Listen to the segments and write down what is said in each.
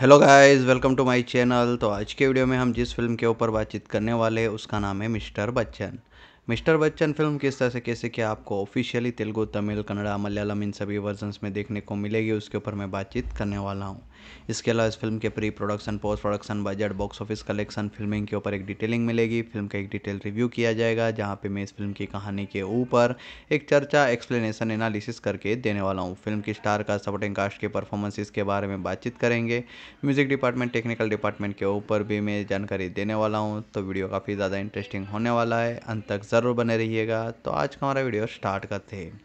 hello guys welcome to my channel तो आज के वीडियो में हम जिस फिल्म के ऊपर बातचीत करने वाले हैं उसका नाम है mister Bachchan mister Bachchan film किस तरह से कैसे क्या आपको ऑफिशियली तेलुगु तमिल कन्नड़ा मलयालम इन सभी वर्जन्स में देखने को मिलेगी उसके ऊपर मैं बातचीत करने वाला हूँ इसके अलावा इस फिल्म के pre production post production budget box office collection filming के ऊपर एक डिटेलिंग मिलेगी फिल्म का एक डिटेल रिव्यू किया जाएगा जहाँ पे मैं इस फिल्म की कहानी के ऊपर एक चर्चा एक्सप्लेनेशन एनालिसिस करके देने वाला हूँ फिल्म की स्टार का सपोर्टिंग कास्ट के परफॉर्मेंसिस के बारे में बातचीत करेंगे म्यूजिक डिपार्टमेंट टेक्निकल डिपार्टमेंट के ऊपर भी मैं जानकारी देने वाला हूँ तो वीडियो काफ़ी ज़्यादा इंटरेस्टिंग होने वाला है अंत तक ज़रूर बने रहिएगा तो आज का हमारा वीडियो स्टार्ट करते हैं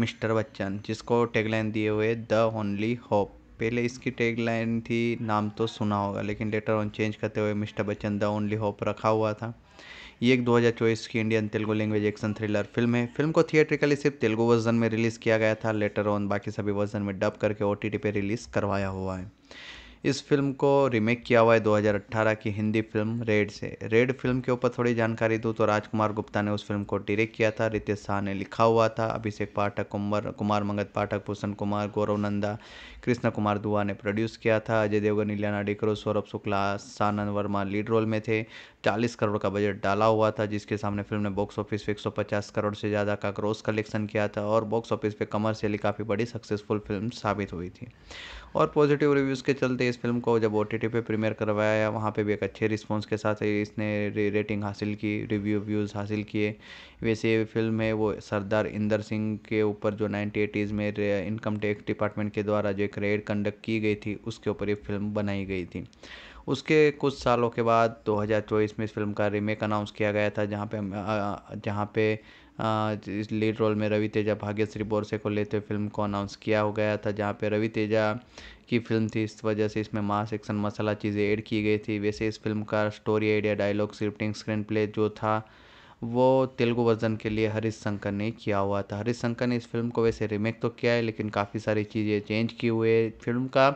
मिस्टर बच्चन जिसको टेगलाइन दिए हुए द ओनली होप पहले इसकी टैगलाइन थी नाम तो सुना होगा लेकिन लेटर ऑन चेंज करते हुए mister Bachchan the only hope रखा हुआ था ये एक 2024 की Indian Telugu language action thriller film है फिल्म को थिएट्रिकली सिर्फ तेलुगु वर्जन में रिलीज़ किया गया था लेटर ऑन बाकी सभी वर्जन में डब करके ओ टी पे रिलीज़ करवाया हुआ है इस फ़िल्म को रीमेक किया हुआ है 2018 की हिंदी फिल्म रेड से रेड फिल्म के ऊपर थोड़ी जानकारी दूँ तो राजकुमार गुप्ता ने उस फिल्म को डायरेक्ट किया था रितेश शाह ने लिखा हुआ था अभिषेक पाठक कुमार कुमार मंगत पाठक भूषण कुमार गौरव नंदा कृष्ण कुमार दुआ ने प्रोड्यूस किया था अजय देवगन इलियाना डिक्रो सौरभ शुक्ला सानंद वर्मा लीड रोल में थे चालीस करोड़ का बजट डाला हुआ था जिसके सामने फिल्म ने बॉक्स ऑफिस पे एक करोड़ से ज़्यादा का ग्रोस कलेक्शन किया था और बॉक्स ऑफिस पे कमर्शियली काफ़ी बड़ी सक्सेसफुल फिल्म साबित हुई थी और पॉजिटिव रिव्यूज़ के चलते इस फिल्म को जब ओ टी टी पर प्रीमियर करवाया वहाँ पे भी एक अच्छे रिस्पॉन्स के साथ इसने रे, रेटिंग हासिल की रिव्यू व्यूज़ हासिल किए वैसे ये फिल्म है वो सरदार इंदर सिंह के ऊपर जो नाइनटी एटीज़ में इनकम टैक्स डिपार्टमेंट के द्वारा जो एक रेड कंडक्ट की गई थी उसके ऊपर ये फिल्म बनाई गई थी उसके कुछ सालों के बाद 2024 में इस फिल्म का रीमेक अनाउंस किया गया था जहाँ पे जहाँ पे इस लीड रोल में रवि तेजा भाग्यश्री बोरसे को लेते हुए फिल्म को अनाउंस किया हो गया था जहाँ पे रवि तेजा की फिल्म थी इस वजह से इसमें मास एक्शन मसाला चीज़ें ऐड की गई थी वैसे इस फिल्म का story idea dialogue scripting screenplay जो था वो तेलुगु वर्ज़न के लिए हरीश शंकर ने किया हुआ था हरीश शंकर ने इस फ़िल्म को वैसे रीमेक तो किया है लेकिन काफ़ी सारी चीज़ें चेंज की हुई है फ़िल्म का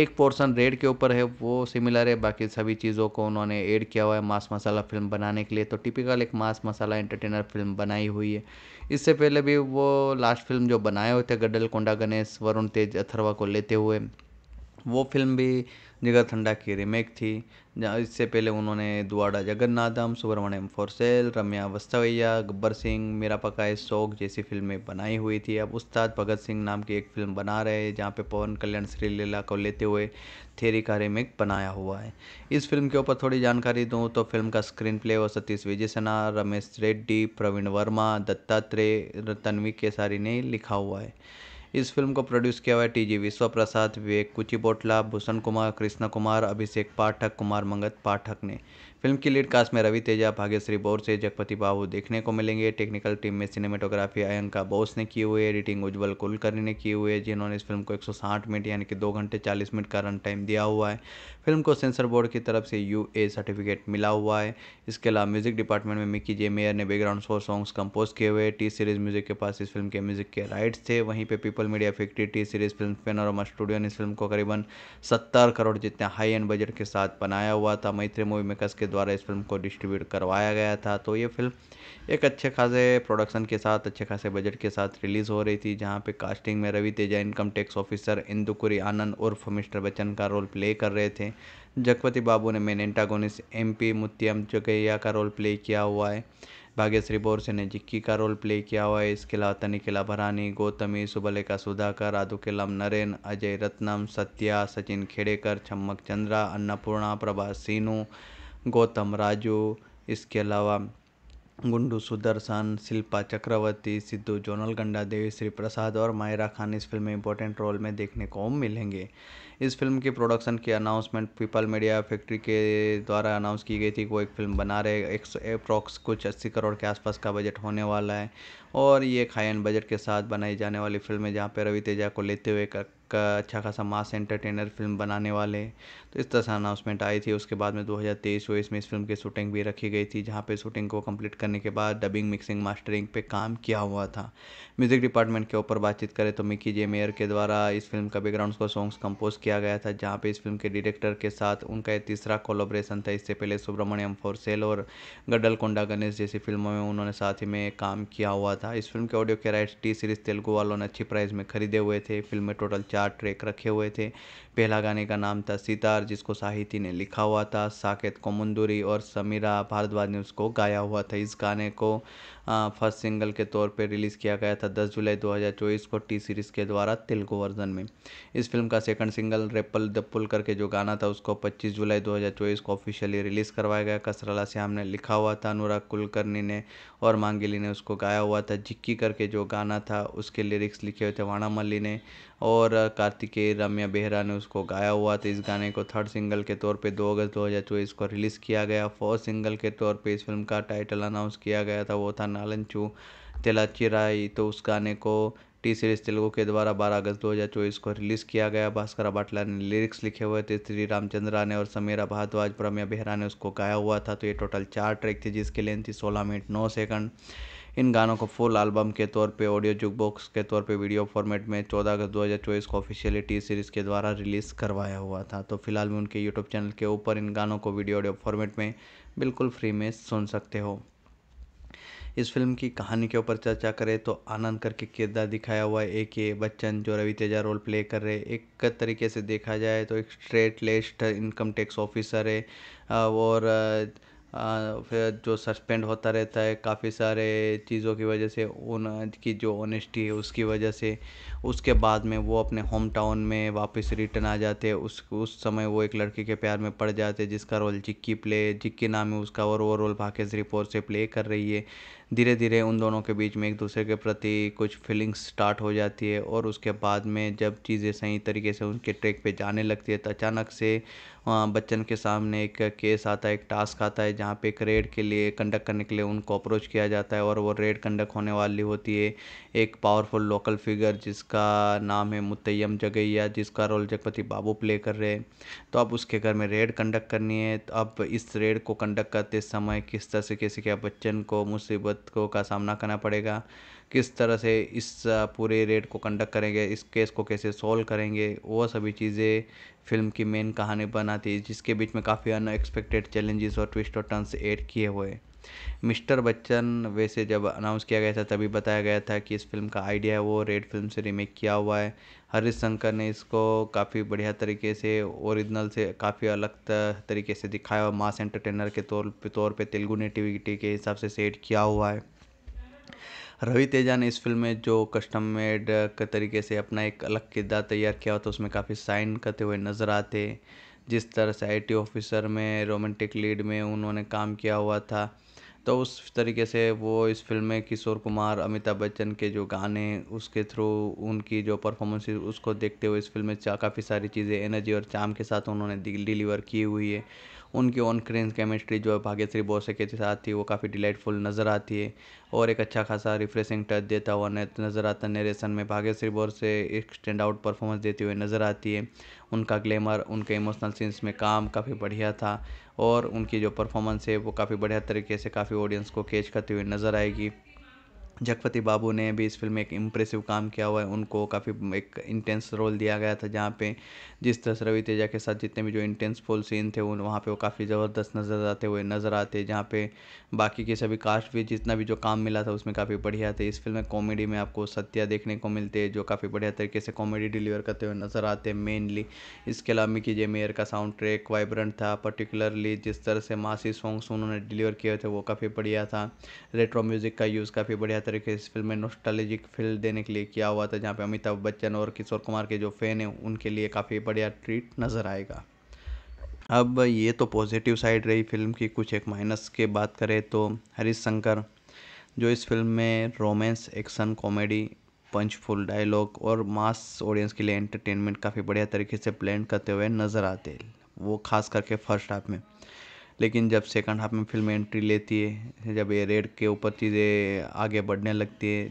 एक पोर्शन रेड के ऊपर है वो सिमिलर है बाकी सभी चीज़ों को उन्होंने ऐड किया हुआ है मास मसाला फ़िल्म बनाने के लिए तो टिपिकल एक मास मसाला एंटरटेनर फिल्म बनाई हुई है इससे पहले भी वो लास्ट फिल्म जो बनाए हुए थे गड्डल कोंडा गणेश वरुण तेज अथरवा को लेते हुए वो फिल्म भी जिगर ठंडा की रीमेक थी जहाँ इससे पहले उन्होंने दुआड़ा जगन्नाथम सुब्रमण्यम फॉर सेल रम्या वस्तवैया गब्बर सिंह मेरा पकाए शौक जैसी फिल्में बनाई हुई थी अब उस्ताद भगत सिंह नाम की एक फिल्म बना रहे हैं जहाँ पे पवन कल्याण श्रीलीला को लेते हुए थेरी का रिमेक बनाया हुआ है इस फिल्म के ऊपर थोड़ी जानकारी दूँ तो फिल्म का स्क्रीन प्ले वो सतीश विजय सना रमेश रेड्डी प्रवीण वर्मा दत्तात्रेय तन्वी केसारी ने लिखा हुआ है इस फिल्म को प्रोड्यूस किया हुआ है टी जी विश्व प्रसाद विवेक कुचिबोटला भूषण कुमार कृष्ण कुमार अभिषेक पाठक कुमार मंगत पाठक ने फिल्म की लीड कास्ट में रवि तेजा भाग्यश्री बोरसे जगपति बाबू देखने को मिलेंगे टेक्निकल टीम में सिनेमेटोग्राफी अयंका बोस ने की हुई एडिटिंग उज्ज्वल कुलकर्णी ने की हुई है जिन्होंने इस फिल्म को 160 मिनट यानी कि दो घंटे 40 मिनट का रन टाइम दिया हुआ है फिल्म को सेंसर बोर्ड की तरफ से यू ए सर्टिफिकेट मिला हुआ है इसके अलावा म्यूजिक डिपार्टमेंट में मिकी जे मेयर ने बैकग्राउंड स्कोर सॉन्ग्स कंपोज किए हुए टी सीरीज म्यूजिक के पास इस फिल्म के म्यूजिक के राइट्स थे वहीं पे people media factory T series film panorama studio ने इस फिल्म को करीबन सत्तर करोड़ जितने हाई एंड बजट के साथ बनाया हुआ था मैत्री मूवी मेकर्स के द्वारा इस फिल्म को डिस्ट्रीब्यूट करवाया गया था तो ये फिल्म एक अच्छे खासे प्रोडक्शन के साथ अच्छे खासे बजट के साथ रिलीज़ हो रही थी जहाँ पे कास्टिंग में Ravi Teja income tax officer Indukuri Anand उर्फ मिस्टर बच्चन का रोल प्ले कर रहे थे जगपति बाबू ने मेन एंटागोनिस एम पी मुत्यम जोगैया का रोल प्ले किया हुआ है भाग्यश्री बोरसे ने जिक्की का रोल प्ले किया हुआ है इसके अलावा तनिकिला भरानी गौतमी सुबलेखा सुधाकर राधु केलम नरेन अजय रत्नम सत्या सचिन खेड़ेकर चम्मक चंद्रा अन्नपूर्णा प्रभा सीनू गौतम राजू इसके अलावा गुंडू सुदर्शन शिल्पा चक्रवर्ती सिद्धू जोनल गंडा देवी श्री प्रसाद और मायरा खान इस फिल्म में इंपॉर्टेंट रोल में देखने को मिलेंगे इस फिल्म की प्रोडक्शन की अनाउंसमेंट पीपल मीडिया फैक्ट्री के द्वारा अनाउंस की गई थी वो एक फिल्म बना रहे एक अप्रॉक्स कुछ अस्सी करोड़ के आसपास का बजट होने वाला है और ये एक हाई एंड बजट के साथ बनाई जाने वाली फिल्म है जहाँ पर रवि तेजा को लेते हुए एक का अच्छा खासा मास एंटरटेनर फिल्म बनाने वाले तो इस तरह अनाउंसमेंट आई थी उसके बाद में 2023 हज़ार में इस फिल्म की शूटिंग भी रखी गई थी जहाँ पे शूटिंग को कंप्लीट करने के बाद डबिंग मिक्सिंग मास्टरिंग पे काम किया हुआ था म्यूज़िक डिपार्टमेंट के ऊपर बातचीत करें तो मिकी जे मेयर के द्वारा इस फिल्म का बैकग्राउंड स्कोर सॉन्ग्स कंपोज किया गया था जहाँ पर इस फिल्म के डायरेक्टर के साथ उनका तीसरा कोलोब्रेशन था इससे पहले सुब्रमण्यम फोरसेल और गडल कोंडा गणेश जैसी फिल्मों में उन्होंने साथ ही में काम किया हुआ था इस फिल्म के ऑडियो के राइट्स टी सीरीज तेलुगु वालों ने अच्छी प्राइस में खरीदे हुए थे फिल्म में टोटल चार ट्रैक रखे हुए थे पहला गाने का नाम था सितार जिसको साहिती ने लिखा हुआ था साकेत कोमुंदुरी और समीरा भारद्वाज ने उसको गाया हुआ था इस गाने को फर्स्ट सिंगल के तौर पर रिलीज़ किया गया था 10 जुलाई 2024 को टी सीरीज़ के द्वारा तेलुगु वर्जन में इस फिल्म का सेकंड सिंगल रेपल दप्पुल करके जो गाना था उसको 25 जुलाई 2024 को ऑफिशियली रिलीज़ करवाया गया कसरला श्याम ने लिखा हुआ था अनुराग कुलकर्णी ने और मांगिली ने उसको गाया हुआ था जिक्की करके जो गाना था उसके लिरिक्स लिखे हुए थे वाणा मल्ली ने और कार्तिकेय रम्या बेहरा ने उसको गाया हुआ था इस गाने को थर्ड सिंगल के तौर पे 2 अगस्त दो हज़ार चौबीस को रिलीज़ किया गया फोर्थ सिंगल के तौर पे इस फिल्म का टाइटल अनाउंस किया गया था वो था नालन चू तेलाचिराई तो उस गाने को टी सीरीज तेलुगु के द्वारा 12 अगस्त 2024 को रिलीज़ किया गया भास्कर बाटला ने लिरिक्स लिखे हुए थे श्री रामचंद्रा ने और समीरा भारद्वाज प्रम्या बेहरा ने उसको गाया हुआ था तो ये टोटल चार ट्रैक थे जिसकी लेंथ थी सोलह मिनट नौ सेकंड इन गानों को फुल एल्बम के तौर पे ऑडियो जुक बॉक्स के तौर पे वीडियो फॉर्मेट में 14 अगस्त 2024 को ऑफिशियली टी सीरीज़ के द्वारा रिलीज़ करवाया हुआ था तो फिलहाल में उनके यूट्यूब चैनल के ऊपर इन गानों को वीडियो ऑडियो फॉर्मेट में बिल्कुल फ्री में सुन सकते हो इस फिल्म की कहानी के ऊपर चर्चा करें तो आनंद करके किरदार दिखाया हुआ है ए के बच्चन जो रवि तेजा रोल प्ले कर रहे एक तरीके से देखा जाए तो एक स्ट्रेट लेस्ट इनकम टैक्स ऑफिसर है और फिर जो सस्पेंड होता रहता है काफ़ी सारे चीज़ों की वजह से उनकी जो ऑनेस्टी है उसकी वजह से उसके बाद में वो अपने होम टाउन में वापस रिटर्न आ जाते हैं उस उस समय वो एक लड़की के प्यार में पड़ जाते हैं जिसका रोल जिक्की प्ले जिक्की नाम है उसका और वो रोल भाकेश रिपोर्ट से प्ले कर रही है धीरे धीरे उन दोनों के बीच में एक दूसरे के प्रति कुछ फीलिंग्स स्टार्ट हो जाती है और उसके बाद में जब चीज़ें सही तरीके से उनके ट्रैक पे जाने लगती है तो अचानक से बच्चन के सामने एक केस आता है एक टास्क आता है जहाँ पे एक रेड के लिए कंडक्ट करने के लिए उनको अप्रोच किया जाता है और वो रेड कंडक्ट होने वाली होती है एक पावरफुल लोकल फिगर जिसका नाम है मुतयम जगैया जिसका रोल जगपति बाबू प्ले कर रहे हैं तो अब उसके घर में रेड कंडक्ट करनी है तो अब इस रेड को कंडक्ट करते समय किस तरह से कैसे क्या बच्चन को मुसीबत को का सामना करना पड़ेगा किस तरह से इस पूरे रेड को कंडक्ट करेंगे इस केस को कैसे सॉल्व करेंगे वो सभी चीज़ें फिल्म की मेन कहानी बनाती है जिसके बीच में काफ़ी अनएक्सपेक्टेड चैलेंजेस और ट्विस्ट और टर्न्स ऐड किए हुए मिस्टर बच्चन वैसे जब अनाउंस किया गया था तभी बताया गया था कि इस फिल्म का आइडिया है वो रेड फिल्म से रीमेक किया हुआ है हरीश शंकर ने इसको काफ़ी बढ़िया तरीके से ओरिजिनल से काफ़ी अलग तरीके से दिखाया और मास एंटरटेनर के तौर पे तौर पे तेलुगु नेटिविटी के हिसाब से सेट किया हुआ है रवि तेजा ने इस फिल्म में जो कस्टम मेड के तरीके से अपना एक अलग किरदार तैयार किया होता तो उसमें काफ़ी साइन करते हुए नज़र आते जिस तरह से आई ऑफिसर में रोमांटिक लीड में उन्होंने काम किया हुआ था तो उस तरीके से वो इस फिल्म में किशोर कुमार अमिताभ बच्चन के जो गाने उसके थ्रू उनकी जो परफॉर्मेंस उसको देखते हुए इस फिल्म में काफ़ी सारी चीज़ें एनर्जी और चाम के साथ उन्होंने डिलीवर की हुई है उनकी ऑन क्रेन केमिस्ट्री जो है भाग्यश्री बोसे के साथ थी वो काफ़ी डिलाइटफुल नज़र आती है और एक अच्छा खासा रिफ्रेशिंग टच देता हुआ नज़र आता नरेशन में भाग्यश्री से एक स्टैंड आउट परफॉर्मेंस देती हुई नज़र आती है उनका ग्लैमर उनके इमोशनल सीन्स में काम काफ़ी बढ़िया था और उनकी जो परफॉर्मेंस है वो काफ़ी बढ़िया तरीके से काफ़ी ऑडियंस को कैच करती हुई नज़र आएगी जगपति बाबू ने भी इस फ़िल्म में एक इम्प्रेसिव काम किया हुआ है उनको काफ़ी एक इंटेंस रोल दिया गया था जहाँ पे जिस तरह से रवि तेजा के साथ जितने भी जो इंटेंस फुल सीन थे उन वहाँ पे वो काफ़ी ज़बरदस्त नज़र आते हुए नज़र आते जहाँ पे बाकी के सभी कास्ट भी जितना भी जो काम मिला था उसमें काफ़ी बढ़िया थे इस फिल्म में कॉमेडी में आपको सत्या देखने को मिलते जो काफ़ी बढ़िया तरीके से कॉमेडी डिलीवर करते हुए नज़र आते हैं मेनली इसके अलावा मिकी जे मेयर का साउंड ट्रैक वाइब्रेंट था पर्टिकुलरली जिस तरह से मासी सॉन्ग्स उन्होंने डिलीवर किए थे वो काफ़ी बढ़िया था रेट्रो म्यूज़िक का यूज़ काफ़ी बढ़िया तरीके से इस फिल्म में नोस्टालजिक फील देने के लिए किया हुआ था जहाँ पे अमिताभ बच्चन और किशोर कुमार के जो फ़ैन हैं उनके लिए काफ़ी बढ़िया ट्रीट नज़र आएगा अब ये तो पॉजिटिव साइड रही फिल्म की कुछ एक माइनस के बात करें तो हरीश शंकर जो इस फिल्म में romance action comedy punchful dialogue और मास ऑडियंस के लिए एंटरटेनमेंट काफ़ी बढ़िया तरीके से प्लान करते हुए नज़र आते वो खास करके फर्स्ट हाफ में लेकिन जब सेकंड हाफ में फ़िल्म एंट्री लेती है जब ये रेड के ऊपर चीज़ें आगे बढ़ने लगती है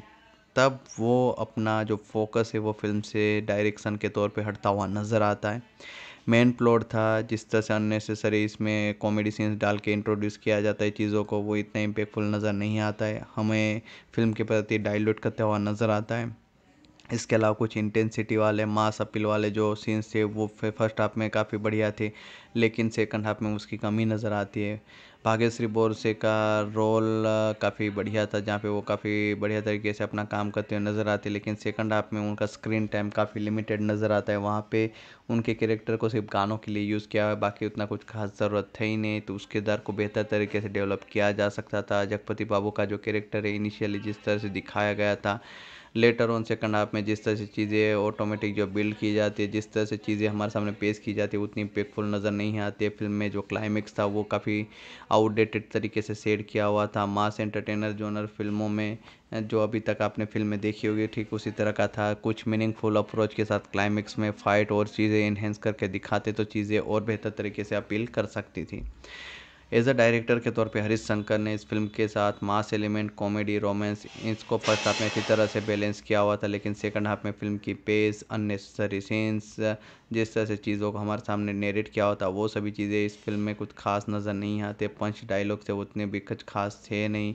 तब वो अपना जो फोकस है वो फिल्म से डायरेक्शन के तौर पे हटता हुआ नज़र आता है मेन प्लॉट था जिस तरह से अननेसेसरी इसमें कॉमेडी सीन्स डाल के इंट्रोड्यूस किया जाता है चीज़ों को वो इतना इम्पेक्टफुल नज़र नहीं आता है हमें फिल्म के प्रति डाइल्यूट करता हुआ नज़र आता है इसके अलावा कुछ इंटेंसिटी वाले मास अपील वाले जो सीन्स थे वो फर्स्ट हाफ में काफ़ी बढ़िया थे लेकिन सेकंड हाफ में उसकी कमी नज़र आती है भाग्यश्री बोरसे का रोल काफ़ी बढ़िया था जहाँ पे वो काफ़ी बढ़िया तरीके से अपना काम करते हुए नज़र आते लेकिन सेकंड हाफ में उनका स्क्रीन टाइम काफ़ी लिमिटेड नज़र आता है वहाँ पे उनके कैरेक्टर को सिर्फ गानों के लिए यूज़ किया है बाकी उतना कुछ खास ज़रूरत है ही नहीं तो उस किरदार को बेहतर तरीके से डेवलप किया जा सकता था जगपति बाबू का जो कैरेक्टर है इनिशियली जिस तरह से दिखाया गया था लेटर ऑन सेकंड हाफ में जिस तरह से चीज़ें ऑटोमेटिक जो बिल्ड की जाती है जिस तरह से चीज़ें हमारे सामने पेश की जाती है उतनी इम्पेक्टफुल नज़र नहीं आती है फिल्म में जो क्लाइमेक्स था वो काफ़ी आउटडेटेड तरीके से सेट किया हुआ था मास एंटरटेनर जोनर फिल्मों में जो अभी तक आपने फिल्म में देखी होगी ठीक उसी तरह का था कुछ मीनिंगफुल अप्रोच के साथ क्लाइमेक्स में फ़ाइट और चीज़ें इन्हेंस करके दिखाते तो चीज़ें और बेहतर तरीके से अपील कर सकती थी एज अ डायरेक्टर के तौर पे हरीश शंकर ने इस फिल्म के साथ मास एलिमेंट कॉमेडी रोमांस इसको फर्स्ट हाफ में अच्छी तरह से बैलेंस किया हुआ था लेकिन सेकंड हाफ में फिल्म की पेस अननेसेसरी सीन्स जिस तरह से चीज़ों को हमारे सामने नेरेट किया होता वो सभी चीज़ें इस फ़िल्म में कुछ खास नज़र नहीं आते पंच डायलॉग से उतने भी कुछ खास थे नहीं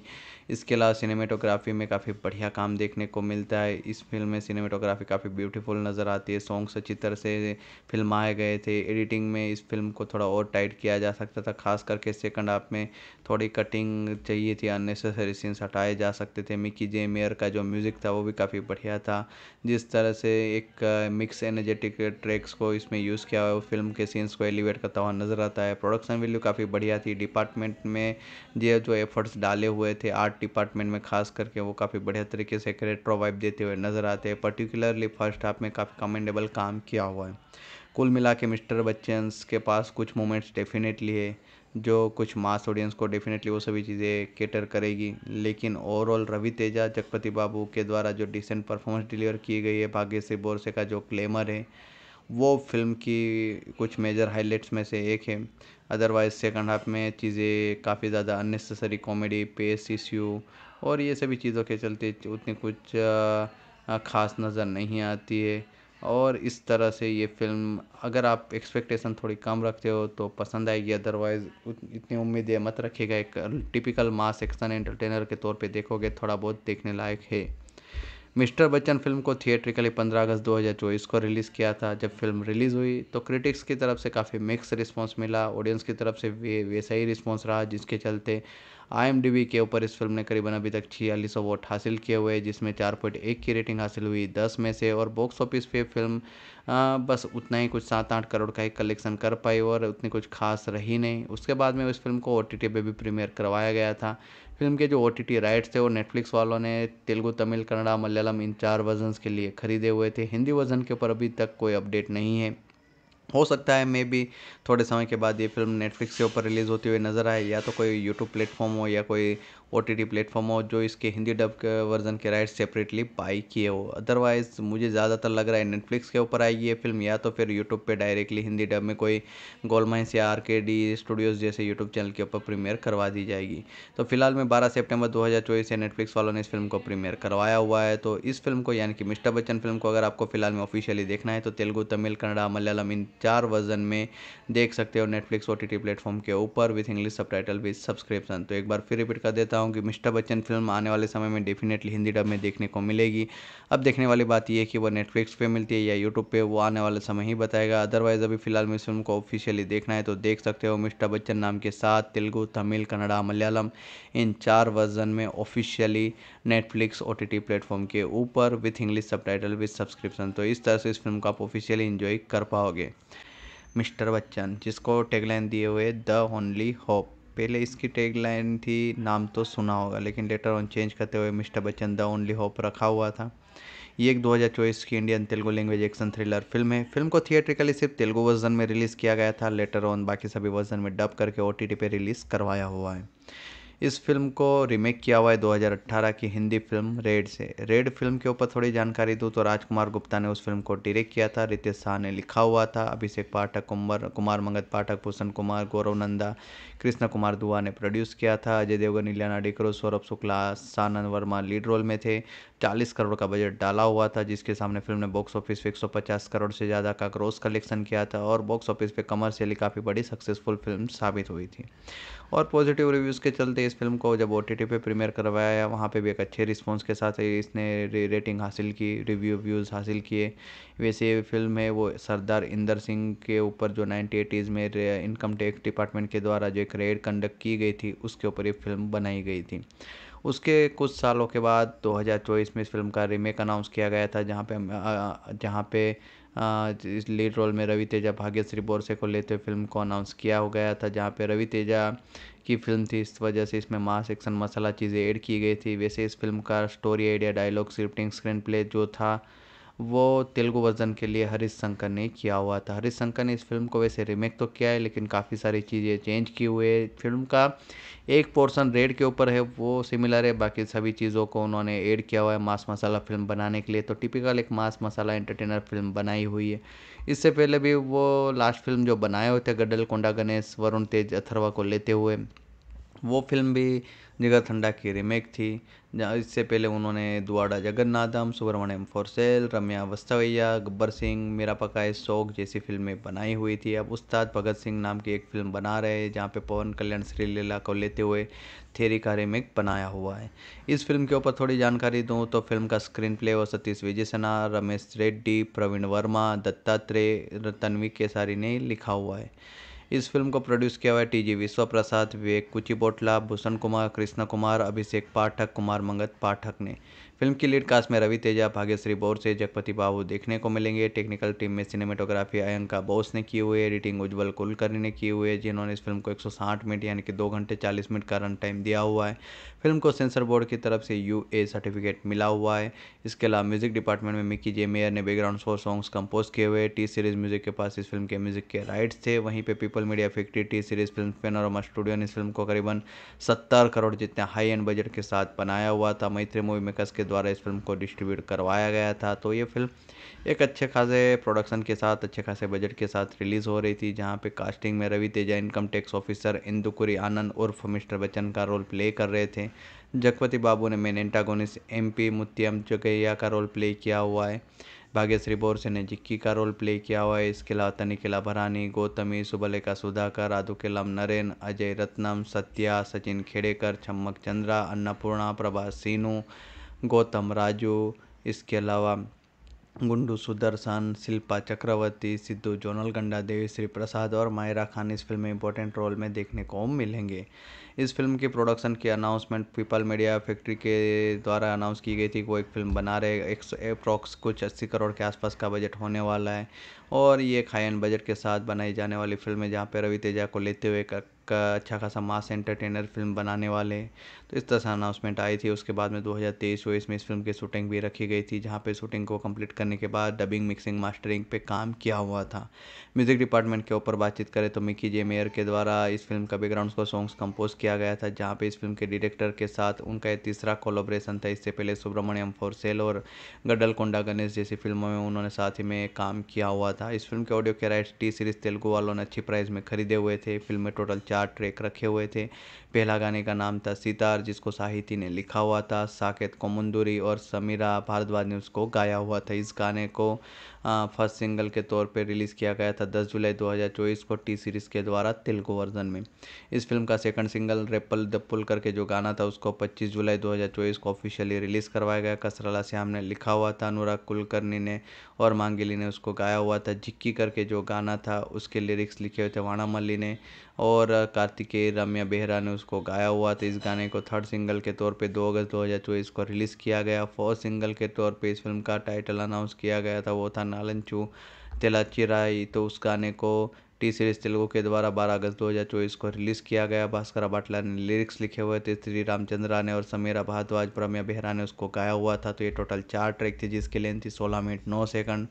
इसके अलावा सिनेमेटोग्राफी में काफ़ी बढ़िया काम देखने को मिलता है इस फिल्म में सिनेमेटोग्राफी काफ़ी ब्यूटीफुल नज़र आती है सॉन्ग्स अच्छी तरह से फिल्माए गए थे एडिटिंग में इस फिल्म को थोड़ा और टाइट किया जा सकता था खास करके सेकंड हाफ में थोड़ी कटिंग चाहिए थी अननेसेसरी सीन्स हटाए जा सकते थे मिकी जे मेयर का जो म्यूज़िक था वो भी काफ़ी बढ़िया था जिस तरह से एक मिक्स एनर्जेटिक ट्रैक्स को इसमें यूज़ किया हुआ है वो फिल्म के सीन्स को एलिवेट करता हुआ नज़र आता है प्रोडक्शन वैल्यू काफ़ी बढ़िया थी डिपार्टमेंट में ये जो एफर्ट्स डाले हुए थे आर्ट डिपार्टमेंट में खास करके वो काफ़ी बढ़िया तरीके से करेक्टर वाइप देते हुए नज़र आते हैं पर्टिकुलरली फर्स्ट हाफ में काफ़ी कमेंडेबल काम किया हुआ है कुल मिला के मिस्टर बच्चन के पास कुछ मोमेंट्स डेफिनेटली है जो कुछ मास ऑडियंस को डेफिनेटली वो सभी चीज़ें केटर करेगी लेकिन ओवरऑल रवि तेजा जगपति बाबू के द्वारा जो डिसेंट परफॉर्मेंस डिलीवर की गई है भाग्य से बोरसे का जो क्लेमर है वो फ़िल्म की कुछ मेजर हाइलाइट्स में से एक है अदरवाइज़ सेकंड हाफ में चीज़ें काफ़ी ज़्यादा अननेसेसरी कॉमेडी पेस इश्यू और ये सभी चीज़ों के चलते उतनी कुछ ख़ास नज़र नहीं आती है और इस तरह से ये फ़िल्म अगर आप एक्सपेक्टेशन थोड़ी कम रखते हो तो पसंद आएगी अदरवाइज़ इतनी उम्मीदें मत रखिएगा एक टिपिकल मास एक्शन एंटरटेनर के तौर पे देखोगे थोड़ा बहुत देखने लायक है मिस्टर बच्चन फिल्म को थिएट्रिकली 15 अगस्त 2024 को रिलीज़ किया था जब फिल्म रिलीज़ हुई तो क्रिटिक्स की तरफ से काफ़ी मिक्स रिस्पांस मिला ऑडियंस की तरफ से वे वैसा ही रिस्पांस रहा जिसके चलते आई के ऊपर इस फिल्म ने करीबन अभी तक छियालीस वोट हासिल किए हुए जिसमें चार पॉइंट एक की रेटिंग हासिल हुई दस में से और बॉक्स ऑफिस पे फिल्म आ, बस उतना ही कुछ सात आठ करोड़ का ही कलेक्शन कर पाई और उतनी कुछ खास रही नहीं उसके बाद में उस फिल्म को ओ पे भी प्रीमियर करवाया गया था फिल्म के जो ओ टी टी राइट्स थे वो नेटफ्लिक्स वालों ने तेलुगु तमिल कन्नड़ा मलयालम इन चार वर्जन्स के लिए ख़रीदे हुए थे हिंदी वर्जन के ऊपर अभी तक कोई अपडेट नहीं है हो सकता है मे भी थोड़े समय के बाद ये फिल्म नेटफ्लिक्स के ऊपर रिलीज़ होती हुई नज़र आए या तो कोई यूट्यूब प्लेटफॉर्म हो या कोई ओ टी टी प्लेटफॉर्म हो जो इसके हिंदी डब के वर्ज़न के राइट सेपरेटली बाई किए हो अदरवाइज़ मुझे ज़्यादातर लग रहा है नेटफ्लिक्स के ऊपर आई ये फिल्म या तो फिर यूट्यूब पे डायरेक्टली हिंदी डब में कोई गोलमाइंस या आर के डी स्टूडियोज़ जैसे यूट्यूब चैनल के ऊपर प्रीमियर करवा दी जाएगी तो फिलहाल में बारह सेप्टेम्बर दो से नेटफ्लिक्स वालों ने इस फिल्म को प्रीमियर करवाया हुआ है तो इस फिल्म को यानी कि मिस्टर बच्चन फिल्म को अगर आपको फिलहाल में ऑफिशियली देखना है तो तेलुगु तमिल कन्नड़ा मलयालम इन चार वर्जन में देख सकते हो नेटफ्लिक्स ओ टी प्लेटफॉर्म के ऊपर with English subtitle with subscription तो एक बार फिर रिपीट कर देता हूँ कि मिस्टर बच्चन फिल्म आने वाले समय में डेफिनेटली हिंदी डब में देखने को मिलेगी अब देखने वाली बात यह है कि वो नेटफ्लिक्स पे मिलती है या यूट्यूब पे वो आने वाला समय ही बताएगा अदरवाइज़ अभी फिलहाल में फिल्म को ऑफिशियली देखना है तो देख सकते हो मिस्टर बच्चन नाम के साथ तेलुगु तमिल कन्नड़ा मलयालम इन चार वर्जन में officially Netflix O T platform के ऊपर with English subtitle with subscription तो इस तरह से इस फिल्म को आप ऑफिशियली इंजॉय कर पाओगे मिस्टर बच्चन जिसको टेगलाइन दिए हुए द ओनली होप पहले इसकी टैगलाइन थी नाम तो सुना होगा लेकिन लेटर ऑन चेंज करते हुए mister Bachchan the only hope रखा हुआ था ये एक 2024 की Indian Telugu language action thriller film है फिल्म को थिएट्रिकली सिर्फ तेलुगु वर्जन में रिलीज़ किया गया था लेटर ऑन बाकी सभी वर्जन में डब करके ओ टी पे रिलीज़ करवाया हुआ है इस फिल्म को रीमेक किया हुआ है 2018 की हिंदी फिल्म रेड से रेड फिल्म के ऊपर थोड़ी जानकारी दूँ तो राजकुमार गुप्ता ने उस फिल्म को डायरेक्ट किया था रितेश शाह ने लिखा हुआ था अभिषेक पाठक कुमार कुमार मंगत पाठक भूषण कुमार गौरव नंदा कृष्णा कुमार दुआ ने प्रोड्यूस किया था अजय देवगन इलियाना डिक्रो सौरभ शुक्ला सानंद वर्मा लीड रोल में थे 40 करोड़ का बजट डाला हुआ था जिसके सामने फिल्म ने बॉक्स ऑफिस पे 150 करोड़ से ज़्यादा का ग्रोस कलेक्शन किया था और बॉक्स ऑफिस पे कमर्शियली काफ़ी बड़ी सक्सेसफुल फिल्म साबित हुई थी और पॉजिटिव रिव्यूज़ के चलते इस फिल्म को जब ओ टी पे प्रीमियर करवाया वहाँ पर भी एक अच्छे रिस्पॉन्स के साथ इसने रेटिंग हासिल की रिव्यू व्यूज़ हासिल किए वैसे ये फिल्म है वो सरदार इंदर सिंह के ऊपर जो एटीज़ में इनकम टैक्स डिपार्टमेंट के द्वारा जो एक रेड कंडक्ट की गई थी उसके ऊपर ये फिल्म बनाई गई थी उसके कुछ सालों के बाद दो हज़ार चौबीस में इस फ़िल्म का रीमेक अनाउंस किया गया था जहाँ पे जहाँ पे इस लीड रोल में रवि तेजा भाग्यश्री बोरसे को लेते हुए फिल्म को अनाउंस किया हो गया था जहाँ पे रवि तेजा की फिल्म थी इस वजह से इसमें मास एक्शन मसाला चीज़ें ऐड की गई थी वैसे इस फिल्म का story idea dialogue scripting screenplay जो था वो तेलुगु वर्ज़न के लिए हरीश शंकर ने किया हुआ था हरीश शंकर ने इस फ़िल्म को वैसे रीमेक तो किया है लेकिन काफ़ी सारी चीज़ें चेंज की हुई है फ़िल्म का एक पोर्शन रेड के ऊपर है वो सिमिलर है बाकी सभी चीज़ों को उन्होंने ऐड किया हुआ है मास मसाला फ़िल्म बनाने के लिए तो टिपिकल एक मास मसाला एंटरटेनर फिल्म बनाई हुई है इससे पहले भी वो लास्ट फिल्म जो बनाए हुए थे गडल कोंडा गणेश वरुण तेज अथरवा को लेते हुए वो फ़िल्म भी ठंडा की रीमेक थी इससे पहले उन्होंने दुआडा जगन्नाथम सुब्रमण्यम फोरसेल रम्या वस्तवैया गब्बर सिंह मेरा पकाए शोक जैसी फिल्में बनाई हुई थी अब उस्ताद भगत सिंह नाम की एक फ़िल्म बना रहे हैं जहाँ पे पवन कल्याण श्रीलीला को लेते हुए थेरी का रीमेक बनाया हुआ है इस फिल्म के ऊपर थोड़ी जानकारी दूँ तो फिल्म का स्क्रीन प्ले और सतीश विजय सना रमेश रेड्डी प्रवीण वर्मा दत्तात्रेय तन्वी केसारी ने लिखा हुआ है इस फिल्म को प्रोड्यूस किया हुआ है टी जी विश्व प्रसाद विवेक कुचिपोटला भूषण कुमार कृष्णा कुमार अभिषेक पाठक कुमार मंगत पाठक ने फिल्म की लीड कास्ट में रवि तेजा भाग्यश्री से जगपति बाबू देखने को मिलेंगे टेक्निकल टीम में सिनेमेटोग्राफी अयंका बोस ने की हुई एडिटिंग उज्ज्वल कुलकर्णी ने की हुई है जिन्होंने इस फिल्म को 160 मिनट यानी कि दो घंटे 40 मिनट का रन टाइम दिया हुआ है फिल्म को सेंसर बोर्ड की तरफ से यू ए सर्टिफिकेट मिला हुआ है इसके अलावा म्यूजिक डिपार्टमेंट में मिकी जे मेयर ने बैकग्राउंड स्कोर सॉन्ग्स कंपोज किए हुए टी सीरीज म्यूजिक के पास इस फिल्म के म्यूजिक के राइट्स थे वहीं पे people media factory T series film panorama studio ने इस फिल्म को करीबन सत्तर करोड़ जितने हाई एंड बजट के साथ बनाया हुआ था मैत्री मूवी मेकर्स के द्वारा इस फिल्म को डिस्ट्रीब्यूट करवाया गया था तो ये फिल्म एक अच्छे खासे प्रोडक्शन के साथ अच्छे खासे बजट के साथ रिलीज़ हो रही थी जहाँ पे कास्टिंग में Ravi Teja income tax officer Indukuri Anand उर्फ मिस्टर बच्चन का रोल प्ले कर रहे थे जगपति बाबू ने मेन एंटागोनिस एम पी मुत्यम जोगैया का रोल प्ले किया हुआ है भाग्यश्री बोरसे ने जिक्की का रोल प्ले किया हुआ है इसके अलावा तनिकिला भरानी गौतमी सुबलेखा सुधाकर आदु नरेन अजय रत्नम सत्या सचिन खेड़ेकर छम्मक चंद्रा अन्नपूर्णा प्रभा सीनू गौतम राजू इसके अलावा गुंडू सुदर्शन शिल्पा चक्रवर्ती सिद्धू जोनलगंडा देवीश्री प्रसाद और मायरा खान इस फिल्म में इंपॉर्टेंट रोल में देखने को मिलेंगे इस फिल्म की प्रोडक्शन की अनाउंसमेंट पीपल मीडिया फैक्ट्री के द्वारा अनाउंस की गई थी वो एक फिल्म बना रहे एक अप्रॉक्स कुछ अस्सी करोड़ के आसपास का बजट होने वाला है और ये एक हाई एंड बजट के साथ बनाई जाने वाली फिल्म है जहाँ पर रवि तेजा को लेते हुए एक अच्छा खासा मास एंटरटेनर फिल्म बनाने वाले तो इस तरह से अनाउंसमेंट आई थी उसके बाद में 2023 हज़ार में इस फिल्म की शूटिंग भी रखी गई थी जहाँ पे शूटिंग को कंप्लीट करने के बाद डबिंग मिक्सिंग मास्टरिंग पे काम किया हुआ था म्यूज़िक डिपार्टमेंट के ऊपर बातचीत करें तो मिकी जे मेयर के द्वारा इस फिल्म का बैकग्राउंड को सॉन्ग्स कंपोज किया गया था जहाँ पर इस फिल्म के डायरेक्टर के साथ उनका तीसरा कोलोब्रेशन था इससे पहले सुब्रमण्यम सेल और गडल कोंडा गणेश जैसी फिल्मों में उन्होंने साथ ही में काम किया हुआ था इस फिल्म के ऑडियो के राइट्स टी सीरीज तेलुगु वालों ने अच्छी प्राइस में खरीदे हुए थे फिल्म में टोटल चार चार ट्रैक रखे हुए थे पहला गाने का नाम था सितार जिसको साहिती ने लिखा हुआ था साकेत कोमंदूरी और समीरा भारद्वाज ने उसको गाया हुआ था इस गाने को फर्स्ट सिंगल के तौर पर रिलीज़ किया गया था 10 जुलाई 2024 को टी सीरीज़ के द्वारा तेलुगु वर्जन में इस फिल्म का सेकंड सिंगल रेपल दप्पुल करके जो गाना था उसको 25 जुलाई 2024 को ऑफिशियली रिलीज़ करवाया गया कसरला श्याम ने लिखा हुआ था अनुराग कुलकर्णी ने और मांगिली ने उसको गाया हुआ था जिक्की करके जो गाना था उसके लिरिक्स लिखे हुए थे वाणा मल्ली ने और कार्तिकेय रम्या बेहरा ने उसको गाया हुआ था इस गाने को थर्ड सिंगल के तौर पे 2 अगस्त 2024 को रिलीज़ किया गया फोर्थ सिंगल के तौर पे इस फिल्म का टाइटल अनाउंस किया गया था वो था नालनचू तेलाचिराई तो उस गाने को टी सीरीज तेलुगु के द्वारा 12 अगस्त 2024 को रिलीज़ किया गया भास्कर बाटला ने लिरिक्स लिखे हुए थे श्री रामचंद्रा ने और समीरा भारद्वाज प्रम्या बेहरा ने उसको गाया हुआ था तो ये टोटल चार ट्रैक थे जिसकी लेंथ थी सोलह मिनट नौ सेकंड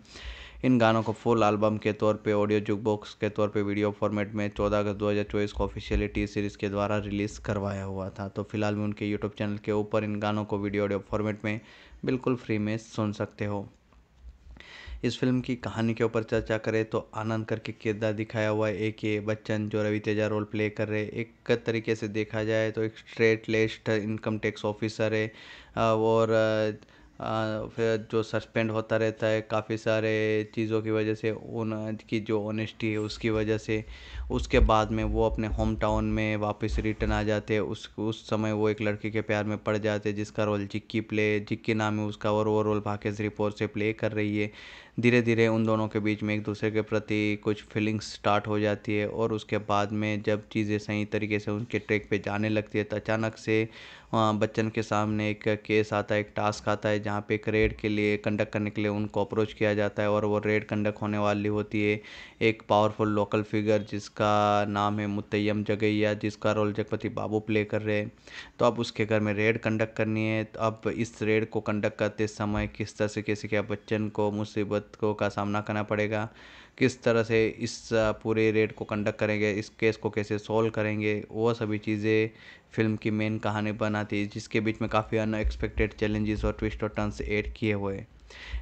इन गानों को फुल एल्बम के तौर पे ऑडियो जुकबॉक्स के तौर पे वीडियो फॉर्मेट में 14 अगस्त 2024 को ऑफिशियली टी सीरीज़ के द्वारा रिलीज़ करवाया हुआ था तो फिलहाल में उनके यूट्यूब चैनल के ऊपर इन गानों को वीडियो ऑडियो फॉर्मेट में बिल्कुल फ्री में सुन सकते हो इस फिल्म की कहानी के ऊपर चर्चा करें तो आनंद करके किरदार दिखाया हुआ है ए के बच्चन जो रवि तेजा रोल प्ले कर रहे एक तरीके से देखा जाए तो एक स्ट्रेट लेस्ट इनकम टैक्स ऑफिसर है और फिर जो सस्पेंड होता रहता है काफ़ी सारे चीज़ों की वजह से उनकी जो ऑनेस्टी है उसकी वजह से उसके बाद में वो अपने होम टाउन में वापस रिटर्न आ जाते हैं उस उस समय वो एक लड़की के प्यार में पड़ जाते हैं जिसका रोल जिक्की प्ले जिक्की नाम है उसका और वो रोल भाकेश रिपोर से प्ले कर रही है धीरे धीरे उन दोनों के बीच में एक दूसरे के प्रति कुछ फीलिंग्स स्टार्ट हो जाती है और उसके बाद में जब चीज़ें सही तरीके से उनके ट्रैक पे जाने लगती है तो अचानक से बच्चन के सामने एक केस आता है एक टास्क आता है जहाँ पे एक रेड के लिए कंडक्ट करने के लिए उनको अप्रोच किया जाता है और वो रेड कंडक्ट होने वाली होती है एक पावरफुल लोकल फिगर जिसका नाम है मुतयम जगैया जिसका रोल जगपति बाबू प्ले कर रहे हैं तो अब उसके घर में रेड कंडक्ट करनी है तो अब इस रेड को कंडक्ट करते समय किस तरह से कैसे क्या बच्चन को मुसीबत को का सामना करना पड़ेगा किस तरह से इस पूरे रेड को कंडक्ट करेंगे इस केस को कैसे सॉल्व करेंगे वो सभी चीज़ें फ़िल्म की मेन कहानी बनाती है जिसके बीच में काफ़ी अनएक्सपेक्टेड चैलेंजेस और ट्विस्ट और टर्न्स ऐड किए हुए हैं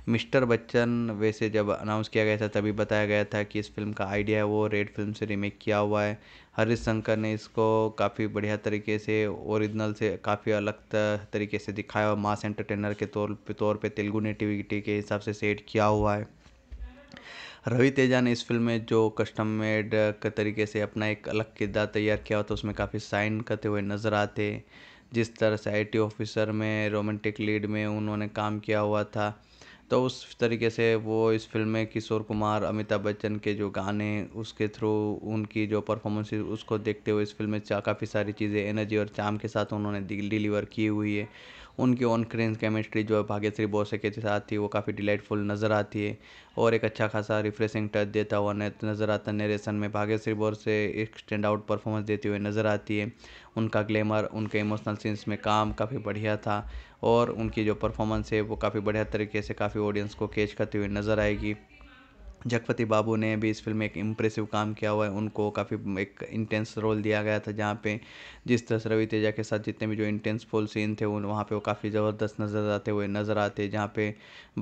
मिस्टर बच्चन वैसे जब अनाउंस किया गया था तभी बताया गया था कि इस फिल्म का आइडिया है वो रेड फिल्म से रीमेक किया हुआ है हरीश शंकर ने इसको काफ़ी बढ़िया तरीके से ओरिजिनल से काफ़ी अलग तरीके से दिखाया और मास एंटरटेनर के तौर पे तौर पे तेलुगु नेटिविटी के हिसाब से सेट किया हुआ है रवि तेजा ने इस फिल्म में जो कस्टम मेड के तरीके से अपना एक अलग किरदार तैयार किया होता था उसमें काफ़ी साइन करते हुए नज़र आते जिस तरह से आई ऑफिसर में रोमांटिक लीड में उन्होंने काम किया हुआ था तो उस तरीके से वो इस फिल्म में किशोर कुमार अमिताभ बच्चन के जो गाने उसके थ्रू उनकी जो परफॉर्मेंस उसको देखते हुए इस फिल्म में काफ़ी सारी चीज़ें एनर्जी और चाम के साथ उन्होंने डिलीवर की हुई है उनकी ऑन क्रीन केमिस्ट्री जो भाग्यश्री बोसेके के साथ थी वो काफ़ी डिलाइटफुल नज़र आती है और एक अच्छा खासा रिफ्रेशिंग टच देता हुआ नज़र आता नरेशन में भाग्यश्री बोसे एक स्टैंड आउट परफॉर्मेंस देती हुई नज़र आती है उनका ग्लैमर उनके इमोशनल सीन्स में काम काफ़ी बढ़िया था और उनकी जो परफॉर्मेंस है वो काफ़ी बढ़िया तरीके से काफ़ी ऑडियंस को कैच करती हुई नज़र आएगी जगपति बाबू ने भी इस फ़िल्म में एक इम्प्रेसिव काम किया हुआ है उनको काफ़ी एक इंटेंस रोल दिया गया था जहाँ पे जिस तरह से रवि तेजा के साथ जितने भी जो इंटेंसफुल सीन थे उन वहाँ पे वो काफ़ी ज़बरदस्त नज़र आते हुए नज़र आते जहाँ पे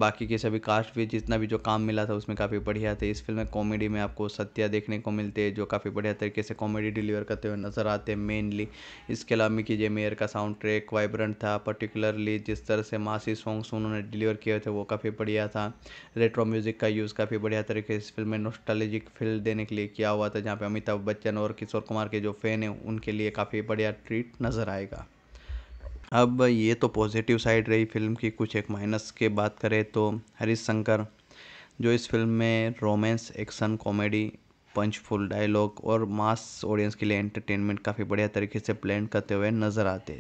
बाकी के सभी कास्ट भी जितना भी जो काम मिला था उसमें काफ़ी बढ़िया थे इस फिल्म में कॉमेडी में आपको सत्या देखने को मिलते जो काफ़ी बढ़िया तरीके से कॉमेडी डिलीवर करते हुए नज़र आते मेनली इसके अलावा मिकी जे मेयर का साउंड ट्रैक वाइब्रेंट था पर्टिकुलरली जिस तरह से मासी सॉन्ग्स उन्होंने डिलीवर किए थे वो काफ़ी बढ़िया था रेट्रो म्यूज़िक का यूज़ काफ़ी बढ़िया तरीके से इस फिल्म में नोस्टालजिक फील देने के लिए किया हुआ था जहाँ पे अमिताभ बच्चन और किशोर कुमार के जो फ़ैन हैं उनके लिए काफ़ी बढ़िया ट्रीट नज़र आएगा अब ये तो पॉजिटिव साइड रही फिल्म की कुछ एक माइनस के बात करें तो हरीश शंकर जो इस फिल्म में romance action comedy punchful dialogue और मास ऑडियंस के लिए एंटरटेनमेंट काफ़ी बढ़िया तरीके से प्लान करते हुए नज़र आते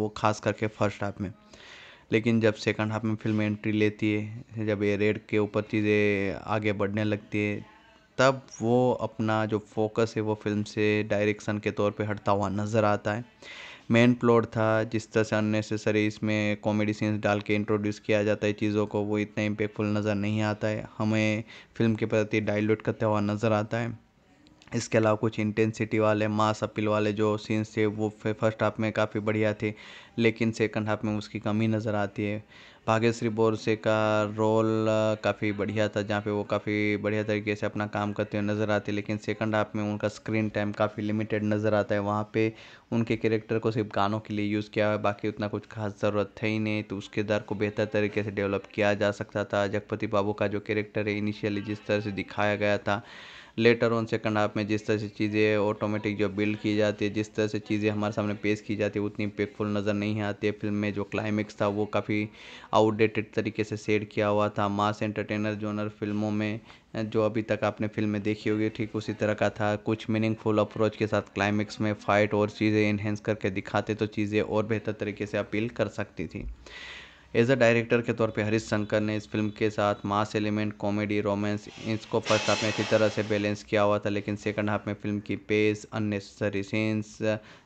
वो खास करके फर्स्ट हाफ में लेकिन जब सेकंड हाफ में फिल्म एंट्री लेती है जब ये रेड के ऊपर चीज़ें आगे बढ़ने लगती है तब वो अपना जो फोकस है वो फिल्म से डायरेक्शन के तौर पे हटता हुआ नज़र आता है मेन प्लॉट था जिस तरह से अननेसेसरी इसमें कॉमेडी सीन्स डाल के इंट्रोड्यूस किया जाता है चीज़ों को वो इतना इम्पेक्टफुल नज़र नहीं आता है हमें फिल्म के प्रति डाइल्यूट करता हुआ नज़र आता है इसके अलावा कुछ इंटेंसिटी वाले मास अपील वाले जो सीन्स थे वो फर्स्ट हाफ में काफ़ी बढ़िया थे लेकिन सेकंड हाफ में उसकी कमी नज़र आती है भाग्यश्री बोरसे का रोल काफ़ी बढ़िया था जहाँ पे वो काफ़ी बढ़िया तरीके से अपना काम करते हुए नज़र आते लेकिन सेकंड हाफ में उनका स्क्रीन टाइम काफ़ी लिमिटेड नज़र आता है वहाँ पे उनके कैरेक्टर को सिर्फ गानों के लिए यूज़ किया बाकी उतना कुछ खास ज़रूरत है ही नहीं तो उस किरदार को बेहतर तरीके से डेवलप किया जा सकता था जगपति बाबू का जो कैरेक्टर है इनिशियली जिस तरह से दिखाया गया था लेटर ऑन सेकंड हाफ में जिस तरह से चीज़ें ऑटोमेटिक जो बिल्ड की जाती है जिस तरह से चीज़ें हमारे सामने पेश की जाती है उतनी इम्पेक्टफुल नज़र नहीं आती है फिल्म में जो क्लाइमेक्स था वो काफ़ी आउटडेटेड तरीके से सेट किया हुआ था मास एंटरटेनर जोनर फिल्मों में जो अभी तक आपने फिल्म में देखी होगी ठीक उसी तरह का था कुछ मीनिंगफुल अप्रोच के साथ क्लाइमेक्स में फ़ाइट और चीज़ें इन्हेंस करके दिखाते तो चीज़ें और बेहतर तरीके से अपील कर सकती थी एज अ डायरेक्टर के तौर पे हरीश शंकर ने इस फिल्म के साथ मास एलिमेंट कॉमेडी रोमांस इसको फर्स्ट हाफ में अच्छी तरह से बैलेंस किया हुआ था लेकिन सेकंड हाफ में फिल्म की पेस अननेसेसरी सीन्स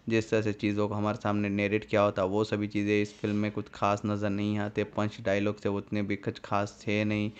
जिस तरह से चीज़ों को हमारे सामने नेरेट किया होता वो सभी चीज़ें इस फिल्म में कुछ खास नज़र नहीं आते पंच डायलॉग से उतने भी कुछ खास थे नहीं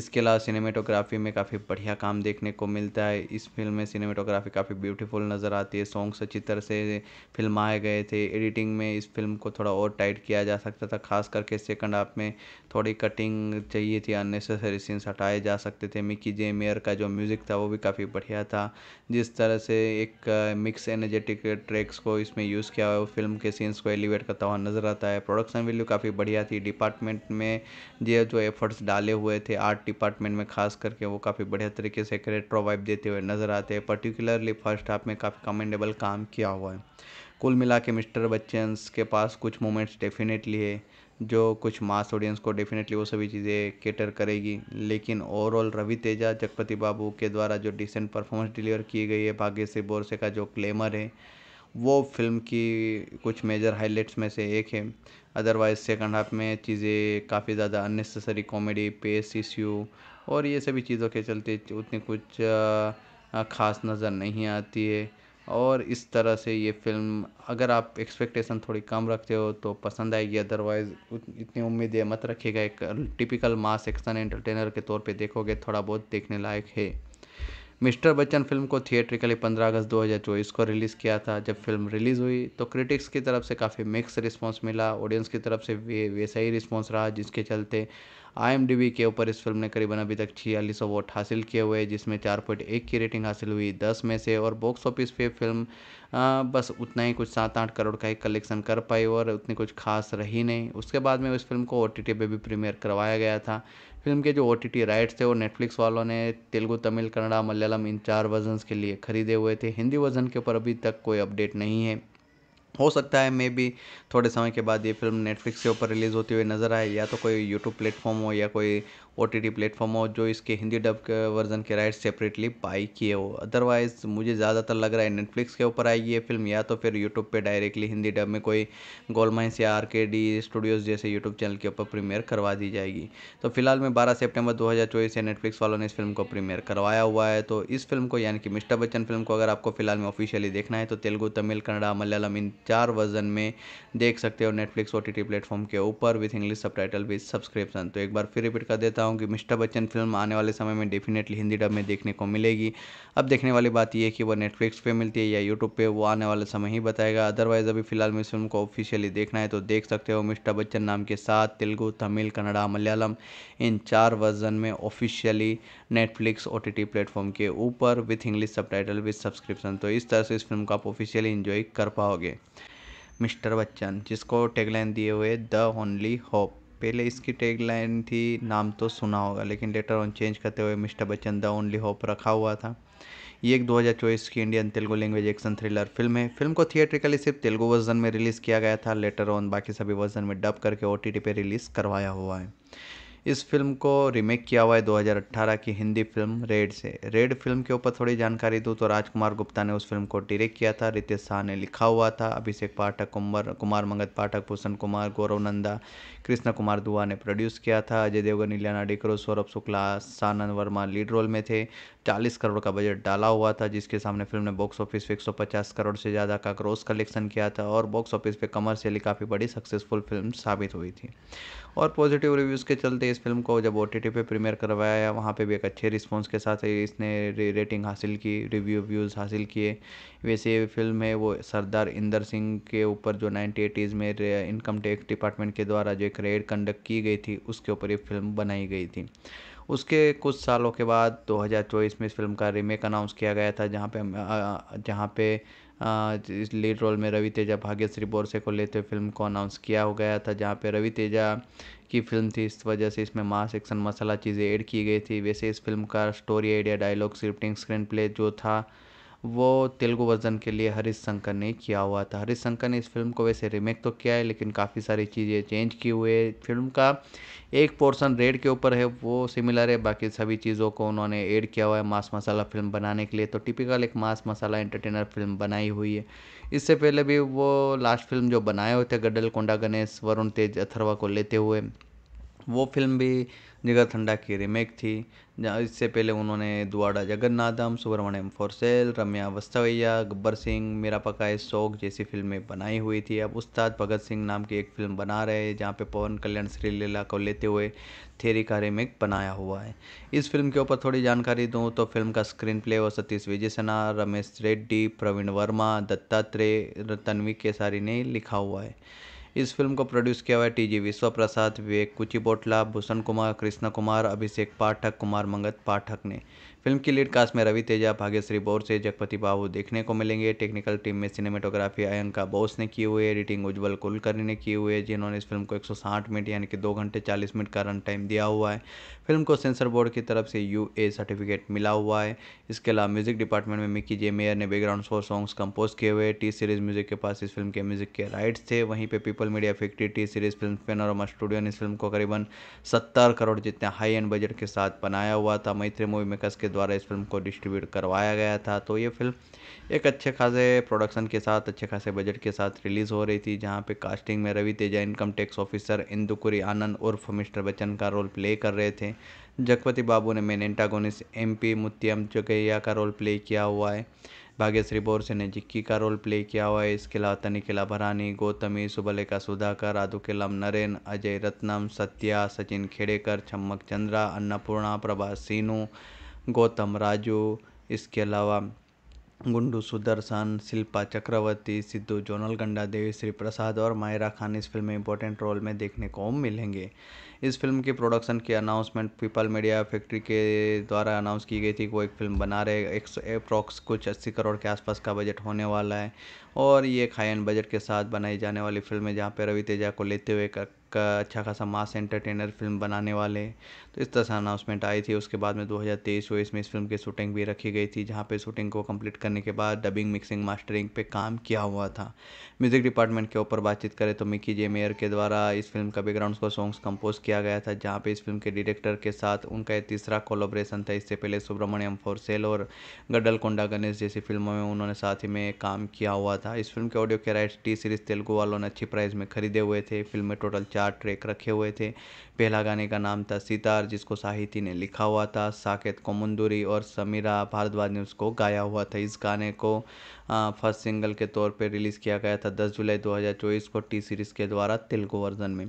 इसके अलावा सिनेमेटोग्राफी में काफ़ी बढ़िया काम देखने को मिलता है इस फिल्म में सिनेमेटोग्राफी काफ़ी ब्यूटीफुल नज़र आती है सॉन्ग्स अच्छी तरह से फिल्माए गए थे एडिटिंग में इस फिल्म को थोड़ा और टाइट किया जा सकता था खास करके सेकंड हाफ में थोड़ी कटिंग चाहिए थी अननेसेसरी सीन्स हटाए जा सकते थे मिकी जे मेयर का जो म्यूज़िक था वो भी काफ़ी बढ़िया था जिस तरह से एक मिक्स एनर्जेटिक ट्रैक्स को इसमें यूज़ किया हुआ वो फिल्म के सीन्स को एलिवेट करता हुआ नज़र आता है प्रोडक्शन वैल्यू काफ़ी बढ़िया थी डिपार्टमेंट में ये जो एफर्ट्स डाले हुए थे आर्ट डिपार्टमेंट में खास करके वो काफ़ी बढ़िया तरीके से करेक्टर वाइब देते हुए नज़र आते हैं पर्टिकुलरली फर्स्ट हाफ में काफ़ी कमेंडेबल काम किया हुआ है कुल मिला के मिस्टर बच्चन के पास कुछ मोमेंट्स डेफिनेटली है जो कुछ मास ऑडियंस को डेफिनेटली वो सभी चीज़ें केटर करेगी लेकिन ओवरऑल रवि तेजा जगपति बाबू के द्वारा जो डिसेंट परफॉर्मेंस डिलीवर की गई है भाग्य से बोरसे का जो क्लेमर है वो फ़िल्म की कुछ मेजर हाइलाइट्स में से एक है अदरवाइज़ सेकंड हाफ में चीज़ें काफ़ी ज़्यादा अननेसेसरी कॉमेडी पेस इश्यू और ये सभी चीज़ों के चलते उतनी कुछ ख़ास नज़र नहीं आती है और इस तरह से ये फ़िल्म अगर आप एक्सपेक्टेशन थोड़ी कम रखते हो तो पसंद आएगी अदरवाइज़ इतनी उम्मीदें मत रखिएगा एक टिपिकल मास एक्शन एंटरटेनर के तौर पे देखोगे थोड़ा बहुत देखने लायक है मिस्टर बच्चन फिल्म को थिएट्रिकली 15 अगस्त 2024 को रिलीज़ किया था जब फिल्म रिलीज़ हुई तो क्रिटिक्स की तरफ से काफ़ी मिक्स रिस्पांस मिला ऑडियंस की तरफ से वे वैसा ही रिस्पांस रहा जिसके चलते आई के ऊपर इस फिल्म ने करीबन अभी तक छियालीस वोट हासिल किए हुए जिसमें चार पॉइंट एक की रेटिंग हासिल हुई दस में से और बॉक्स ऑफिस पे फिल्म आ, बस उतना ही कुछ सात आठ करोड़ का ही कलेक्शन कर पाई और उतनी कुछ खास रही नहीं उसके बाद में उस फिल्म को ओ टी पे भी प्रीमियर करवाया गया था फिल्म के जो ओ टी टी राइट्स थे वो नेटफ्लिक्स वालों ने तेलुगु तमिल कन्नड़ा मलयालम इन चार वर्जन के लिए ख़रीदे हुए थे हिंदी वर्जन के ऊपर अभी तक कोई अपडेट नहीं है हो सकता है मे भी थोड़े समय के बाद ये फिल्म नेटफ्लिक्स के ऊपर रिलीज़ होती हुई नज़र आए या तो कोई यूट्यूब प्लेटफॉर्म हो या कोई ओ टी टी प्लेटफॉर्म हो जो इसके हिंदी डब के वर्ज़न के राइट सेपरेटली बाई किए हो अदरवाइज़ मुझे ज़्यादातर लग रहा है नेटफ्लिक्स के ऊपर आई ये फिल्म या तो फिर यूट्यूब पे डायरेक्टली हिंदी डब में कोई गोलमाइंस या आर के डी स्टूडियोज़ जैसे यूट्यूब चैनल के ऊपर प्रीमियर करवा दी जाएगी तो फिलहाल में बारह सेप्टेम्बर दो से नेटफ्लिक्स वालों ने इस फिल्म को प्रीमियर करवाया हुआ है तो इस फिल्म को यानी कि मिस्टर बच्चन फिल्म को अगर आपको फिलहाल में ऑफिशियली देखना है तो तेलुगू तमिल कन्नड़ा मलयालम इन चार वर्जन में देख सकते हो नेटफ्लिक्स ओ टी प्लेटफॉर्म के ऊपर with English subtitle with subscription तो एक बार फिर रिपीट कर देता मानता हूँ कि मिस्टर बच्चन फिल्म आने वाले समय में डेफिनेटली हिंदी डब में देखने को मिलेगी अब देखने वाली बात यह है कि वह नेटफ्लिक्स पे मिलती है या यूट्यूब पे वो आने वाले समय ही बताएगा अदरवाइज़ अभी फिलहाल में फिल्म को ऑफिशियली देखना है तो देख सकते हो मिस्टर बच्चन नाम के साथ तेलुगु तमिल कन्नड़ा मलयालम इन चार वर्जन में officially Netflix O T platform के ऊपर with English subtitle with subscription तो इस तरह से इस फिल्म को आप ऑफिशियली इन्जॉय कर पाओगे मिस्टर बच्चन जिसको टेगलाइन दिए हुए द ओनली होप पहले इसकी टैगलाइन थी नाम तो सुना होगा लेकिन लेटर ऑन चेंज करते हुए mister Bachchan the only hope रखा हुआ था ये एक 2024 की Indian Telugu language action thriller film है फिल्म को थिएट्रिकली सिर्फ तेलुगु वर्जन में रिलीज़ किया गया था लेटर ऑन बाकी सभी वर्जन में डब करके ओ टी पे रिलीज़ करवाया हुआ है इस फ़िल्म को रीमेक किया हुआ है 2018 की हिंदी फिल्म रेड से रेड फिल्म के ऊपर थोड़ी जानकारी दूँ तो राजकुमार गुप्ता ने उस फिल्म को डायरेक्ट किया था रितेश शाह ने लिखा हुआ था अभिषेक पाठक कुमार कुमार मंगत पाठक भूषण कुमार गौरव नंदा कृष्ण कुमार दुआ ने प्रोड्यूस किया था अजय देवगन इलियाना डिक्रो सौरभ शुक्ला सानंद वर्मा लीड रोल में थे चालीस करोड़ का बजट डाला हुआ था जिसके सामने फिल्म ने बॉक्स ऑफिस पे 150 करोड़ से ज़्यादा का ग्रोस कलेक्शन किया था और बॉक्स ऑफिस पे कमर्शियली काफ़ी बड़ी सक्सेसफुल फिल्म साबित हुई थी और पॉजिटिव रिव्यूज़ के चलते इस फिल्म को जब ओ टी पर प्रीमियर करवाया वहाँ पर भी एक अच्छे रिस्पॉन्स के साथ इसने रेटिंग हासिल की रिव्यू व्यूज़ हासिल किए वैसे ये फिल्म है वो सरदार इंदर सिंह के ऊपर जो नाइनटी एटीज़ में इनकम टैक्स डिपार्टमेंट के द्वारा जो एक रेड कंडक्ट की गई थी उसके ऊपर ये फिल्म बनाई गई थी उसके कुछ सालों के बाद 2024 में इस फिल्म का रीमेक अनाउंस किया गया था जहाँ पे जहाँ पे इस लीड रोल में रवि तेजा भाग्यश्री बोरसे को लेते हुए फिल्म को अनाउंस किया हो गया था जहाँ पे रवि तेजा की फिल्म थी इस वजह से इसमें मास एक्शन मसाला चीज़ें ऐड की गई थी वैसे इस फिल्म का story idea dialogue scripting screenplay जो था वो तेलुगु वर्ज़न के लिए हरीश शंकर ने किया हुआ था हरीश शंकर ने इस फ़िल्म को वैसे रीमेक तो किया है लेकिन काफ़ी सारी चीज़ें चेंज की हुई है फ़िल्म का एक पोर्शन रेड के ऊपर है वो सिमिलर है बाकी सभी चीज़ों को उन्होंने ऐड किया हुआ है मास मसाला फ़िल्म बनाने के लिए तो टिपिकल एक मास मसाला एंटरटेनर फिल्म बनाई हुई है इससे पहले भी वो लास्ट फिल्म जो बनाए हुए थे गडल कोंडा गणेश वरुण तेज अथरवा को लेते हुए वो फिल्म भी जगह ठंडा की रिमेक थी जहाँ इससे पहले उन्होंने द्वाड़ा जगन्नाथम सुब्रमण्यम फोरसेल रम्या वस्तवैया गब्बर सिंह मेरा पकाए शोक जैसी फिल्में बनाई हुई थी अब उस्ताद भगत सिंह नाम की एक फिल्म बना रहे हैं जहाँ पे पवन कल्याण श्रीलीला को लेते हुए थेरी का रिमेक बनाया हुआ है इस फिल्म के ऊपर थोड़ी जानकारी दूँ तो फिल्म का स्क्रीन प्ले और सतीश विजय सना रमेश रेड्डी प्रवीण वर्मा दत्तात्रेय तन्वी केसारी ने लिखा हुआ है इस फिल्म को प्रोड्यूस किया हुआ है टी जी विश्व प्रसाद विवेक कुची बोटला भूषण कुमार कृष्ण कुमार अभिषेक पाठक कुमार मंगत पाठक ने फिल्म की लीड कास्ट में रवि तेजा भाग्यश्री से जगपति बाबू देखने को मिलेंगे टेक्निकल टीम में सिनेमेटोग्राफी अयंका बोस ने की हुई है एडिटिंग उज्ज्वल कुलकर्णी ने की हुई है जिन्होंने इस फिल्म को 160 मिनट यानी कि दो घंटे 40 मिनट का रन टाइम दिया हुआ है फिल्म को सेंसर बोर्ड की तरफ से यू ए सर्टिफिकेट मिला हुआ है इसके अलावा म्यूजिक डिपार्टमेंट में मिकी जे मेयर ने बैकग्राउंड स्कोर सॉन्ग्स कंपोज किए हुए टी सीरीज म्यूजिक के पास इस फिल्म के म्यूजिक के राइट्स थे वहीं पे people media factory T series film panorama studio ने इस फिल्म को करीबन सत्तर करोड़ जितने हाई एंड बजट के साथ बनाया हुआ था मैत्री मूवी मेकर्स के द्वारा इस फिल्म को डिस्ट्रीब्यूट करवाया गया था तो ये फिल्म एक अच्छे खासे प्रोडक्शन के साथ अच्छे खासे बजट के साथ रिलीज़ हो रही थी जहाँ पे कास्टिंग में Ravi Teja income tax officer Indukuri Anand उर्फ मिस्टर बच्चन का रोल प्ले कर रहे थे जगपति बाबू ने main antagonist M P मुत्यम Chukkaiah का रोल प्ले किया हुआ है भाग्यश्री बोरसे ने जिक्की का रोल प्ले किया हुआ है इसके अलावा तनिकिला भरानी गौतमी सुबलेखा सुधाकर आदुकेलम नरेन अजय रत्नम सत्या सचिन खेड़ेकर छम्मक चंद्रा अन्नपूर्णा प्रभा सीनू गौतम राजू इसके अलावा गुंडू सुदर्शन शिल्पा चक्रवर्ती सिद्धू जोनल गंडा देवी श्री प्रसाद और मायरा खान इस फिल्म में इंपॉर्टेंट रोल में देखने को मिलेंगे इस फिल्म की प्रोडक्शन की अनाउंसमेंट पीपल मीडिया फैक्ट्री के द्वारा अनाउंस की गई थी कि वो एक फिल्म बना रहे एक अप्रॉक्स कुछ अस्सी करोड़ के आसपास का बजट होने वाला है और ये एक हाई एंड बजट के साथ बनाई जाने वाली फिल्म है जहाँ पर रवि तेजा को लेते हुए एक एक अच्छा खासा मास एंटरटेनर फ़िल्म बनाने वाले तो इस तरह से अनाउंसमेंट आई थी उसके बाद में 2023 हज़ार में इस फिल्म की शूटिंग भी रखी गई थी जहाँ पे शूटिंग को कंप्लीट करने के बाद डबिंग मिक्सिंग मास्टरिंग पे काम किया हुआ था म्यूज़िक डिपार्टमेंट के ऊपर बातचीत करें तो मिकी जे मेयर के द्वारा इस फिल्म का बैकग्राउंड को सॉन्ग्स कंपोज किया गया था जहाँ पर इस फिल्म के डायरेक्टर के साथ उनका तीसरा कोलोब्रेशन था इससे पहले सुब्रमण्यम फॉर सेल और कोंडा गणेश जैसी फिल्मों में उन्होंने साथ ही में काम किया हुआ था इस फिल्म के ऑडियो के राइट्स टी सीरीज़ तेलुगु वालों ने अच्छी प्राइस में खरीदे हुए थे फिल्म में टोटल चार चार ट्रैक रखे हुए थे पहला गाने का नाम था सितार जिसको साहित्य ने लिखा हुआ था साकेत कोमुंदुरी और समीरा भारद्वाज ने उसको गाया हुआ था इस गाने को फर्स्ट सिंगल के तौर पर रिलीज़ किया गया था 10 जुलाई 2024 को टी सीरीज़ के द्वारा तेलुगु वर्जन में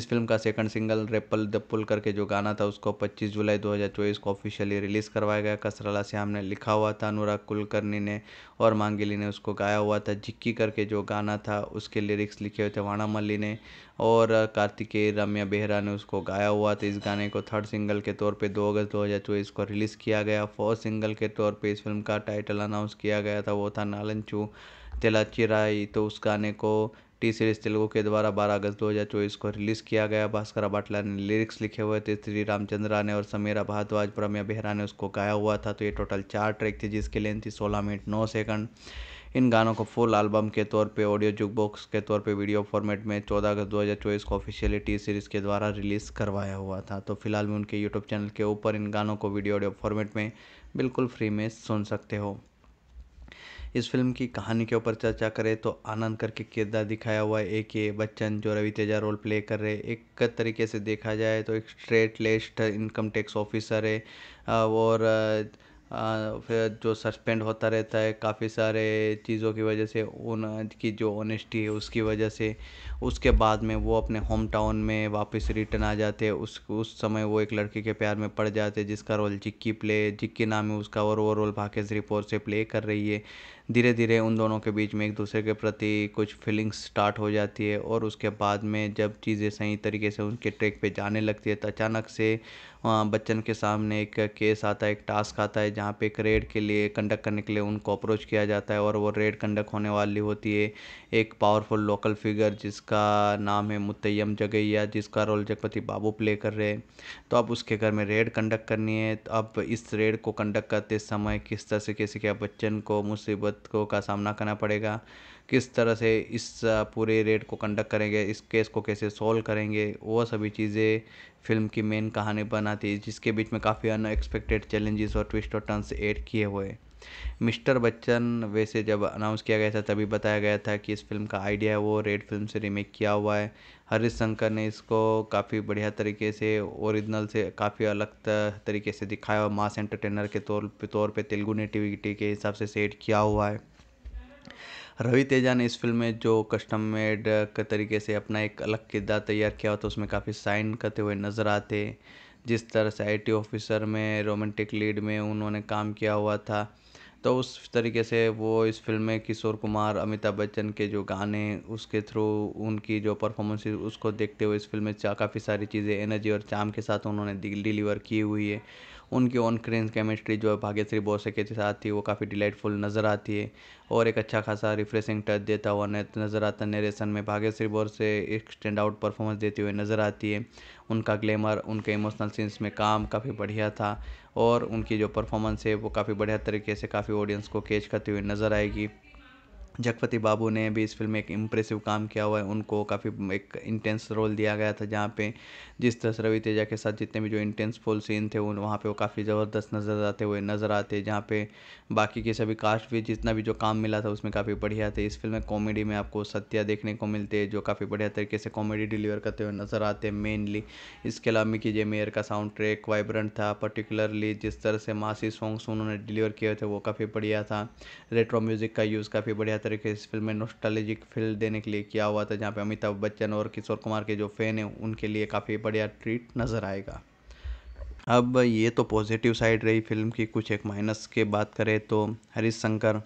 इस फिल्म का सेकंड सिंगल रेपल दप्पुल करके जो गाना था उसको 25 जुलाई 2024 को ऑफिशियली रिलीज़ करवाया गया कसरला श्याम ने लिखा हुआ था अनुराग कुलकर्णी ने और मांगिली ने उसको गाया हुआ था जिक्की करके जो गाना था उसके लिरिक्स लिखे हुए थे वाणा मल्ली ने और कार्तिकेय रम्या बेहरा ने उसको गाया हुआ था इस गाने को थर्ड सिंगल के तौर पे 2 अगस्त दो हज़ार चौबीस को रिलीज़ किया गया फोर्थ सिंगल के तौर पे इस फिल्म का टाइटल अनाउंस किया गया था वो था नालन चू तेलाचिराई तो उस गाने को टी सीरीज तेलुगु के द्वारा 12 अगस्त 2024 को रिलीज़ किया गया भास्कर बाटला ने लिरिक्स लिखे हुए थे श्री रामचंद्रा ने और समीरा भारद्वाज प्रम्या बेहरा ने उसको गाया हुआ था तो ये टोटल चार ट्रैक थे जिसकी लेंथ थी सोलह मिनट नौ सेकंड इन गानों को फुल एल्बम के तौर पे ऑडियो बॉक्स के तौर पे वीडियो फॉर्मेट में 14 अगस्त 2024 को ऑफिशियली टी सीरीज़ के द्वारा रिलीज़ करवाया हुआ था तो फिलहाल में उनके यूट्यूब चैनल के ऊपर इन गानों को वीडियो ऑडियो फॉर्मेट में बिल्कुल फ्री में सुन सकते हो इस फिल्म की कहानी के ऊपर चर्चा करें तो आनंद करके किरदार दिखाया हुआ है ए के बच्चन जो रवि तेजा रोल प्ले कर रहे एक तरीके से देखा जाए तो एक स्ट्रेट लेस्ट इनकम टैक्स ऑफिसर है और फिर जो सस्पेंड होता रहता है काफ़ी सारे चीज़ों की वजह से उनकी जो ऑनेस्टी है उसकी वजह से उसके बाद में वो अपने होम टाउन में वापस रिटर्न आ जाते हैं उस उस समय वो एक लड़के के प्यार में पड़ जाते हैं जिसका रोल जिक्की प्ले जिक्की नाम है उसका और वो रोल भाकेश रिपोर से प्ले कर रही है धीरे धीरे उन दोनों के बीच में एक दूसरे के प्रति कुछ फीलिंग्स स्टार्ट हो जाती है और उसके बाद में जब चीज़ें सही तरीके से उनके ट्रैक पे जाने लगती है तो अचानक से बच्चन के सामने एक केस आता है एक टास्क आता है जहाँ पे एक रेड के लिए कंडक्ट करने के लिए उनको अप्रोच किया जाता है और वो रेड कंडक्ट होने वाली होती है एक पावरफुल लोकल फिगर जिसका नाम है मुतैयम जगैया जिसका रोल जगपति बाबू प्ले कर रहे हैं तो अब उसके घर में रेड कंडक्ट करनी है तो अब इस रेड को कंडक्ट करते समय किस तरह से कैसे क्या बच्चन को मुसीबत को का सामना करना पड़ेगा किस तरह से इस पूरे रेड को कंडक्ट करेंगे इस केस को कैसे सॉल्व करेंगे वो सभी चीज़ें फ़िल्म की मेन कहानी बनाती है जिसके बीच में काफ़ी अनएक्सपेक्टेड चैलेंजेस और ट्विस्ट और टर्न्स ऐड किए हुए मिस्टर बच्चन वैसे जब अनाउंस किया गया था तभी बताया गया था कि इस फिल्म का आइडिया है वो रेड फिल्म से रीमेक किया हुआ है हरीश शंकर ने इसको काफ़ी बढ़िया तरीके से ओरिजिनल से काफ़ी अलग तरीके से दिखाया और मास एंटरटेनर के तौर पे तौर पे तेलुगु नेटिविटी के हिसाब से सेट किया हुआ है रवि तेजा ने इस फिल्म में जो कस्टम मेड के तरीके से अपना एक अलग किरदार तैयार किया होता तो उसमें काफ़ी साइन करते हुए नज़र आते जिस तरह से आई ऑफिसर में रोमांटिक लीड में उन्होंने काम किया हुआ था तो उस तरीके से वो इस फिल्म में किशोर कुमार अमिताभ बच्चन के जो गाने उसके थ्रू उनकी जो परफॉर्मेंस उसको देखते हुए इस फिल्म में काफ़ी सारी चीज़ें एनर्जी और चाम के साथ उन्होंने डिलीवर की हुई है उनकी ऑन क्रीन केमिस्ट्री जो है भाग्यश्री बोसेके के साथ थी वो काफ़ी डिलाइटफुल नज़र आती है और एक अच्छा खासा रिफ्रेशिंग टच देता हुआ नज़र आता नरेशन में भाग्यश्री बोसे एक स्टैंड आउट परफॉर्मेंस देती हुई नज़र आती है उनका ग्लैमर उनके इमोशनल सीन्स में काम काफ़ी बढ़िया था और उनकी जो परफॉर्मेंस है वो काफ़ी बढ़िया तरीके से काफ़ी ऑडियंस को कैच करती हुई नज़र आएगी जगपति बाबू ने भी इस फ़िल्म में एक इम्प्रेसिव काम किया हुआ है उनको काफ़ी एक इंटेंस रोल दिया गया था जहाँ पे जिस तरह से रवि तेजा के साथ जितने भी जो इंटेंसफुल सीन थे उन वहाँ पे वो काफ़ी ज़बरदस्त नज़र आते हुए नज़र आते जहाँ पे बाकी के सभी कास्ट भी जितना भी जो काम मिला था उसमें काफ़ी बढ़िया थे इस फिल्म में कॉमेडी में आपको सत्या देखने को मिलते जो काफ़ी बढ़िया तरीके से कॉमेडी डिलीवर करते हुए नज़र आते मेनली इसके अलावा मिकी जे मेयर का साउंड ट्रैक वाइब्रेंट था पर्टिकुलरली जिस तरह से मासी सॉन्ग्स उन्होंने डिलीवर किए थे वो काफ़ी बढ़िया था रेट्रो म्यूज़िक का यूज़ काफ़ी बढ़िया था तरीके से इस फिल्म में नोस्टालजिक फील देने के लिए किया हुआ था जहाँ पे अमिताभ बच्चन और किशोर कुमार के जो फ़ैन हैं उनके लिए काफ़ी बढ़िया ट्रीट नज़र आएगा अब ये तो पॉजिटिव साइड रही फिल्म की कुछ एक माइनस के बात करें तो हरीश शंकर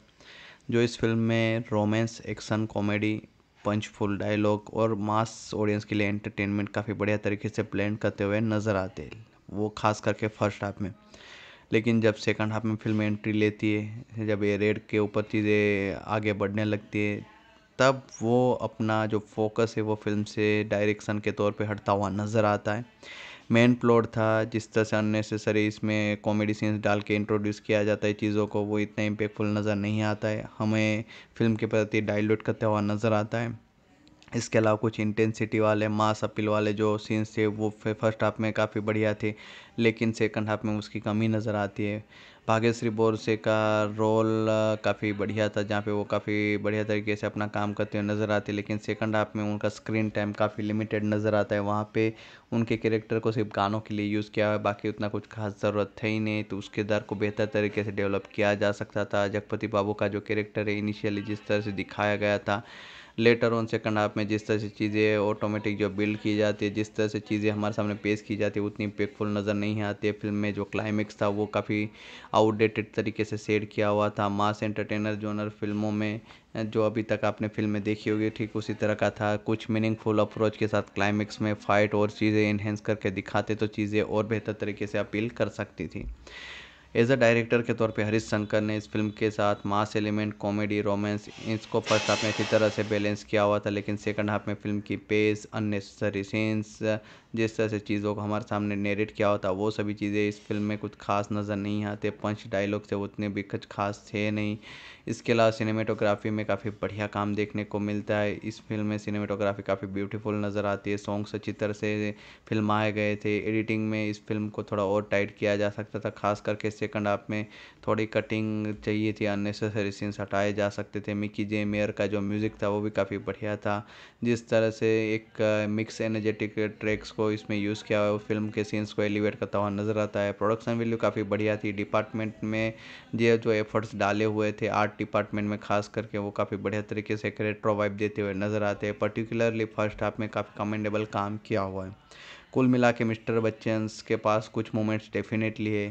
जो इस फिल्म में romance action comedy punchful dialogue और मास ऑडियंस के लिए एंटरटेनमेंट काफ़ी बढ़िया तरीके से प्लान करते हुए नज़र आते वो खास करके फर्स्ट हाफ में लेकिन जब सेकंड हाफ में फ़िल्म एंट्री लेती है जब ये रेड के ऊपर चीज़ें आगे बढ़ने लगती है तब वो अपना जो फोकस है वो फिल्म से डायरेक्शन के तौर पे हटता हुआ नज़र आता है मेन प्लॉट था जिस तरह से अननेसेसरी इसमें कॉमेडी सीन्स डाल के इंट्रोड्यूस किया जाता है चीज़ों को वो इतना इम्पेक्टफुल नज़र नहीं आता है हमें फिल्म के प्रति डाइल्यूट करता हुआ नज़र आता है इसके अलावा कुछ इंटेंसिटी वाले मास अपील वाले जो सीन्स थे वो फर्स्ट हाफ में काफ़ी बढ़िया थे लेकिन सेकंड हाफ में उसकी कमी नज़र आती है भाग्यश्री बोरसे का रोल काफ़ी बढ़िया था जहाँ पे वो काफ़ी बढ़िया तरीके से अपना काम करते हुए नज़र आते लेकिन सेकंड हाफ में उनका स्क्रीन टाइम काफ़ी लिमिटेड नज़र आता है वहाँ पे उनके कैरेक्टर को सिर्फ गानों के लिए यूज़ किया है बाकी उतना कुछ खास ज़रूरत है ही नहीं तो उसके दर को बेहतर तरीके से डेवलप किया जा सकता था जगपति बाबू का जो कैरेक्टर है इनिशियली जिस तरह से दिखाया गया था लेटर ऑन सेकंड हाफ में जिस तरह से चीज़ें ऑटोमेटिक जो बिल्ड की जाती है जिस तरह से चीज़ें हमारे सामने पेश की जाती है उतनी इम्पेक्टफुल नज़र नहीं आती है फिल्म में जो क्लाइमेक्स था वो काफ़ी आउटडेटेड तरीके से सेट किया हुआ था मास एंटरटेनर जोनर फिल्मों में जो अभी तक आपने फिल्में देखी होगी ठीक उसी तरह का था कुछ मीनिंगफुल अप्रोच के साथ क्लाइमेक्स में फ़ाइट और चीज़ें इन्हेंस करके दिखाते तो चीज़ें और बेहतर तरीके से अपील कर सकती थी एज अ डायरेक्टर के तौर पे हरीश शंकर ने इस फिल्म के साथ मास एलिमेंट कॉमेडी रोमांस इसको फर्स्ट हाफ में अच्छी तरह से बैलेंस किया हुआ था लेकिन सेकंड हाफ में फिल्म की पेस अननेसेसरी सीन्स जिस तरह से चीज़ों को हमारे सामने नेरेट किया होता वो सभी चीज़ें इस फ़िल्म में कुछ खास नज़र नहीं आते पंच डायलॉग से उतने भी कुछ खास थे नहीं इसके अलावा सिनेमेटोग्राफी में काफ़ी बढ़िया काम देखने को मिलता है इस फिल्म में सिनेमेटोग्राफी काफ़ी ब्यूटीफुल नज़र आती है सॉन्ग्स अच्छी तरह से फिल्माए गए थे एडिटिंग में इस फिल्म को थोड़ा और टाइट किया जा सकता था खास करके सेकंड हाफ में थोड़ी कटिंग चाहिए थी अननेसेसरी सीन्स हटाए जा सकते थे मिकी जे मेयर का जो म्यूज़िक था वो भी काफ़ी बढ़िया था जिस तरह से एक मिक्स एनर्जेटिक ट्रैक्स को को इसमें यूज़ किया हुआ है वो फिल्म के सीन्स को एलिवेट करता हुआ नज़र आता है प्रोडक्शन वैल्यू काफ़ी बढ़िया थी डिपार्टमेंट में ये जो एफर्ट्स डाले हुए थे आर्ट डिपार्टमेंट में खास करके वो काफ़ी बढ़िया तरीके से करेक्ट्रो वाइब देते हुए नज़र आते हैं पर्टिकुलरली फर्स्ट हाफ में काफ़ी कमेंडेबल काम किया हुआ है कुल मिला के मिस्टर बच्चन के पास कुछ मोमेंट्स डेफिनेटली है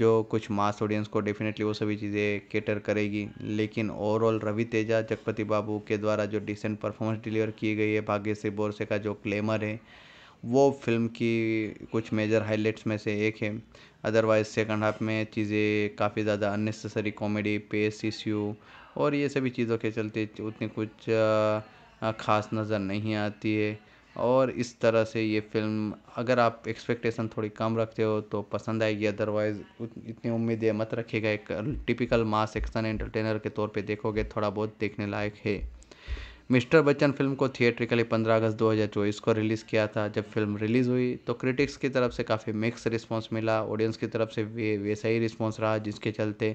जो कुछ मास ऑडियंस को डेफिनेटली वो सभी चीज़ें केटर करेगी लेकिन ओवरऑल रवि तेजा जगपति बाबू के द्वारा जो डिसेंट परफॉर्मेंस डिलीवर की गई है भाग्य से बोरसे का जो क्लेमर है वो फ़िल्म की कुछ मेजर हाइलाइट्स में से एक है अदरवाइज़ सेकंड हाफ में चीज़ें काफ़ी ज़्यादा अननेसेसरी कॉमेडी पेस इश्यू और ये सभी चीज़ों के चलते उतनी कुछ ख़ास नज़र नहीं आती है और इस तरह से ये फ़िल्म अगर आप एक्सपेक्टेशन थोड़ी कम रखते हो तो पसंद आएगी अदरवाइज़ इतनी उम्मीदें मत रखिएगा एक टिपिकल मास एक्शन एंटरटेनर के तौर पे देखोगे थोड़ा बहुत देखने लायक है मिस्टर बच्चन फिल्म को थिएट्रिकली 15 अगस्त 2024 को रिलीज़ किया था जब फिल्म रिलीज़ हुई तो क्रिटिक्स की तरफ से काफ़ी मिक्स रिस्पांस मिला ऑडियंस की तरफ से वे वैसा ही रिस्पांस रहा जिसके चलते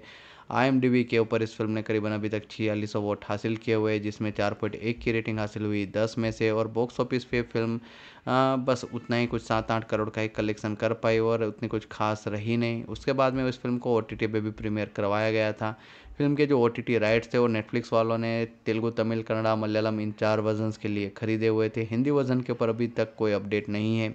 आई के ऊपर इस फिल्म ने करीबन अभी तक छियालीस सौ वोट हासिल किए हुए जिसमें चार पॉइंट एक की रेटिंग हासिल हुई दस में से और बॉक्स ऑफिस पे फिल्म आ, बस उतना ही कुछ सात आठ करोड़ का ही कलेक्शन कर पाई और उतनी कुछ खास रही नहीं उसके बाद में उस फिल्म को ओ टी पे भी प्रीमियर करवाया गया था फिल्म के जो ओ राइट्स थे वो नेटफ्लिक्स वालों ने तेलुगु तमिल कन्नड़ा मलयालम इन चार वर्ज़न्स के लिए ख़रीदे हुए थे हिंदी वर्ज़न के ऊपर अभी तक कोई अपडेट नहीं है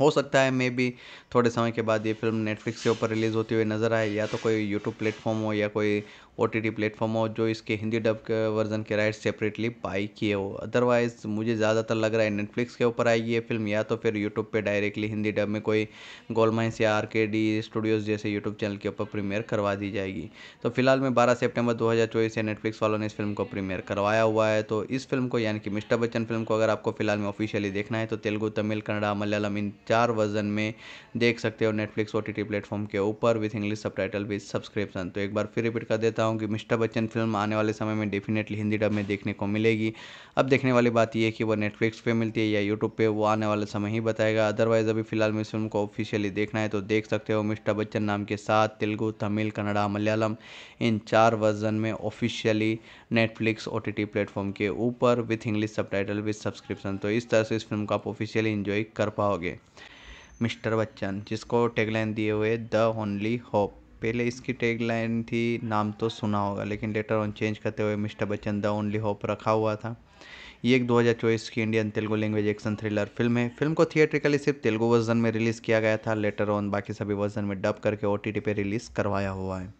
हो सकता है मे बी थोड़े समय के बाद ये फ़िल्म नेटफ्लिक्स के ऊपर रिलीज़ होती हुई नज़र आए या तो कोई यूट्यूब प्लेटफॉर्म हो या कोई ओ टी टी प्लेटफॉर्म हो जो इसके हिंदी डब के वर्ज़न के राइट सेपरेटली बाई किए हो अदरवाइज़ मुझे ज़्यादातर लग रहा है नेटफ्लिक्स के ऊपर आएगी ये फिल्म या तो फिर यूट्यूब पर डायरेक्टली हिंदी डब में कोई गोलमाइंस या आर के डी स्टूडियोज़ जैसे यूट्यूब चैनल के ऊपर प्रीमियर करवा दी जाएगी तो फिलहाल में बारह सेप्टेम्बर दो हज़ार चौबीस से नेटफ्लिक्स वालों ने इस फिल्म को प्रीमियर करवाया हुआ है तो इस फिल्म को यानी कि मिस्टर बच्चन फिल्म को अगर आपको फिलहाल में ऑफिशियली देखना है तो तेलुगू तमिल कन्नड़ा मलयालम इन चार वर्जन में देख सकते हो Netflix O T T platform के ऊपर with English subtitle with subscription तो एक बार फिर रिपीट कर देता हूँ कि मिस्टर बच्चन फिल्म आने वाले समय में डेफिनेटली हिंदी डब में देखने को मिलेगी अब देखने वाली बात यह है कि वो नेटफ्लिक्स पर मिलती है या यूट्यूब पर वो आने वाले समय ही बताएगा अदरवाइज़ अभी फिलहाल में इस फिल्म को ऑफिशियली देखना है तो देख सकते हो मिस्टर बच्चन नाम के साथ तेलुगू तमिल कन्नड़ा मलयालम इन चार वर्जन में officially Netflix O T platform के ऊपर with English subtitle with subscription तो इस तरह से इस फिल्म को आप ऑफिशियली इन्जॉय कर पाओगे मिस्टर बच्चन जिसको टैगलाइन दिए हुए द ओनली होप पहले इसकी टैगलाइन थी नाम तो सुना होगा लेकिन लेटर ऑन चेंज करते हुए mister Bachchan the only hope रखा हुआ था ये एक 2024 की Indian Telugu language action thriller film है फिल्म को थिएट्रिकली सिर्फ तेलुगु वर्जन में रिलीज़ किया गया था लेटर ऑन बाकी सभी वर्जन में डब करके ओ टी पर रिलीज़ करवाया हुआ है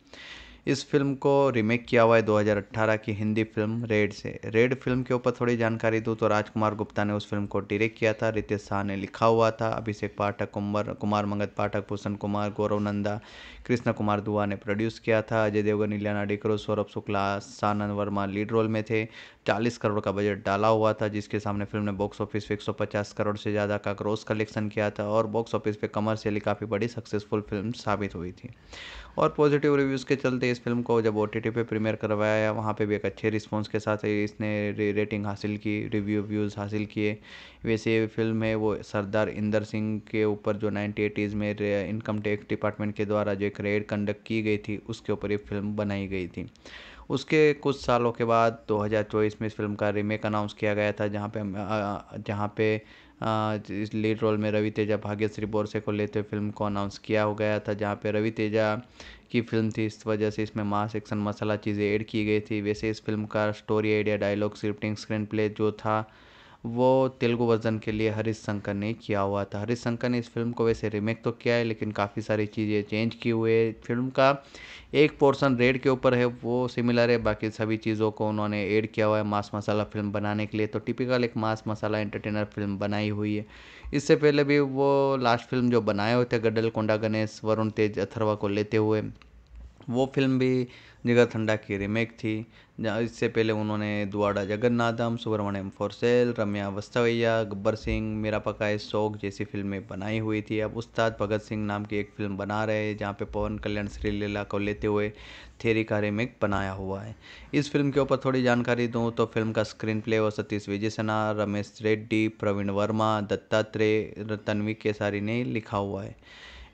इस फ़िल्म को रीमेक किया हुआ है 2018 की हिंदी फिल्म रेड से रेड फिल्म के ऊपर थोड़ी जानकारी दूँ तो राजकुमार गुप्ता ने उस फिल्म को डायरेक्ट किया था रितेश शाह ने लिखा हुआ था अभिषेक पाठक कुमार कुमार मंगत पाठक भूषण कुमार गौरव नंदा कृष्ण कुमार दुआ ने प्रोड्यूस किया था अजय देवगन इलियाना डिक्रो सौरभ शुक्ला सानंद वर्मा लीड रोल में थे चालीस करोड़ का बजट डाला हुआ था जिसके सामने फिल्म ने बॉक्स ऑफिस पे पचास करोड़ से ज़्यादा का ग्रोस कलेक्शन किया था और बॉक्स ऑफिस पे कमर्शियली काफ़ी बड़ी सक्सेसफुल फिल्म साबित हुई थी और पॉजिटिव रिव्यूज़ के चलते इस फिल्म को जब ओ टी पे प्रीमियर करवाया वहाँ पर भी एक अच्छे रिस्पॉन्स के साथ इसने रेटिंग हासिल की रिव्यू व्यूज़ हासिल किए वैसे फिल्म है वो सरदार इंदर सिंह के ऊपर जो नाइनटी एटीज़ में इनकम टैक्स डिपार्टमेंट के द्वारा जो एक रेड कंडक्ट की गई थी उसके ऊपर ये फिल्म बनाई गई थी उसके कुछ सालों के बाद दो हज़ार चौबीस में इस फ़िल्म का रीमेक अनाउंस किया गया था जहाँ पे जहाँ पे इस लीड रोल में रवि तेजा भाग्यश्री बोरसे को लेते हुए फिल्म को अनाउंस किया हो गया था जहाँ पे रवि तेजा की फिल्म थी इस वजह से इसमें मास एक्शन मसाला चीज़ें ऐड की गई थी वैसे इस फिल्म का story idea dialogue scripting screenplay जो था वो तेलुगु वर्ज़न के लिए हरीश शंकर ने किया हुआ था हरीश शंकर ने इस फ़िल्म को वैसे रीमेक तो किया है लेकिन काफ़ी सारी चीज़ें चेंज की हुई है फ़िल्म का एक पोर्शन रेड के ऊपर है वो सिमिलर है बाकी सभी चीज़ों को उन्होंने ऐड किया हुआ है मास मसाला फिल्म बनाने के लिए तो टिपिकल एक मास मसाला एंटरटेनर फिल्म बनाई हुई है इससे पहले भी वो लास्ट फिल्म जो बनाए हुए थे गडल कोंडा गणेश वरुण तेज अथरवा को लेते हुए वो फिल्म भी जिगर ठंडा की रीमेक थी इससे पहले उन्होंने द्वाड़ा जगन्नाथम सुब्रमण्यम फॉर सेल रम्या वस्तवैया गब्बर सिंह मेरा पकाए शोक जैसी फिल्में बनाई हुई थी अब उस्ताद भगत सिंह नाम की एक फिल्म बना रहे हैं जहाँ पे पवन कल्याण श्रीलीला को लेते हुए थेरी का रिमेक बनाया हुआ है इस फिल्म के ऊपर थोड़ी जानकारी दूँ तो फिल्म का स्क्रीन प्ले और सतीश विजय सना रमेश रेड्डी प्रवीण वर्मा दत्तात्रेय तन्वी केसारी ने लिखा हुआ है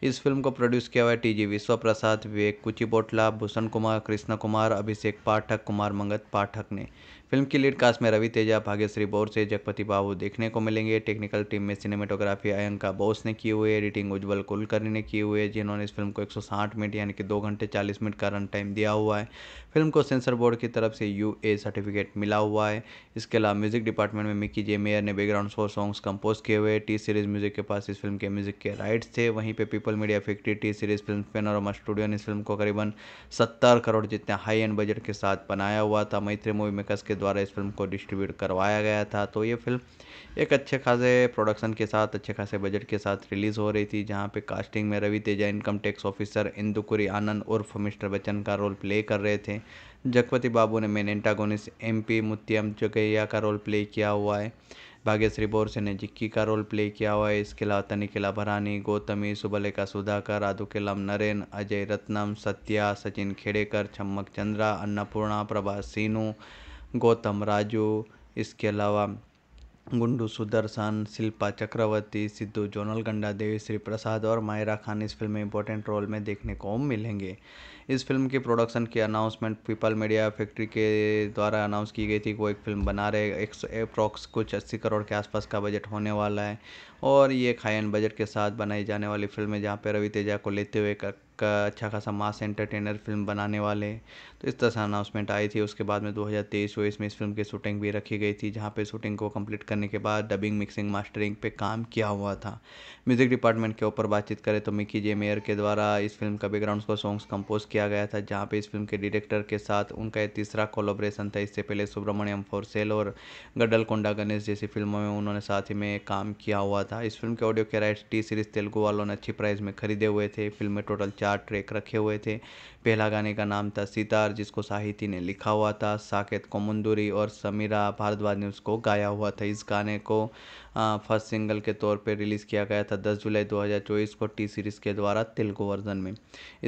इस फिल्म को प्रोड्यूस किया हुआ है टी जी विश्व प्रसाद विवेक कुचिबोटला भूषण कुमार कृष्णा कुमार अभिषेक पाठक कुमार मंगत पाठक ने फिल्म की लीड कास्ट में रवि तेजा भाग्यश्री से जगपति बाबू देखने को मिलेंगे टेक्निकल टीम में सिनेमेटोग्राफी अयंका बोस ने की हुई एडिटिंग उज्ज्वल कुलकर्णी ने की हुई है जिन्होंने इस फिल्म को 160 मिनट यानी कि दो घंटे 40 मिनट का रन टाइम दिया हुआ है फिल्म को सेंसर बोर्ड की तरफ से यू ए सर्टिफिकेट मिला हुआ है इसके अलावा म्यूजिक डिपार्टमेंट में मिकी जे मेयर ने बैकग्राउंड शो सॉन्ग्स कंपोज किए हुए टी सीरीज म्यूजिक के पास इस फिल्म के म्यूजिक के राइट्स थे वहीं पे people media factory T series film panorama studio ने इस फिल्म को करीबन सत्तर करोड़ जितने हाई एंड बजट के साथ बनाया हुआ था मैत्री मूवी मेकर्स के द्वारा इस फिल्म को डिस्ट्रीब्यूट करवाया गया था तो ये फिल्म एक अच्छे खासे प्रोडक्शन के साथ अच्छे खासे बजट के साथ रिलीज़ हो रही थी जहाँ पे कास्टिंग में Ravi Teja income tax officer Indukuri Anand उर्फ मिस्टर बच्चन का रोल प्ले कर रहे थे जगपति बाबू ने मेन एंटागोनिस एम पी मुत्यम जोगैया का रोल प्ले किया हुआ है भाग्यश्री बोरसे ने जिक्की का रोल प्ले किया हुआ है इसके अलावा तनिकिला भरानी गौतमी सुबलेखा सुधाकर राधु केलम नरेन अजय रत्नम सत्या सचिन खेड़ेकर छम्मक चंद्रा अन्नपूर्णा प्रभा सीनू गौतम राजू इसके अलावा गुंडू सुदर्शन शिल्पा चक्रवर्ती सिद्धू जोनल गंडा देवी श्री प्रसाद और मायरा खान इस फिल्म में इंपॉर्टेंट रोल में देखने को मिलेंगे इस फिल्म के प्रोडक्शन की अनाउंसमेंट पीपल मीडिया फैक्ट्री के द्वारा अनाउंस की गई थी वो एक फिल्म बना रहे एक अप्रॉक्स कुछ अस्सी करोड़ के आसपास का बजट होने वाला है और ये एक हाई एंड बजट के साथ बनाई जाने वाली फिल्म है जहाँ पर रवि तेजा को लेते हुए का अच्छा खासा मास एंटरटेनर फिल्म बनाने वाले तो इस तरह से अनाउंसमेंट आई थी उसके बाद में दो हज़ार में इस फिल्म की शूटिंग भी रखी गई थी जहाँ पे शूटिंग को कंप्लीट करने के बाद डबिंग मिक्सिंग मास्टरिंग पे काम किया हुआ था म्यूज़िक डिपार्टमेंट के ऊपर बातचीत करें तो मिकी जे मेयर के द्वारा इस फिल्म का बैकग्राउंड को सॉन्ग्स कंपोज किया गया था जहाँ पर इस फिल्म के डायरेक्टर के साथ उनका यह तीसरा कोलोब्रेशन था इससे पहले सुब्रमण्यम फॉर सेल और कोंडा गणेश जैसी फिल्मों में उन्होंने साथ ही में काम किया हुआ था इस फिल्म के ऑडियो के राइट्स टी सीरीज तेलुगु वालों ने अच्छी प्राइस में खरीदे हुए थे फिल्म में टोटल चार ट्रैक रखे हुए थे पहला गाने का नाम था सितार जिसको साहिती ने लिखा हुआ था साकेत कोमंदूरी और समीरा भारद्वाज ने उसको गाया हुआ था इस गाने को फर्स्ट सिंगल के तौर पर रिलीज़ किया गया था 10 जुलाई 2024 को टी सीरीज़ के द्वारा तेलुगु वर्जन में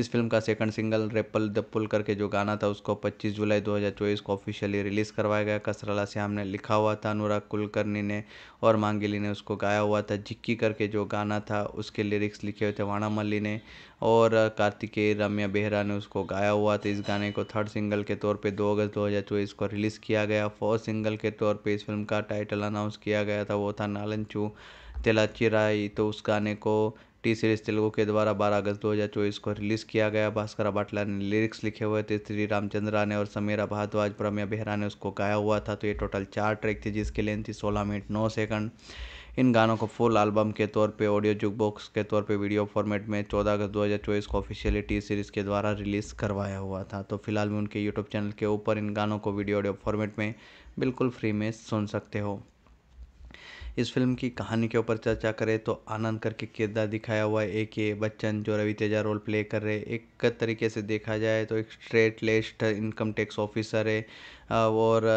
इस फिल्म का सेकंड सिंगल रेपल पुल करके जो गाना था उसको 25 जुलाई 2024 को ऑफिशियली रिलीज़ करवाया गया कसरला श्याम ने लिखा हुआ था अनुराग कुलकर्णी ने और मांगिली ने उसको गाया हुआ था जिक्की करके जो गाना था उसके लिरिक्स लिखे हुए थे वाणा मल्ली ने और कार्तिकेय रम्या बेहरा ने उस उसको गाया हुआ तो इस गाने को थर्ड सिंगल के तौर पे 2 अगस्त 2024 को रिलीज़ किया गया फोर्थ सिंगल के तौर पे इस फिल्म का टाइटल अनाउंस किया गया था वो था नालनचू तेलाचिराई तो उस गाने को टी सीरीज तेलुगु के द्वारा 12 अगस्त 2024 को रिलीज़ किया गया भास्कर बाटला ने लिरिक्स लिखे हुए थे श्री रामचंद्रा ने और समीरा भारद्वाज प्रम्या बेहरा ने उसको गाया हुआ था तो ये टोटल चार ट्रैक थी जिसकी लेंथ थी सोलह मिनट नौ सेकंड इन गानों को फुल एल्बम के तौर पे ऑडियो जुक बॉक्स के तौर पे वीडियो फॉर्मेट में 14 अगस्त 2024 को ऑफिशियली टी सीरीज़ के द्वारा रिलीज़ करवाया हुआ था तो फिलहाल में उनके यूट्यूब चैनल के ऊपर इन गानों को वीडियो ऑडियो फॉर्मेट में बिल्कुल फ्री में सुन सकते हो इस फिल्म की कहानी के ऊपर चर्चा करें तो आनंद करके किरदार दिखाया हुआ है ए के बच्चन जो रवि तेजा रोल प्ले कर रहे एक तरीके से देखा जाए तो एक स्ट्रेट लेस्ट इनकम टैक्स ऑफिसर है और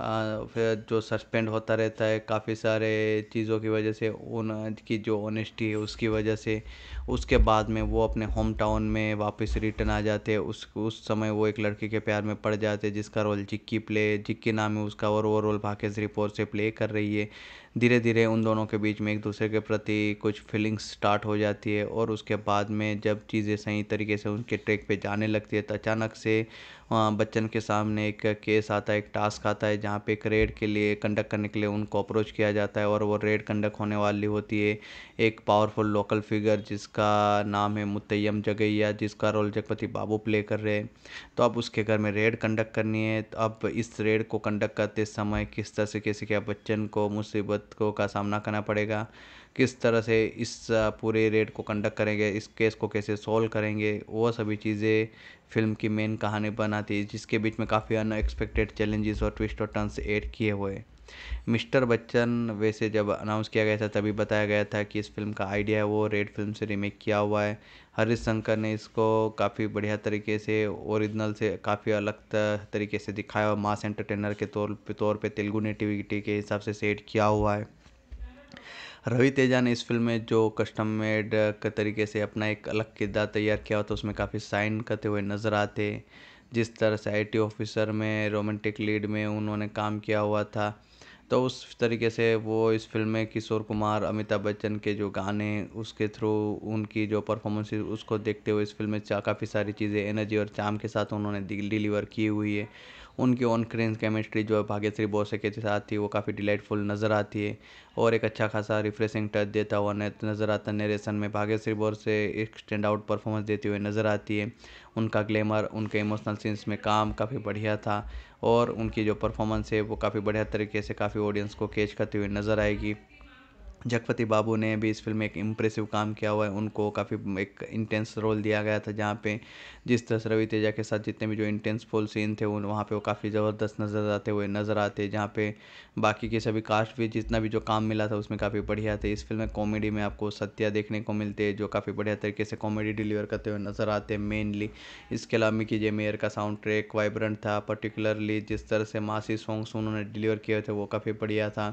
फिर जो सस्पेंड होता रहता है काफ़ी सारे चीज़ों की वजह से उनकी जो ऑनेस्टी है उसकी वजह से उसके बाद में वो अपने होम टाउन में वापस रिटर्न आ जाते हैं उस उस समय वो एक लड़के के प्यार में पड़ जाते हैं जिसका रोल जिक्की प्ले जिक्की नाम है उसका और वो रोल भाकेश रिपोर से प्ले कर रही है धीरे धीरे उन दोनों के बीच में एक दूसरे के प्रति कुछ फीलिंग्स स्टार्ट हो जाती है और उसके बाद में जब चीज़ें सही तरीके से उनके ट्रैक पे जाने लगती है तो अचानक से बच्चन के सामने एक केस आता है एक टास्क आता है जहाँ पे एक रेड के लिए कंडक्ट करने के लिए उनको अप्रोच किया जाता है और वो रेड कंडक्ट होने वाली होती है एक पावरफुल लोकल फिगर जिसका नाम है मुतयम जगैया जिसका रोल जगपति बाबू प्ले कर रहे हैं तो अब उसके घर में रेड कंडक्ट करनी है तो अब इस रेड को कंडक्ट करते समय किस तरह से कैसे क्या बच्चन को मुसीबत को का सामना करना पड़ेगा किस तरह से इस पूरे रेड को कंडक्ट करेंगे इस केस को कैसे सॉल्व करेंगे वो सभी चीज़ें फिल्म की मेन कहानी बना थी जिसके बीच में काफ़ी अनएक्सपेक्टेड चैलेंजेस और ट्विस्ट और टर्न्स ऐड किए हुए मिस्टर बच्चन वैसे जब अनाउंस किया गया था तभी बताया गया था कि इस फिल्म का आइडिया है वो रेड फिल्म से रीमेक किया हुआ है हरीश शंकर ने इसको काफ़ी बढ़िया तरीके से ओरिजिनल से काफ़ी अलग तरीके से दिखाया और मास एंटरटेनर के तौर पे तौर पे तेलुगु नेटिविटी के हिसाब से सेट किया हुआ है रवि तेजा ने इस फिल्म में जो कस्टम मेड तरीके से अपना एक अलग किरदार तैयार किया होता तो उसमें काफ़ी साइन करते हुए नज़र आते जिस तरह से आई ऑफिसर में रोमांटिक लीड में उन्होंने काम किया हुआ था तो उस तरीके से वो इस फिल्म में किशोर कुमार अमिताभ बच्चन के जो गाने उसके थ्रू उनकी जो परफॉर्मेंस उसको देखते हुए इस फिल्म में काफ़ी सारी चीज़ें एनर्जी और चाम के साथ उन्होंने डिलीवर की हुई है उनकी ऑन स्क्रीन केमिस्ट्री जो है भाग्यश्री बोसे के साथ थी वो काफ़ी डिलाइटफुल नज़र आती है और एक अच्छा खासा रिफ्रेशिंग टच देता हुआ नज़र आता नरेशन में भाग्यश्री बोसे एक स्टैंड आउट परफॉर्मेंस देते हुए नज़र आती है उनका ग्लैमर उनके इमोशनल सीन्स में काम काफ़ी बढ़िया था और उनकी जो परफॉर्मेंस है वो काफ़ी बढ़िया तरीके से काफ़ी ऑडियंस को कैच करते हुए नज़र आएगी जगपति बाबू ने भी इस फ़िल्म में एक इम्प्रेसिव काम किया हुआ है उनको काफ़ी एक इंटेंस रोल दिया गया था जहाँ पे जिस तरह से रवि तेजा के साथ जितने भी जो इंटेंस फुल सीन थे उन वहाँ पे वो काफ़ी ज़बरदस्त नज़र आते हुए नज़र आते जहाँ पे बाकी के सभी कास्ट भी जितना भी जो काम मिला था उसमें काफ़ी बढ़िया थे इस फिल्म में कॉमेडी में आपको सत्या देखने को मिलते जो काफ़ी बढ़िया तरीके से कॉमेडी डिलीवर करते हुए नज़र आते हैं मेनली इसके अलावा मिकी जे मेयर का साउंड ट्रैक वाइब्रेंट था पर्टिकुलरली जिस तरह से मासी सॉन्ग्स उन्होंने डिलीवर किए थे वो काफ़ी बढ़िया था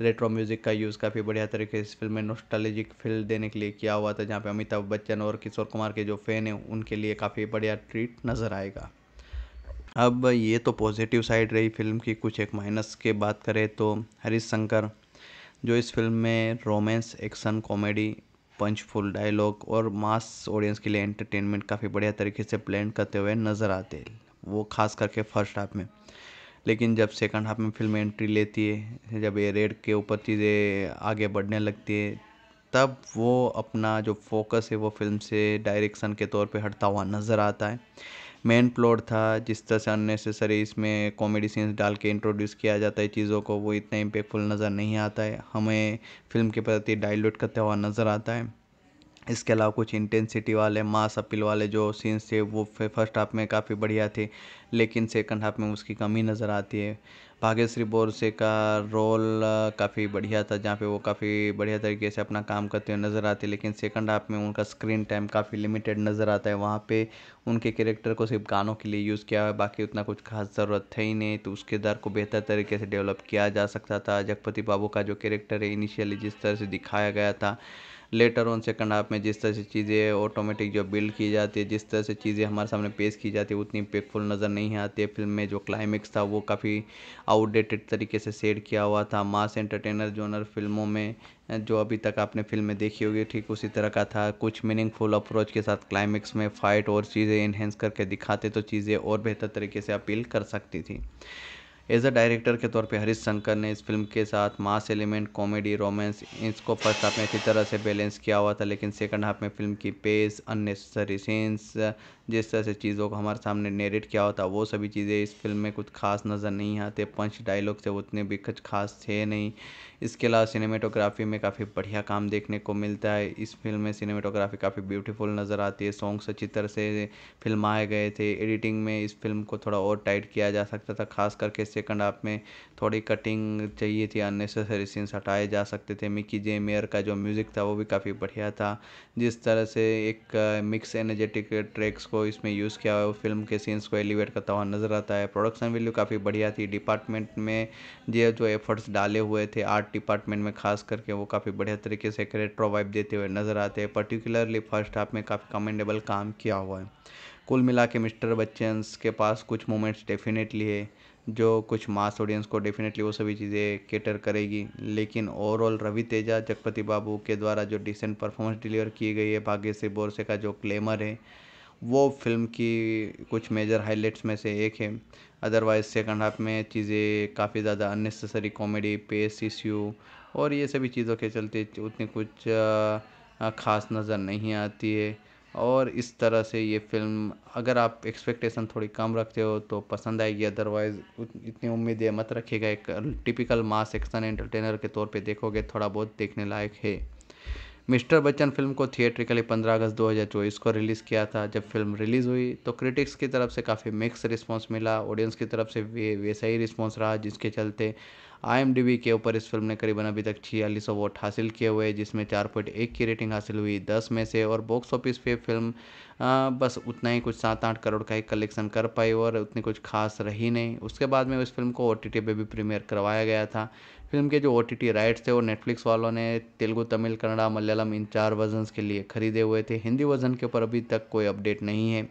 रेट्रो म्यूज़िक का यूज़ काफ़ी बढ़िया तरीके से इस फिल्म में नोस्टालिजिक फील देने के लिए किया हुआ था जहाँ पे अमिताभ बच्चन और किशोर कुमार के जो फ़ैन हैं उनके लिए काफ़ी बढ़िया ट्रीट नज़र आएगा अब ये तो पॉजिटिव साइड रही फिल्म की कुछ एक माइनस के बात करें तो हरीश शंकर जो इस फिल्म में romance action comedy punchful dialogue और मास ऑडियंस के लिए एंटरटेनमेंट काफ़ी बढ़िया तरीके से प्लान करते हुए नज़र आते वो खास करके फर्स्ट हाफ में लेकिन जब सेकंड हाफ़ में फ़िल्म एंट्री लेती है जब ये रेड के ऊपर चीज़ें आगे बढ़ने लगती है तब वो अपना जो फोकस है वो फिल्म से डायरेक्शन के तौर पे हटता हुआ नज़र आता है मेन प्लॉट था जिस तरह से अननेसेसरी इसमें कॉमेडी सीन्स डाल के इंट्रोड्यूस किया जाता है चीज़ों को वो इतना इम्पेक्टफुल नज़र नहीं आता है हमें फिल्म के प्रति डाइल्यूट करता हुआ नज़र आता है इसके अलावा कुछ इंटेंसिटी वाले मास अपील वाले जो सीन्स थे वो फर्स्ट हाफ में काफ़ी बढ़िया थे लेकिन सेकंड हाफ में उसकी कमी नज़र आती है भाग्यश्री बोरसे का रोल काफ़ी बढ़िया था जहाँ पे वो काफ़ी बढ़िया तरीके से अपना काम करते हुए नज़र आते लेकिन सेकंड हाफ में उनका स्क्रीन टाइम काफ़ी लिमिटेड नज़र आता है वहाँ पे उनके कैरेक्टर को सिर्फ गानों के लिए यूज़ किया है बाकी उतना कुछ खास ज़रूरत है ही नहीं तो उस किरदार को बेहतर तरीके से डेवलप किया जा सकता था जगपति बाबू का जो कैरेक्टर है इनिशियली जिस तरह से दिखाया गया था लेटर ऑन सेकंड हाफ में जिस तरह से चीज़ें ऑटोमेटिक जो बिल्ड की जाती है जिस तरह से चीज़ें हमारे सामने पेश की जाती है उतनी इम्पेक्टफुल नज़र नहीं आती है फिल्म में जो क्लाइमेक्स था वो काफ़ी आउटडेटेड तरीके से सेट किया हुआ था मास एंटरटेनर जोनर फिल्मों में जो अभी तक आपने फिल्म में देखी होगी ठीक उसी तरह का था कुछ मीनिंगफुल अप्रोच के साथ क्लाइमेक्स में फ़ाइट और चीज़ें इन्हेंस करके दिखाते तो चीज़ें और बेहतर तरीके से अपील कर सकती थी एज अ डायरेक्टर के तौर पे हरीश शंकर ने इस फिल्म के साथ मास एलिमेंट कॉमेडी रोमांस इसको फर्स्ट हाफ में अच्छी तरह से बैलेंस किया हुआ था लेकिन सेकंड हाफ में फिल्म की पेस अननेसेसरी सीन्स जिस तरह से चीज़ों को हमारे सामने नेरेट किया होता वो सभी चीज़ें इस फ़िल्म में कुछ खास नज़र नहीं आते पंच डायलॉग से उतने भी कुछ खास थे नहीं इसके अलावा सिनेमेटोग्राफी में काफ़ी बढ़िया काम देखने को मिलता है इस फिल्म में सिनेमेटोग्राफी काफ़ी ब्यूटीफुल नज़र आती है सॉन्ग्स अच्छी तरह से फिल्माए गए थे एडिटिंग में इस फिल्म को थोड़ा और टाइट किया जा सकता था खास करके सेकंड हाफ में थोड़ी कटिंग चाहिए थी अननेसेसरी सीन्स हटाए जा सकते थे मिकी जे मेयर का जो म्यूज़िक था वो भी काफ़ी बढ़िया था जिस तरह से एक मिक्स एनर्जेटिक ट्रैक्स को इसमें यूज़ किया हुआ फिल्म के सीन्स को एलिवेट करता हुआ नज़र आता है प्रोडक्शन वैल्यू काफ़ी बढ़िया थी डिपार्टमेंट में ये जो एफर्ट्स डाले हुए थे आर्ट डिपार्टमेंट में खास करके वो काफ़ी बढ़िया तरीके से करेक्टर वाइब देते हुए नज़र आते हैं पर्टिकुलरली फर्स्ट हाफ में काफ़ी कमेंडेबल काम किया हुआ है कुल मिला के मिस्टर बच्चन के पास कुछ मोमेंट्स डेफिनेटली है जो कुछ मास ऑडियंस को डेफिनेटली वो सभी चीज़ें केटर करेगी लेकिन ओवरऑल रवि तेजा जगपति बाबू के द्वारा जो डिसेंट परफॉर्मेंस डिलीवर की गई है भाग्य से बोरसे का जो क्लेमर है वो फ़िल्म की कुछ मेजर हाइलाइट्स में से एक है अदरवाइज़ सेकंड हाफ में चीज़ें काफ़ी ज़्यादा अननेसेसरी कॉमेडी पेस इश्यू और ये सभी चीज़ों के चलते उतनी कुछ ख़ास नज़र नहीं आती है और इस तरह से ये फ़िल्म अगर आप एक्सपेक्टेशन थोड़ी कम रखते हो तो पसंद आएगी अदरवाइज़ इतनी उम्मीदें मत रखिएगा एक टिपिकल मास एक्शन एंटरटेनर के तौर पे देखोगे थोड़ा बहुत देखने लायक है मिस्टर बच्चन फिल्म को थिएट्रिकली 15 अगस्त 2024 को रिलीज़ किया था जब फिल्म रिलीज़ हुई तो क्रिटिक्स की तरफ से काफ़ी मिक्स रिस्पांस मिला ऑडियंस की तरफ से वे वैसा ही रिस्पांस रहा जिसके चलते आई के ऊपर इस फिल्म ने करीबन अभी तक छियालीस वोट हासिल किए हुए जिसमें चार पॉइंट एक की रेटिंग हासिल हुई दस में से और बॉक्स ऑफिस पे फिल्म आ, बस उतना ही कुछ सात आठ करोड़ का ही कलेक्शन कर पाई और उतनी कुछ खास रही नहीं उसके बाद में उस फिल्म को ओ पे भी प्रीमियर करवाया गया था फिल्म के जो ओ टी टी राइट्स थे वो नेटफ्लिक्स वालों ने तेलुगु तमिल कन्नड़ा मलयालम इन चार वर्जन्स के लिए ख़रीदे हुए थे हिंदी वर्जन के ऊपर अभी तक कोई अपडेट नहीं है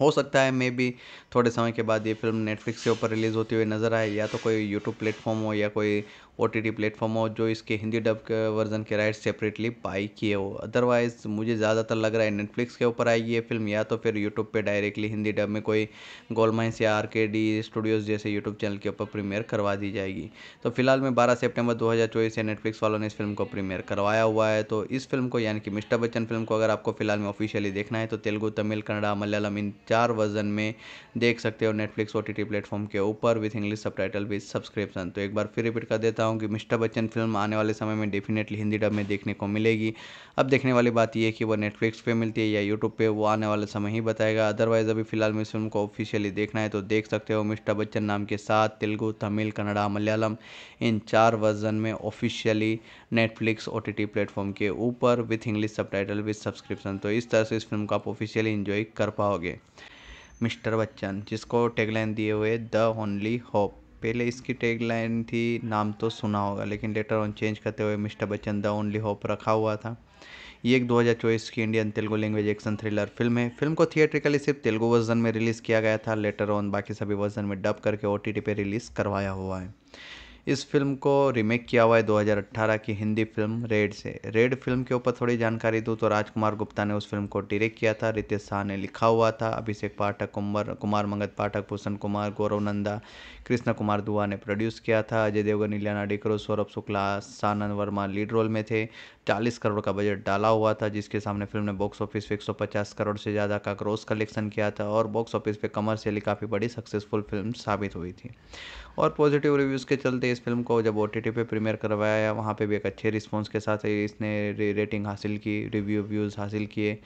हो सकता है मे भी थोड़े समय के बाद ये फिल्म नेटफ्लिक्स के ऊपर रिलीज़ होती हुई नज़र आए या तो कोई यूट्यूब प्लेटफॉर्म हो या कोई ओ टी टी प्लेटफॉर्म हो जो इसके हिंदी डब के वर्ज़न के राइट सेपरेटली बाई किए हो अदरवाइज़ मुझे ज़्यादातर लग रहा है नेटफ्लिक्स के ऊपर आएगी ये फिल्म या तो फिर यूट्यूब पे डायरेक्टली हिंदी डब में कोई गोलमाइंस या आर के डी स्टूडियोज़ जैसे यूट्यूब चैनल के ऊपर प्रीमियर करवा दी जाएगी तो फिलहाल में बारह सेप्टेम्बर दो हज़ार चौबीस से नेटफ्लिक्स वालों ने इस फिल्म को प्रीमियर करवाया हुआ है तो इस फिल्म को यानी कि मिस्टर बच्चन फिल्म को अगर आपको फिलहाल में ऑफिशियली देखना है तो तेलुगु तमिल कन्नड़ा मलयालम इन चार वर्जन में देख सकते हो नेटफ्लिक्स ओ टी प्लेटफॉर्म के ऊपर with English subtitle with subscription तो एक बार फिर रिपीट कर देता हूँ रहा हूँ कि मिस्टर बच्चन फिल्म आने वाले समय में डेफिनेटली हिंदी डब में देखने को मिलेगी अब देखने वाली बात यह है कि वो नेटफ्लिक्स पे मिलती है या यूट्यूब पे वो आने वाला समय ही बताएगा अदरवाइज़ अभी फिलहाल में फिल्म को ऑफिशियली देखना है तो देख सकते हो मिस्टर बच्चन नाम के साथ तेलुगु तमिल कन्नड़ा मलयालम इन चार वर्जन में officially Netflix O T platform के ऊपर with English subtitle with subscription तो इस तरह से इस फिल्म को आप ऑफिशियली इन्जॉय कर पाओगे मिस्टर बच्चन जिसको टेगलाइन दिए हुए द ओनली होप पहले इसकी टैगलाइन थी नाम तो सुना होगा लेकिन लेटर ऑन चेंज करते हुए mister Bachchan the only hope रखा हुआ था ये एक 2024 की Indian Telugu language action thriller film है फिल्म को थिएट्रिकली सिर्फ तेलुगु वर्जन में रिलीज़ किया गया था लेटर ऑन बाकी सभी वर्जन में डब करके ओ टी पे रिलीज़ करवाया हुआ है इस फिल्म को रीमेक किया हुआ है 2018 की हिंदी फिल्म रेड से रेड फिल्म के ऊपर थोड़ी जानकारी दूँ तो राजकुमार गुप्ता ने उस फिल्म को डायरेक्ट किया था रितेश शाह ने लिखा हुआ था अभिषेक पाठक कुमार कुमार मंगत पाठक भूषण कुमार गौरव नंदा कृष्णा कुमार दुआ ने प्रोड्यूस किया था अजय देवगन इलियाना डिक्रो सौरभ शुक्ला सानंद वर्मा लीड रोल में थे चालीस करोड़ का बजट डाला हुआ था जिसके सामने फिल्म ने बॉक्स ऑफिस पे पचास करोड़ से ज़्यादा का क्रॉस कलेक्शन किया था और बॉक्स ऑफिस पे कमर्शियली काफ़ी बड़ी सक्सेसफुल फिल्म साबित हुई थी और पॉजिटिव रिव्यूज़ के चलते इस फिल्म को जब ओ टी पे प्रीमियर करवाया वहाँ पर भी एक अच्छे रिस्पॉन्स के साथ इसने रेटिंग हासिल की रिव्यू व्यूज़ हासिल किए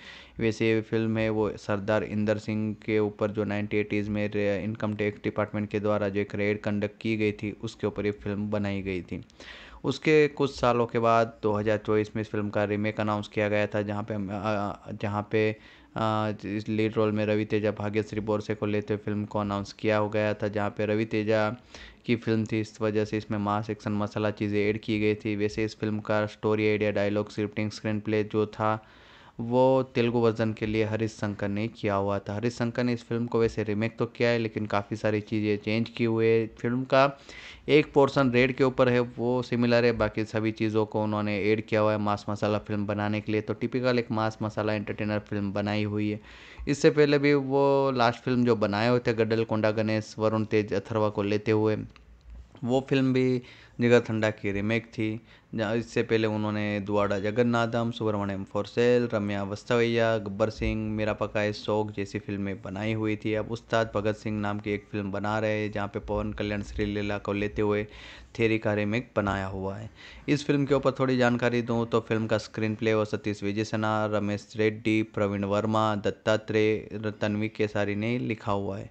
वैसे फिल्म है वो सरदार इंदर सिंह के ऊपर जो नाइनटी एटीज़ में इनकम टैक्स डिपार्टमेंट के द्वारा जो एक रेड कंडक्ट की गई थी उसके ऊपर ये फिल्म बनाई गई थी उसके कुछ सालों के बाद दो हज़ार चौबीस में इस फ़िल्म का रीमेक अनाउंस किया गया था जहाँ पे जहाँ पे इस लीड रोल में रवि तेजा भाग्यश्री बोरसे को लेते हुए फिल्म को अनाउंस किया हो गया था जहाँ पे रवि तेजा की फिल्म थी इस वजह से इसमें मास एक्शन मसाला चीज़ें ऐड की गई थी वैसे इस फिल्म का story idea dialogue scripting screenplay जो था वो तेलुगु वर्ज़न के लिए हरीश शंकर ने किया हुआ था हरीश शंकर ने इस फ़िल्म को वैसे रीमेक तो किया है लेकिन काफ़ी सारी चीज़ें चेंज की हुई है फ़िल्म का एक पोर्शन रेड के ऊपर है वो सिमिलर है बाकी सभी चीज़ों को उन्होंने ऐड किया हुआ है मास मसाला फ़िल्म बनाने के लिए तो टिपिकल एक मास मसाला एंटरटेनर फिल्म बनाई हुई है इससे पहले भी वो लास्ट फिल्म जो बनाए हुए थे गड्डल कोंडा गणेश वरुण तेज अथरवा को लेते हुए वो फिल्म भी जिगर ठंडा की रीमेक थी इससे पहले उन्होंने दुआड़ा जगन्नाथम सुब्रमण्यम फॉर सेल रम्या वस्तवैया गब्बर सिंह मेरा पकाए शौक जैसी फिल्में बनाई हुई थी अब उस्ताद भगत सिंह नाम की एक फिल्म बना रहे हैं जहाँ पे पवन कल्याण श्रीलीला को लेते हुए थेरी का रिमेक बनाया हुआ है इस फिल्म के ऊपर थोड़ी जानकारी दूँ तो फिल्म का स्क्रीन प्ले वो सतीश विजय सना रमेश रेड्डी प्रवीण वर्मा दत्तात्रेय तन्वी केसारी ने लिखा हुआ है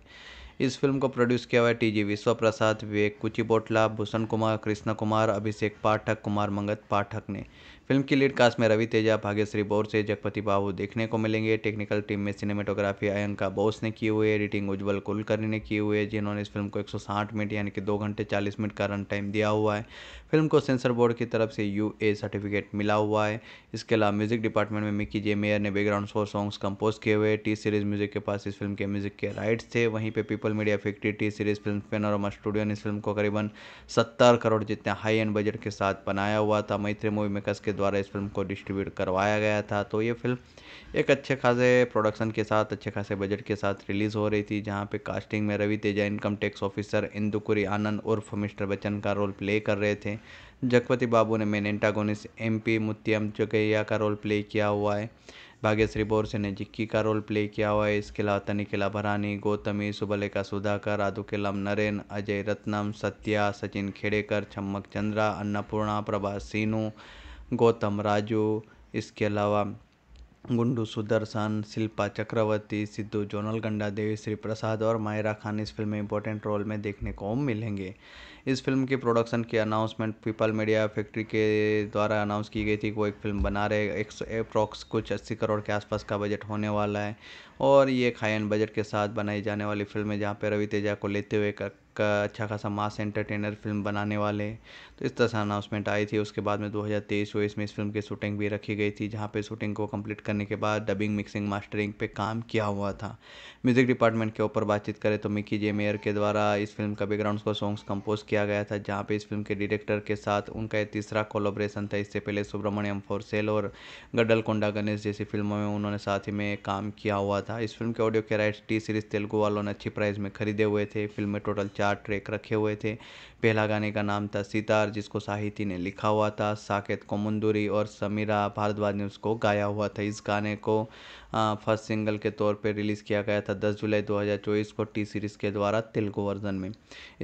इस फिल्म को प्रोड्यूस किया हुआ है टी जी विश्व प्रसाद विवेक कुची बोटला भूषण कुमार कृष्णा कुमार अभिषेक पाठक कुमार मंगत पाठक ने फिल्म की लीड कास्ट में रवि तेजा भाग्यश्री से जगपति बाबू देखने को मिलेंगे टेक्निकल टीम में सिनेमेटोग्राफी अयंका बोस ने की हुई है एडिटिंग उज्ज्वल कुलकर्णी ने की हुई है जिन्होंने इस फिल्म को 160 मिनट यानी कि दो घंटे 40 मिनट का रन टाइम दिया हुआ है फिल्म को सेंसर बोर्ड की तरफ से यू ए सर्टिफिकेट मिला हुआ है इसके अलावा म्यूजिक डिपार्टमेंट में मिकी जे मेयर ने बैकग्राउंड स्कोर सॉन्ग्स कंपोज किए हुए टी सीरीज म्यूजिक के पास इस फिल्म के म्यूजिक के राइट्स थे वहीं पे people media factory T series film panorama studio ने इस फिल्म को करीबन सत्तर करोड़ जितने हाई एंड बजट के साथ बनाया हुआ था मैत्री मूवी मेकर्स के द्वारा इस फिल्म को डिस्ट्रीब्यूट करवाया गया था तो ये फिल्म एक अच्छे खासे प्रोडक्शन के साथ अच्छे खासे बजट के साथ रिलीज़ हो रही थी जहाँ पे कास्टिंग में Ravi Teja income tax officer Indukuri Anand उर्फ मिस्टर बच्चन का रोल प्ले कर रहे थे जगपति बाबू ने main antagonist M P Muthyam Jagayya का रोल प्ले किया हुआ है भाग्यश्री बोरसे ने जिक्की का रोल प्ले किया हुआ है इसके अलावा तनिकिला भरानी गौतमी सुबलेखा सुधाकर राधु केलाम नरेन अजय रत्नम सत्या सचिन खेड़ेकर छम्मक चंद्रा अन्नपूर्णा प्रभा सीनू गौतम राजू इसके अलावा गुंडू सुदर्शन शिल्पा चक्रवर्ती सिद्धू जोनल गंडा देवी श्री प्रसाद और मायरा खान इस फिल्म में इंपॉर्टेंट रोल में देखने को मिलेंगे इस फिल्म के प्रोडक्शन की अनाउंसमेंट पीपल मीडिया फैक्ट्री के द्वारा अनाउंस की गई थी वो एक फिल्म बना रहे एक अप्रॉक्स कुछ अस्सी करोड़ के आसपास का बजट होने वाला है और ये एक हाई एंड बजट के साथ बनाई जाने वाली फिल्म है जहाँ पर रवि तेजा को लेते हुए का अच्छा खासा मास एंटरटेनर फिल्म बनाने वाले तो इस तरह से अनाउंसमेंट आई थी उसके बाद में 2023 हज़ार में इस फिल्म की शूटिंग भी रखी गई थी जहाँ पे शूटिंग को कंप्लीट करने के बाद डबिंग मिक्सिंग मास्टरिंग पे काम किया हुआ था म्यूज़िक डिपार्टमेंट के ऊपर बातचीत करें तो मिकी जे मेयर के द्वारा इस फिल्म का बैकग्राउंड को सॉन्ग्स कंपोज किया गया था जहाँ पर इस फिल्म के डायरेक्टर के साथ उनका तीसरा कोलाब्रेशन था इससे पहले सुब्रमण्यम फॉर सेल और गडल कोंडा गणेश जैसी फिल्मों में उन्होंने साथ ही में काम किया हुआ था इस फिल्म के ऑडियो के राइट्स टी सीरीज तेलुगु वालों ने अच्छी प्राइस में खरीदे हुए थे फिल्म में टोटल चार ट्रैक रखे हुए थे पहला गाने का नाम था सितार जिसको साहिती ने लिखा हुआ था साकेत कोमुंदुरी और समीरा भारद्वाज ने उसको गाया हुआ था इस गाने को फर्स्ट सिंगल के तौर पर रिलीज़ किया गया था 10 जुलाई 2024 को टी सीरीज़ के द्वारा तेलुगु वर्जन में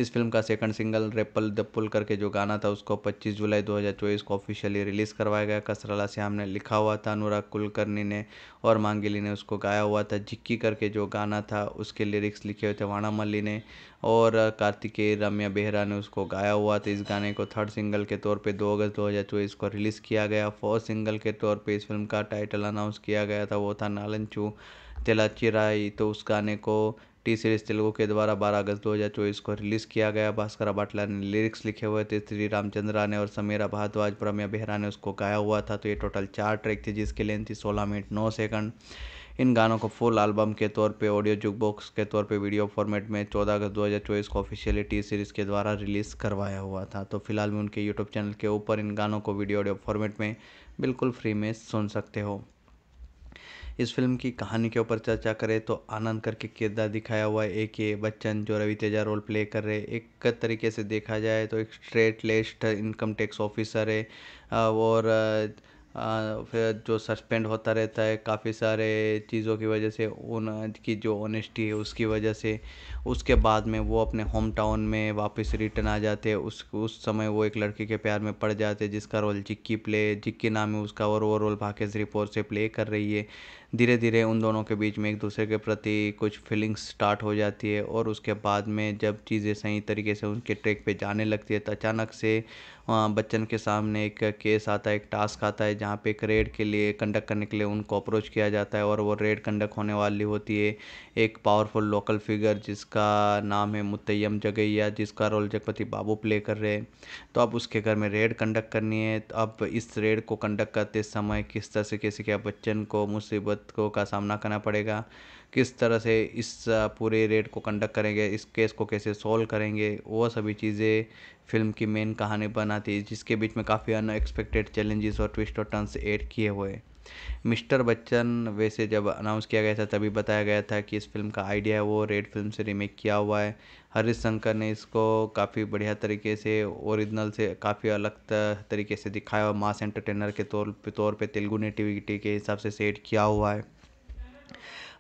इस फिल्म का सेकंड सिंगल रेपल दप्पुल करके जो गाना था उसको 25 जुलाई 2024 को ऑफिशियली रिलीज़ करवाया गया कसरला श्याम ने लिखा हुआ था अनुराग कुलकर्णी ने और मांगिली ने उसको गाया हुआ था जिक्की करके जो गाना था उसके लिरिक्स लिखे हुए थे वाणा मल्ली ने और कार्तिकेय रम्या बेहरा ने उसको गाया हुआ तो इस गाने को थर्ड सिंगल के तौर पे 2 अगस्त दो हज़ार चौबीस को रिलीज़ किया गया फोर्थ सिंगल के तौर पे इस फिल्म का टाइटल अनाउंस किया गया था वो था नालन चू तेलाचिराई तो उस गाने को टी सीरीज तेलुगु के द्वारा 12 अगस्त 2024 को रिलीज़ किया गया भास्कर बाटला ने लिरिक्स लिखे हुए थे श्री रामचंद्रा ने और समीरा भारद्वाज प्रम्या बेहरा ने उसको गाया हुआ था तो ये टोटल चार ट्रैक थे जिसकी लेंथ थी सोलह मिनट नौ सेकंड इन गानों को फुल एल्बम के तौर पे ऑडियो जुकबॉक्स के तौर पे वीडियो फॉर्मेट में 14 अगस्त 2024 को ऑफिशियली टी सीरीज़ के द्वारा रिलीज़ करवाया हुआ था तो फिलहाल में उनके यूट्यूब चैनल के ऊपर इन गानों को वीडियो ऑडियो फॉर्मेट में बिल्कुल फ्री में सुन सकते हो इस फिल्म की कहानी के ऊपर चर्चा करें तो आनंद करके किरदार दिखाया हुआ है एक ये बच्चन जो रवि तेजा रोल प्ले कर रहे एक तरीके से देखा जाए तो एक स्ट्रेट लेस्ट इनकम टैक्स ऑफिसर है और फिर जो सस्पेंड होता रहता है काफ़ी सारे चीज़ों की वजह से उनकी जो ऑनेस्टी है उसकी वजह से उसके बाद में वो अपने होम टाउन में वापस रिटर्न आ जाते हैं उस उस समय वो एक लड़के के प्यार में पड़ जाते हैं जिसका रोल जिक्की प्ले जिक्की नाम है उसका और वो रोल भाकेश रिपोर्ट से प्ले कर रही है धीरे धीरे उन दोनों के बीच में एक दूसरे के प्रति कुछ फीलिंग्स स्टार्ट हो जाती है और उसके बाद में जब चीज़ें सही तरीके से उनके ट्रैक पे जाने लगती है तो अचानक से बच्चन के सामने एक केस आता है एक टास्क आता है जहाँ पे एक रेड के लिए कंडक्ट करने के लिए उनको अप्रोच किया जाता है और वो रेड कंडक्ट होने वाली होती है एक पावरफुल लोकल फिगर जिसका नाम है मुतयम जगैया जिसका रोल जगपति बाबू प्ले कर रहे हैं तो अब उसके घर में रेड कंडक्ट करनी है तो अब इस रेड को कंडक्ट करते समय किस तरह से कैसे क्या बच्चन को मुसीबत को का सामना करना पड़ेगा किस तरह से इस पूरे रेड को कंडक्ट करेंगे इस केस को कैसे सॉल्व करेंगे वो सभी चीज़ें फिल्म की मेन कहानी बना दी जिसके बीच में काफ़ी अनएक्सपेक्टेड चैलेंजेस और ट्विस्ट और टर्न्स ऐड किए हुए मिस्टर बच्चन वैसे जब अनाउंस किया गया था तभी बताया गया था कि इस फिल्म का आइडिया है वो रेड फिल्म से रीमेक किया हुआ है हरीश शंकर ने इसको काफ़ी बढ़िया तरीके से ओरिजिनल से काफ़ी अलग तरीके से दिखाया और मास एंटरटेनर के तौर पे तौर पे तेलुगु नेटिविटी के हिसाब से सेट किया हुआ है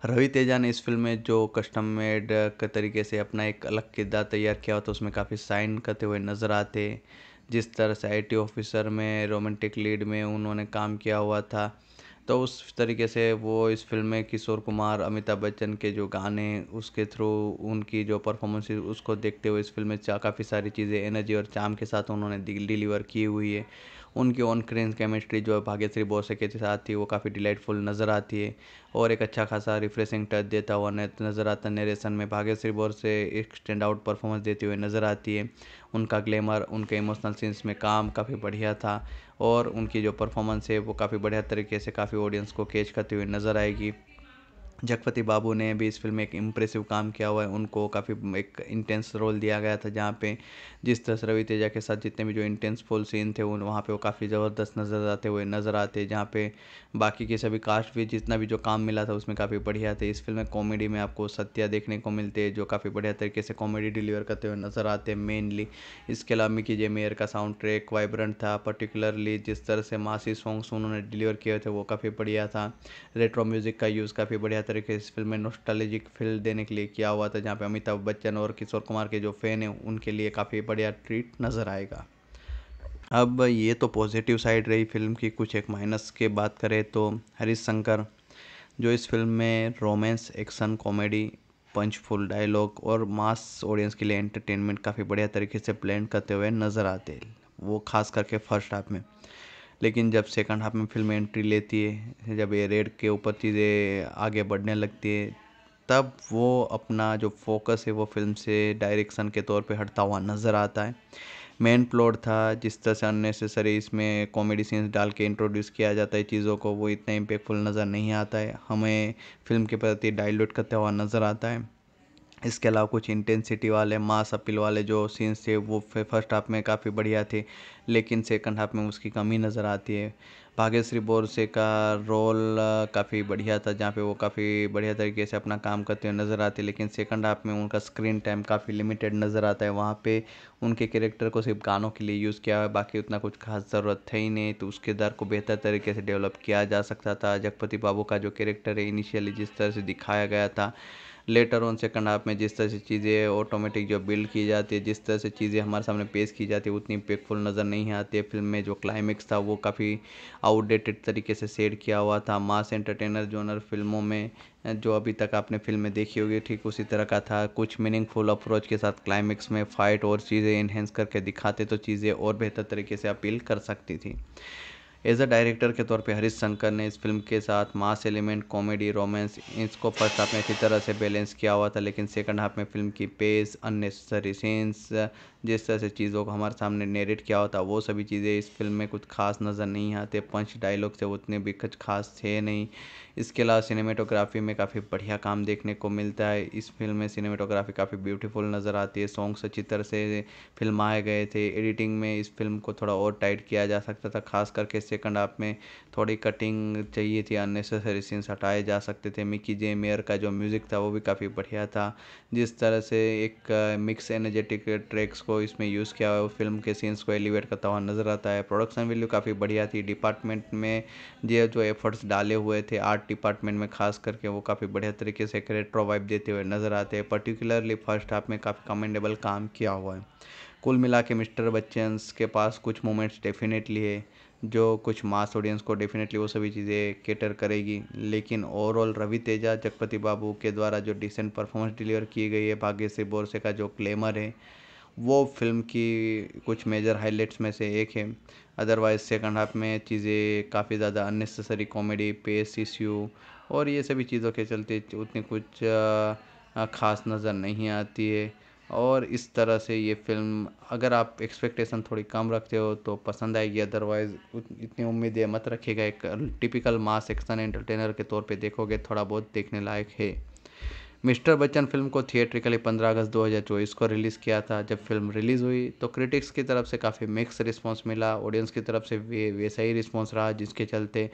रवि तेजा ने इस फिल्म में जो कस्टम मेड के तरीके से अपना एक अलग किरदार तैयार किया होता तो उसमें काफ़ी साइन करते हुए नज़र आते जिस तरह से आई ऑफिसर में रोमांटिक लीड में उन्होंने काम किया हुआ था तो उस तरीके से वो इस फिल्म में किशोर कुमार अमिताभ बच्चन के जो गाने उसके थ्रू उनकी जो परफॉर्मेंस उसको देखते हुए इस फिल्म में काफ़ी सारी चीज़ें एनर्जी और चाम के साथ उन्होंने डिलीवर की हुई है उनकी ऑन स्क्रीन केमिस्ट्री जो है भाग्यश्री बोसे के साथ थी वो काफ़ी डिलाइटफुल नज़र आती है और एक अच्छा खासा रिफ्रेशिंग टच देता हुआ नज़र आता नरेशन में भाग्यश्री से एक स्टैंड आउट परफॉर्मेंस देते हुए नज़र आती है उनका ग्लैमर उनके इमोशनल सीन्स में काम काफ़ी बढ़िया था और उनकी जो परफॉर्मेंस है वो काफ़ी बढ़िया तरीके से काफ़ी ऑडियंस को कैच करती हुई नज़र आएगी जगपति बाबू ने भी इस फ़िल्म में एक इम्प्रेसिव काम किया हुआ है उनको काफ़ी एक इंटेंस रोल दिया गया था जहाँ पे जिस तरह से रवि तेजा के साथ जितने भी जो इंटेंस फुल सीन थे उन वहाँ पे वो काफ़ी ज़बरदस्त नज़र आते हुए नज़र आते जहाँ पे बाकी के सभी कास्ट भी जितना भी जो काम मिला था उसमें काफ़ी बढ़िया थे इस फिल्म में कॉमेडी में आपको सत्या देखने को मिलते जो काफ़ी बढ़िया तरीके से कॉमेडी डिलीवर करते हुए नज़र आते हैं मेनली इसके अलावा मिकी जे मेयर का साउंड ट्रैक वाइब्रेंट था पर्टिकुलरली जिस तरह से मासी सॉन्ग्स उन्होंने डिलीवर किए थे वो काफ़ी बढ़िया था रेट्रो म्यूज़िक का यूज़ काफ़ी बढ़िया तरीके से इस फिल्म में नोस्टालजिक फील देने के लिए किया हुआ था जहाँ पे अमिताभ बच्चन और किशोर कुमार के जो फ़ैन हैं उनके लिए काफ़ी बढ़िया ट्रीट नज़र आएगा अब ये तो पॉजिटिव साइड रही फिल्म की कुछ एक माइनस के बात करें तो हरीश शंकर जो इस फिल्म में romance action comedy punchful dialogue और मास ऑडियंस के लिए एंटरटेनमेंट काफ़ी बढ़िया तरीके से प्लान करते हुए नज़र आते वो खास करके फर्स्ट हाफ में लेकिन जब सेकंड हाफ में फिल्म एंट्री लेती है जब ये रेड के ऊपर चीज़ें आगे बढ़ने लगती है तब वो अपना जो फोकस है वो फिल्म से डायरेक्शन के तौर पे हटता हुआ नज़र आता है मेन प्लॉट था जिस तरह से अननेसेसरी इसमें कॉमेडी सीन्स डाल के इंट्रोड्यूस किया जाता है चीज़ों को वो इतना इम्पेक्टफुल नज़र नहीं आता है हमें फिल्म के प्रति डाइल्यूट करता हुआ नज़र आता है इसके अलावा कुछ इंटेंसिटी वाले मास अपील वाले जो सीन्स थे वो फर्स्ट हाफ में काफ़ी बढ़िया थे लेकिन सेकंड हाफ में उसकी कमी नज़र आती है भाग्यश्री बोरसे का रोल काफ़ी बढ़िया था जहाँ पे वो काफ़ी बढ़िया तरीके से अपना काम करते हुए नज़र आते लेकिन सेकंड हाफ में उनका स्क्रीन टाइम काफ़ी लिमिटेड नज़र आता है वहाँ पे उनके कैरेक्टर को सिर्फ गानों के लिए यूज़ किया है बाकी उतना कुछ खास ज़रूरत थी ही नहीं तो उस किरदार को बेहतर तरीके से डेवलप किया जा सकता था जगपति बाबू का जो कैरेक्टर है इनिशियली जिस तरह से दिखाया गया था लेटर ऑन सेकंड हाफ में जिस तरह से चीज़ें ऑटोमेटिक जो बिल्ड की जाती है जिस तरह से चीज़ें हमारे सामने पेश की जाती है उतनी इम्पेक्टफुल नज़र नहीं आती है फिल्म में जो क्लाइमेक्स था वो काफ़ी आउटडेटेड तरीके से सेट किया हुआ था मास एंटरटेनर जोनर फिल्मों में जो अभी तक आपने फिल्म में देखी होगी ठीक उसी तरह का था कुछ मीनिंगफुल अप्रोच के साथ क्लाइमेक्स में फ़ाइट और चीज़ें इन्हेंस करके दिखाते तो चीज़ें और बेहतर तरीके से अपील कर सकती थी एज अ डायरेक्टर के तौर पे हरीश शंकर ने इस फिल्म के साथ मास एलिमेंट कॉमेडी रोमांस इसको फर्स्ट हाफ में अच्छी तरह से बैलेंस किया हुआ था लेकिन सेकंड हाफ में फिल्म की पेस अननेसेसरी सीन्स जिस तरह से चीज़ों को हमारे सामने नेरेट किया होता वो सभी चीज़ें इस फिल्म में कुछ खास नज़र नहीं आते पंच डायलॉग से उतने भी कुछ खास थे नहीं इसके अलावा सिनेमेटोग्राफी में काफ़ी बढ़िया काम देखने को मिलता है इस फिल्म में सिनेमेटोग्राफी काफ़ी ब्यूटीफुल नज़र आती है सॉन्ग्स अच्छी तरह से फिल्माए गए थे एडिटिंग में इस फिल्म को थोड़ा और टाइट किया जा सकता था खास करके सेकंड हाफ में थोड़ी कटिंग चाहिए थी अननेसेसरी सीन्स हटाए जा सकते थे मिकी जे मेयर का जो म्यूज़िक था वो भी काफ़ी बढ़िया था जिस तरह से एक मिक्स एनर्जेटिक ट्रैक्स को इसमें यूज़ किया हुआ है वो फिल्म के सीन्स को एलिवेट करता हुआ नज़र आता है प्रोडक्शन वैल्यू काफ़ी बढ़िया थी डिपार्टमेंट में ये जो एफर्ट्स डाले हुए थे आर्ट डिपार्टमेंट में खास करके वो काफ़ी बढ़िया तरीके से करेक्टर वाइब देते हुए नज़र आते हैं पर्टिकुलरली फर्स्ट हाफ में काफ़ी कमेंडेबल काम किया हुआ है कुल मिला के मिस्टर बच्चन के पास कुछ मोमेंट्स डेफिनेटली है जो कुछ मास ऑडियंस को डेफिनेटली वो सभी चीज़ें केटर करेगी लेकिन ओवरऑल रवि तेजा जगपति बाबू के द्वारा जो डिसेंट परफॉर्मेंस डिलीवर की गई है भाग्य से बोरसे का जो क्लेमर है वो फ़िल्म की कुछ मेजर हाइलाइट्स में से एक है अदरवाइज़ सेकंड हाफ में चीज़ें काफ़ी ज़्यादा अननेसेसरी कॉमेडी पेस इश्यू और ये सभी चीज़ों के चलते उतनी कुछ ख़ास नज़र नहीं आती है और इस तरह से ये फ़िल्म अगर आप एक्सपेक्टेशन थोड़ी कम रखते हो तो पसंद आएगी अदरवाइज़ इतनी उम्मीदें मत रखिएगा एक टिपिकल मास एक्शन एंटरटेनर के तौर पे देखोगे थोड़ा बहुत देखने लायक है मिस्टर बच्चन फिल्म को थिएट्रिकली 15 अगस्त 2024 को रिलीज़ किया था जब फिल्म रिलीज़ हुई तो क्रिटिक्स की तरफ से काफ़ी मिक्स रिस्पांस मिला ऑडियंस की तरफ से वे वैसा ही रिस्पांस रहा जिसके चलते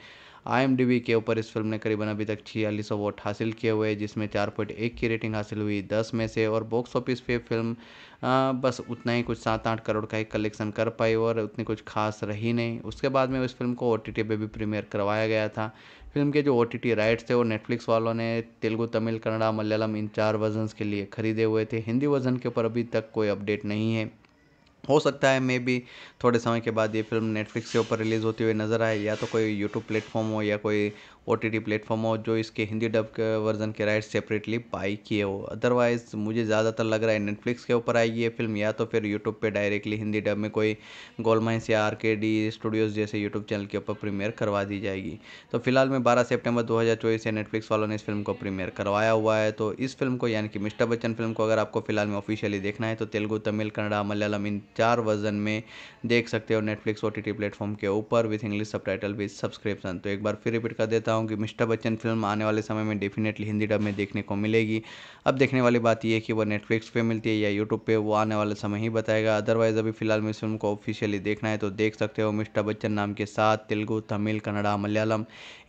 आई के ऊपर इस फिल्म ने करीबन अभी तक छियालीस वोट हासिल किए हुए जिसमें चार पॉइंट एक की रेटिंग हासिल हुई दस में से और बॉक्स ऑफिस पे फिल्म आ, बस उतना ही कुछ सात आठ करोड़ का ही कलेक्शन कर पाई और उतनी कुछ खास रही नहीं उसके बाद में उस फिल्म को ओ पे भी प्रीमियर करवाया गया था फिल्म के जो ओ राइट्स थे वो नेटफ्लिक्स वालों ने तेलुगु तमिल कन्नड़ा मलयालम इन चार वर्जन्स के लिए ख़रीदे हुए थे हिंदी वर्जन के ऊपर अभी तक कोई अपडेट नहीं है हो सकता है मे बी थोड़े समय के बाद ये फिल्म नेटफ्लिक्स के ऊपर रिलीज़ होती हुई नज़र आए या तो कोई यूट्यूब प्लेटफॉर्म हो या कोई ओ टी टी प्लेटफॉर्म हो जो इसके हिंदी डब के वर्ज़न के राइट सेपरेटली बाई किए हो अदरवाइज़ मुझे ज़्यादातर लग रहा है नेटफ्लिक्स के ऊपर आएगी ये फिल्म या तो फिर यूट्यूब पे डायरेक्टली हिंदी डब में कोई गोलमाइंस या आर के डी स्टूडियोज़ जैसे यूट्यूब चैनल के ऊपर प्रीमियर करवा दी जाएगी तो फिलहाल में बारह सेप्टेम्बर दो से नेटफ्लिक्स वालों ने इस फिल्म को प्रीमियर करवाया हुआ है तो इस फिल्म को यानी कि मिस्टर बच्चन फिल्म को अगर आपको फिलहाल में ऑफिशियली देखना है तो तेलुगु तमिल कन्नड़ा मलयालम इन चार वर्जन में देख सकते हो नेटफ्लिक्स ओ टी प्लेटफॉर्म के ऊपर with English subtitle with subscription तो एक बार फिर रिपीट कर देता हूँ कि मिस्टर बच्चन फिल्म आने वाले समय में डेफिनेटली हिंदी डब में देखने को मिलेगी अब देखने वाली बात यह है कि वो नेटफ्लिक्स पे मिलती है या यूट्यूब पे वो आने वाले समय ही बताएगा अदरवाइज़ अभी फिलहाल में इस फिल्म को ऑफिशियली देखना है तो देख सकते हो मिस्टर बच्चन नाम के साथ तेलुगु तमिल कन्नड़ा मलयालम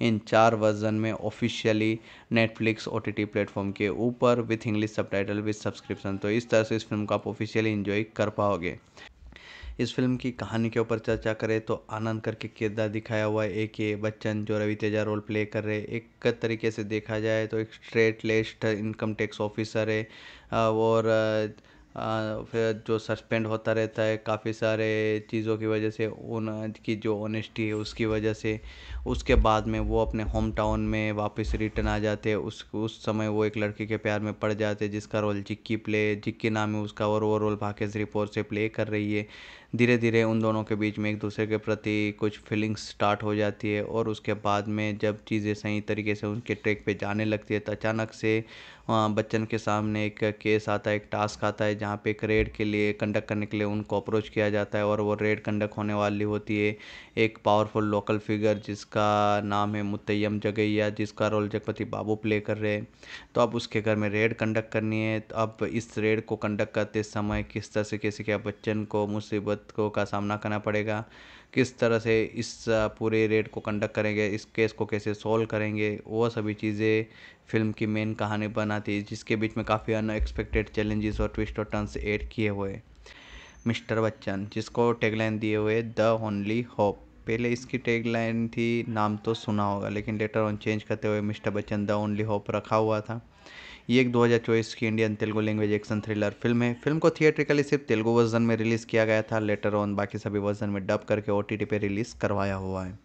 इन चार वर्जन में officially Netflix O T platform के ऊपर with English subtitle with subscription तो इस तरह से इस फिल्म को आप ऑफिशियली इंजॉय कर पाओगे इस फिल्म की कहानी के ऊपर चर्चा करें तो आनंद करके किरदार दिखाया हुआ है ए के बच्चन जो रवि तेजा रोल प्ले कर रहे एक तरीके से देखा जाए तो एक स्ट्रेट लेस्ट इनकम टैक्स ऑफिसर है और फिर जो सस्पेंड होता रहता है काफ़ी सारे चीज़ों की वजह से उन की जो ऑनेस्टी है उसकी वजह से उसके बाद में वो अपने होम टाउन में वापस रिटर्न आ जाते हैं उस उस समय वो एक लड़के के प्यार में पड़ जाते हैं जिसका रोल जिक्की प्ले जिक्की नाम है उसका और वो रोल भाग्यश्री पोर से प्ले कर रही है धीरे धीरे उन दोनों के बीच में एक दूसरे के प्रति कुछ फीलिंग्स स्टार्ट हो जाती है और उसके बाद में जब चीज़ें सही तरीके से उनके ट्रैक पे जाने लगती है तो अचानक से बच्चन के सामने एक केस आता है एक टास्क आता है जहाँ पे एक रेड के लिए कंडक्ट करने के लिए उनको अप्रोच किया जाता है और वो रेड कंडक्ट होने वाली होती है एक पावरफुल लोकल फिगर जिसका नाम है मुतयम जगैया जिसका रोल जगपति बाबू प्ले कर रहे हैं तो अब उसके घर में रेड कंडक्ट करनी है तो अब इस रेड को कंडक्ट करते समय किस तरह से कैसे क्या बच्चन को मुसीबत को का सामना करना पड़ेगा किस तरह से इस पूरे रेड को कंडक्ट करेंगे इस केस को कैसे सॉल्व करेंगे वो सभी चीज़ें फ़िल्म की मेन कहानी बनाती है जिसके बीच में काफ़ी अनएक्सपेक्टेड चैलेंजेस और ट्विस्ट और टर्न्स ऐड किए हुए मिस्टर बच्चन जिसको टैगलाइन दिए हुए द ओनली होप पहले इसकी टैगलाइन थी नाम तो सुना होगा लेकिन लेटर ऑन चेंज करते हुए mister Bachchan the only hope रखा हुआ था ये एक 2024 की Indian Telugu language action thriller film है फिल्म को थिएट्रिकली सिर्फ तेलुगु वर्जन में रिलीज़ किया गया था लेटर ऑन बाकी सभी वर्जन में डब करके ओ टी पे रिलीज़ करवाया हुआ है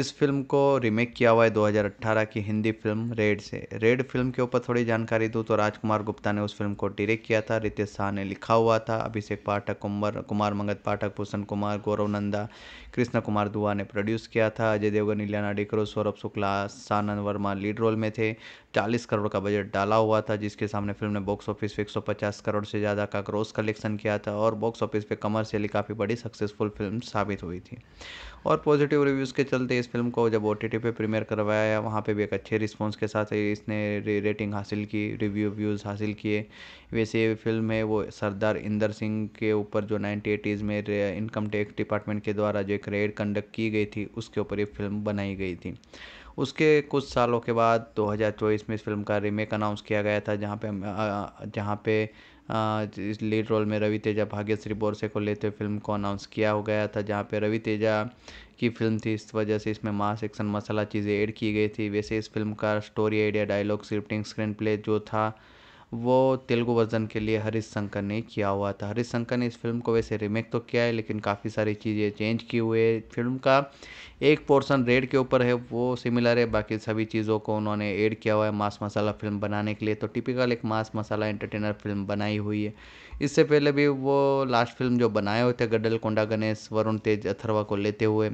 इस फिल्म को रीमेक किया हुआ है 2018 की हिंदी फिल्म रेड से रेड फिल्म के ऊपर थोड़ी जानकारी दूँ तो राजकुमार गुप्ता ने उस फिल्म को डायरेक्ट किया था रितेश शाह ने लिखा हुआ था अभिषेक पाठक कुमार कुमार मंगत पाठक भूषण कुमार गौरव नंदा कृष्ण कुमार दुआ ने प्रोड्यूस किया था अजय देवगन इलियाना डिक्रो सौरभ शुक्ला सानंद वर्मा लीड रोल में थे चालीस करोड़ का बजट डाला हुआ था जिसके सामने फिल्म ने बॉक्स ऑफिस पे पचास करोड़ से ज़्यादा का ग्रोस कलेक्शन किया था और बॉक्स ऑफिस पे कमर्शियली काफ़ी बड़ी सक्सेसफुल फिल्म साबित हुई थी और पॉजिटिव रिव्यूज़ के चलते इस फिल्म को जब ओ टी पे प्रीमियर करवाया वहाँ पर भी एक अच्छे रिस्पॉन्स के साथ इसने रेटिंग हासिल की रिव्यू व्यूज़ हासिल किए वैसे फिल्म है वो सरदार इंदर सिंह के ऊपर जो नाइनटी एटीज़ में इनकम टैक्स डिपार्टमेंट के द्वारा जो एक रेड कंडक्ट की गई थी उसके ऊपर ये फिल्म बनाई गई थी उसके कुछ सालों के बाद दो हज़ार चौबीस में इस फ़िल्म का रीमेक अनाउंस किया गया था जहाँ पे जहाँ पे इस लीड रोल में रवि तेजा भाग्यश्री बोरसे को लेते हुए फिल्म को अनाउंस किया हो गया था जहाँ पे रवि तेजा की फिल्म थी इस वजह से इसमें मास एक्शन मसाला चीज़ें ऐड की गई थी वैसे इस फिल्म का story idea dialogue scripting screenplay जो था वो तेलुगु वर्ज़न के लिए हरीश शंकर ने किया हुआ था हरीश शंकर ने इस फिल्म को वैसे रीमेक तो किया है लेकिन काफ़ी सारी चीज़ें चेंज की हुई है फिल्म का एक पोर्शन रेड के ऊपर है वो सिमिलर है बाकी सभी चीज़ों को उन्होंने ऐड किया हुआ है मास मसाला फिल्म बनाने के लिए तो टिपिकल एक मास मसाला एंटरटेनर फिल्म बनाई हुई है इससे पहले भी वो लास्ट फिल्म जो बनाए हुए थे गडल कोंडा गणेश वरुण तेज अथरवा को लेते हुए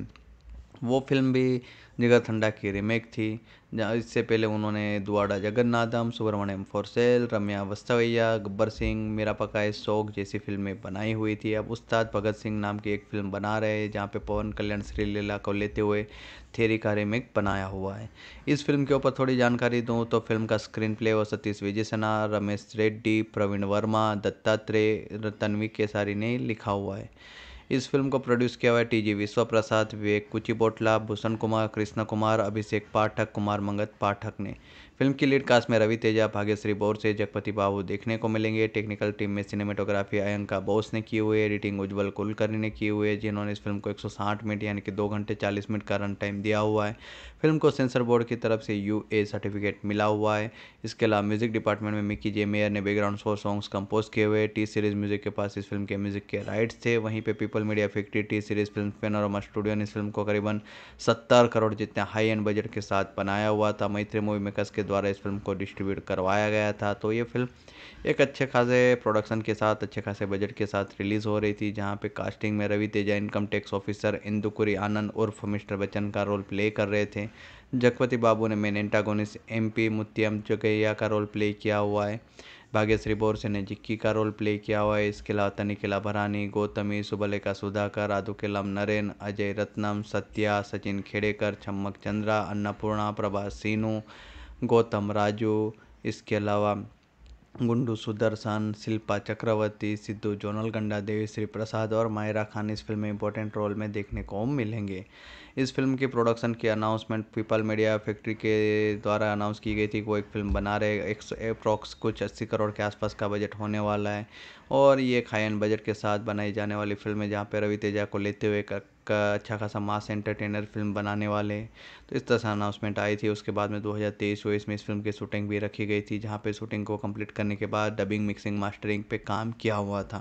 वो फिल्म भी जगाखंडा की रिमेक थी जहाँ इससे पहले उन्होंने द्वाड़ा जगन्नाधम सुब्रमण्यम फॉर सेल रम्या वस्तवैया गब्बर सिंह मेरा पकाए शोक जैसी फिल्में बनाई हुई थी अब उस्ताद भगत सिंह नाम की एक फिल्म बना रहे हैं जहाँ पे पवन कल्याण श्रीलीला को लेते हुए थेरी का रिमेक बनाया हुआ है इस फिल्म के ऊपर थोड़ी जानकारी दूँ तो फिल्म का स्क्रीन प्ले और सतीश विजय सना रमेश रेड्डी प्रवीण वर्मा दत्तात्रेय तन्वी केसारी ने लिखा हुआ है इस फिल्म को प्रोड्यूस किया हुआ है टी जी विश्व प्रसाद विवेक कुचिबोटला भूषण कुमार कृष्णा कुमार अभिषेक पाठक कुमार मंगत पाठक ने फिल्म की लीड कास्ट में रवि तेजा भाग्यश्री से जगपति बाबू देखने को मिलेंगे टेक्निकल टीम में सिनेमेटोग्राफी अयंका बोस ने की हुई एडिटिंग उज्ज्वल कुलकर्णी ने की हुई है जिन्होंने इस फिल्म को 160 मिनट यानी कि दो घंटे 40 मिनट का रन टाइम दिया हुआ है फिल्म को सेंसर बोर्ड की तरफ से यू ए सर्टिफिकेट मिला हुआ है इसके अलावा म्यूजिक डिपार्टमेंट में मिकी जे मेयर ने बैकग्राउंड स्कोर सॉन्ग्स कंपोज किए हुए टी सीरीज म्यूजिक के पास इस फिल्म के म्यूजिक के राइट्स थे वहीं पे people media factory T series film panorama studio ने इस फिल्म को करीबन सत्तर करोड़ जितने हाई एंड बजट के साथ बनाया हुआ था मैत्री मूवी मेकर्स के द्वारा इस फिल्म को डिस्ट्रीब्यूट करवाया गया था तो ये फिल्म एक अच्छे खासे प्रोडक्शन के साथ अच्छे खासे बजट के साथ रिलीज़ हो रही थी जहाँ पे कास्टिंग में Ravi Teja income tax officer Indukuri Anand उर्फ मिस्टर बच्चन का रोल प्ले कर रहे थे जगपति बाबू ने main antagonist M P मुत्यम Chukkaiah का रोल प्ले किया हुआ है भाग्यश्री बोरसे ने जिक्की का रोल प्ले किया हुआ है इसके अलावा तनिकिला भरानी गौतमी सुबलेखा सुधाकर आदुकेलम नरेन अजय रत्नम सत्या सचिन खेड़ेकर छम्मक चंद्रा अन्नपूर्णा प्रभा सीनू गौतम राजू इसके अलावा गुंडू सुदर्शन शिल्पा चक्रवर्ती सिद्धू जोनलगंडा देवी श्री प्रसाद और मायरा खान इस फिल्म में इंपॉर्टेंट रोल में देखने को मिलेंगे इस फिल्म की प्रोडक्शन की अनाउंसमेंट पीपल मीडिया फैक्ट्री के द्वारा अनाउंस की गई थी वो एक फिल्म बना रहे एक अप्रॉक्स कुछ अस्सी करोड़ के आसपास का बजट होने वाला है और ये एक हाई एंड बजट के साथ बनाई जाने वाली फिल्म है जहाँ पर रवि तेजा को लेते हुए एक अच्छा खासा मास एंटरटेनर फिल्म बनाने वाले इस तरह अनाउंसमेंट आई थी उसके बाद में 2023 हज़ार में इस फिल्म की शूटिंग भी रखी गई थी जहाँ पे शूटिंग को कंप्लीट करने के बाद डबिंग मिक्सिंग मास्टरिंग पे काम किया हुआ था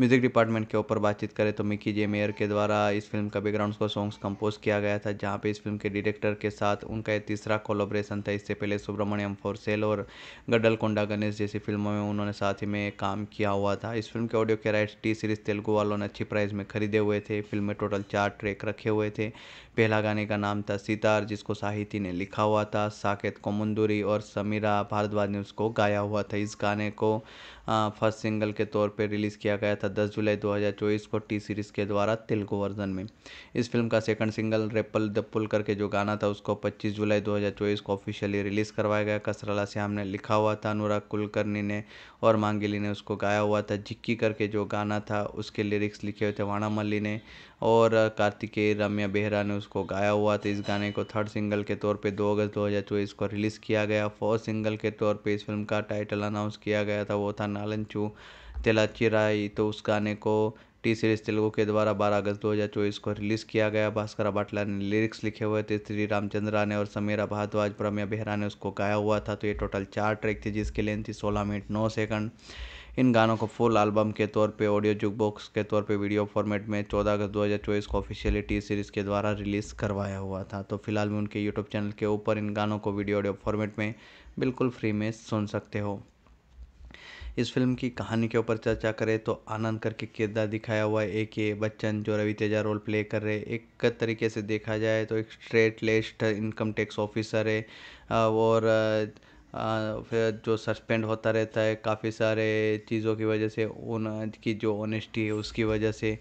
म्यूज़िक डिपार्टमेंट के ऊपर बातचीत करें तो मिकी जे मेयर के द्वारा इस फिल्म का बैकग्राउंड को सॉन्ग्स कंपोज किया गया था जहाँ पर इस फिल्म के डायरेक्टर के साथ उनका यह तीसरा कोलोब्रेशन था इससे पहले सुब्रमण्यम फॉर सेल और कोंडा गणेश जैसी फिल्मों में उन्होंने साथ ही में काम किया हुआ था इस फिल्म के ऑडियो के राइट्स टी सीरीज तेलुगु वालों ने अच्छी प्राइस में खरीदे हुए थे फिल्म में टोटल चार ट्रैक रखे हुए थे पहला गाने का नाम था सितार जिसको साहिती ने लिखा हुआ था साकेत कोमुंदुरी और समीरा भारद्वाज ने उसको गाया हुआ था इस गाने को फर्स्ट सिंगल के तौर पर रिलीज़ किया गया था 10 जुलाई 2024 को टी सीरीज़ के द्वारा तेलुगु वर्जन में इस फिल्म का सेकंड सिंगल रेपल पुल करके जो गाना था उसको 25 जुलाई 2024 को ऑफिशियली रिलीज़ करवाया गया कसरला श्याम ने लिखा हुआ था अनुराग कुलकर्णी ने और मांगिली ने उसको गाया हुआ था जिक्की करके जो गाना था उसके लिरिक्स लिखे हुए थे वाणा मल्ली ने और कार्तिकेय रम्या बेहरा ने उसको गाया हुआ था इस गाने को थर्ड सिंगल के तौर पे 2 अगस्त 2024 को रिलीज़ किया गया फोर्थ सिंगल के तौर पे इस फिल्म का टाइटल अनाउंस किया गया था वो था नालन चू तेला चिराई तो उस गाने को टी सीरीज तेलुगु के द्वारा 12 अगस्त 2024 को रिलीज़ किया गया भास्कर बाटला ने लिरिक्स लिखे हुए थे श्री रामचंद्रा ने और समीरा भारद्वाज प्रम्या बेहरा ने उसको गाया हुआ था तो ये टोटल चार ट्रैक थी जिसकी लेंथ थी सोलह मिनट नौ सेकंड इन गानों को फुल एल्बम के तौर पे ऑडियो जुक बॉक्स के तौर पे वीडियो फॉर्मेट में 14 अगस्त 2024 को ऑफिशियली टी सीरीज़ के द्वारा रिलीज़ करवाया हुआ था तो फिलहाल में उनके यूट्यूब चैनल के ऊपर इन गानों को वीडियो ऑडियो फॉर्मेट में बिल्कुल फ्री में सुन सकते हो इस फिल्म की कहानी के ऊपर चर्चा करें तो आनंद करके किरदार दिखाया हुआ है ए के बच्चन जो रवि तेजा रोल प्ले कर रहे एक तरीके से देखा जाए तो एक स्ट्रेट लेस्ट इनकम टैक्स ऑफिसर है और फिर जो सस्पेंड होता रहता है काफ़ी सारे चीज़ों की वजह से उन की जो ऑनेस्टी है उसकी वजह से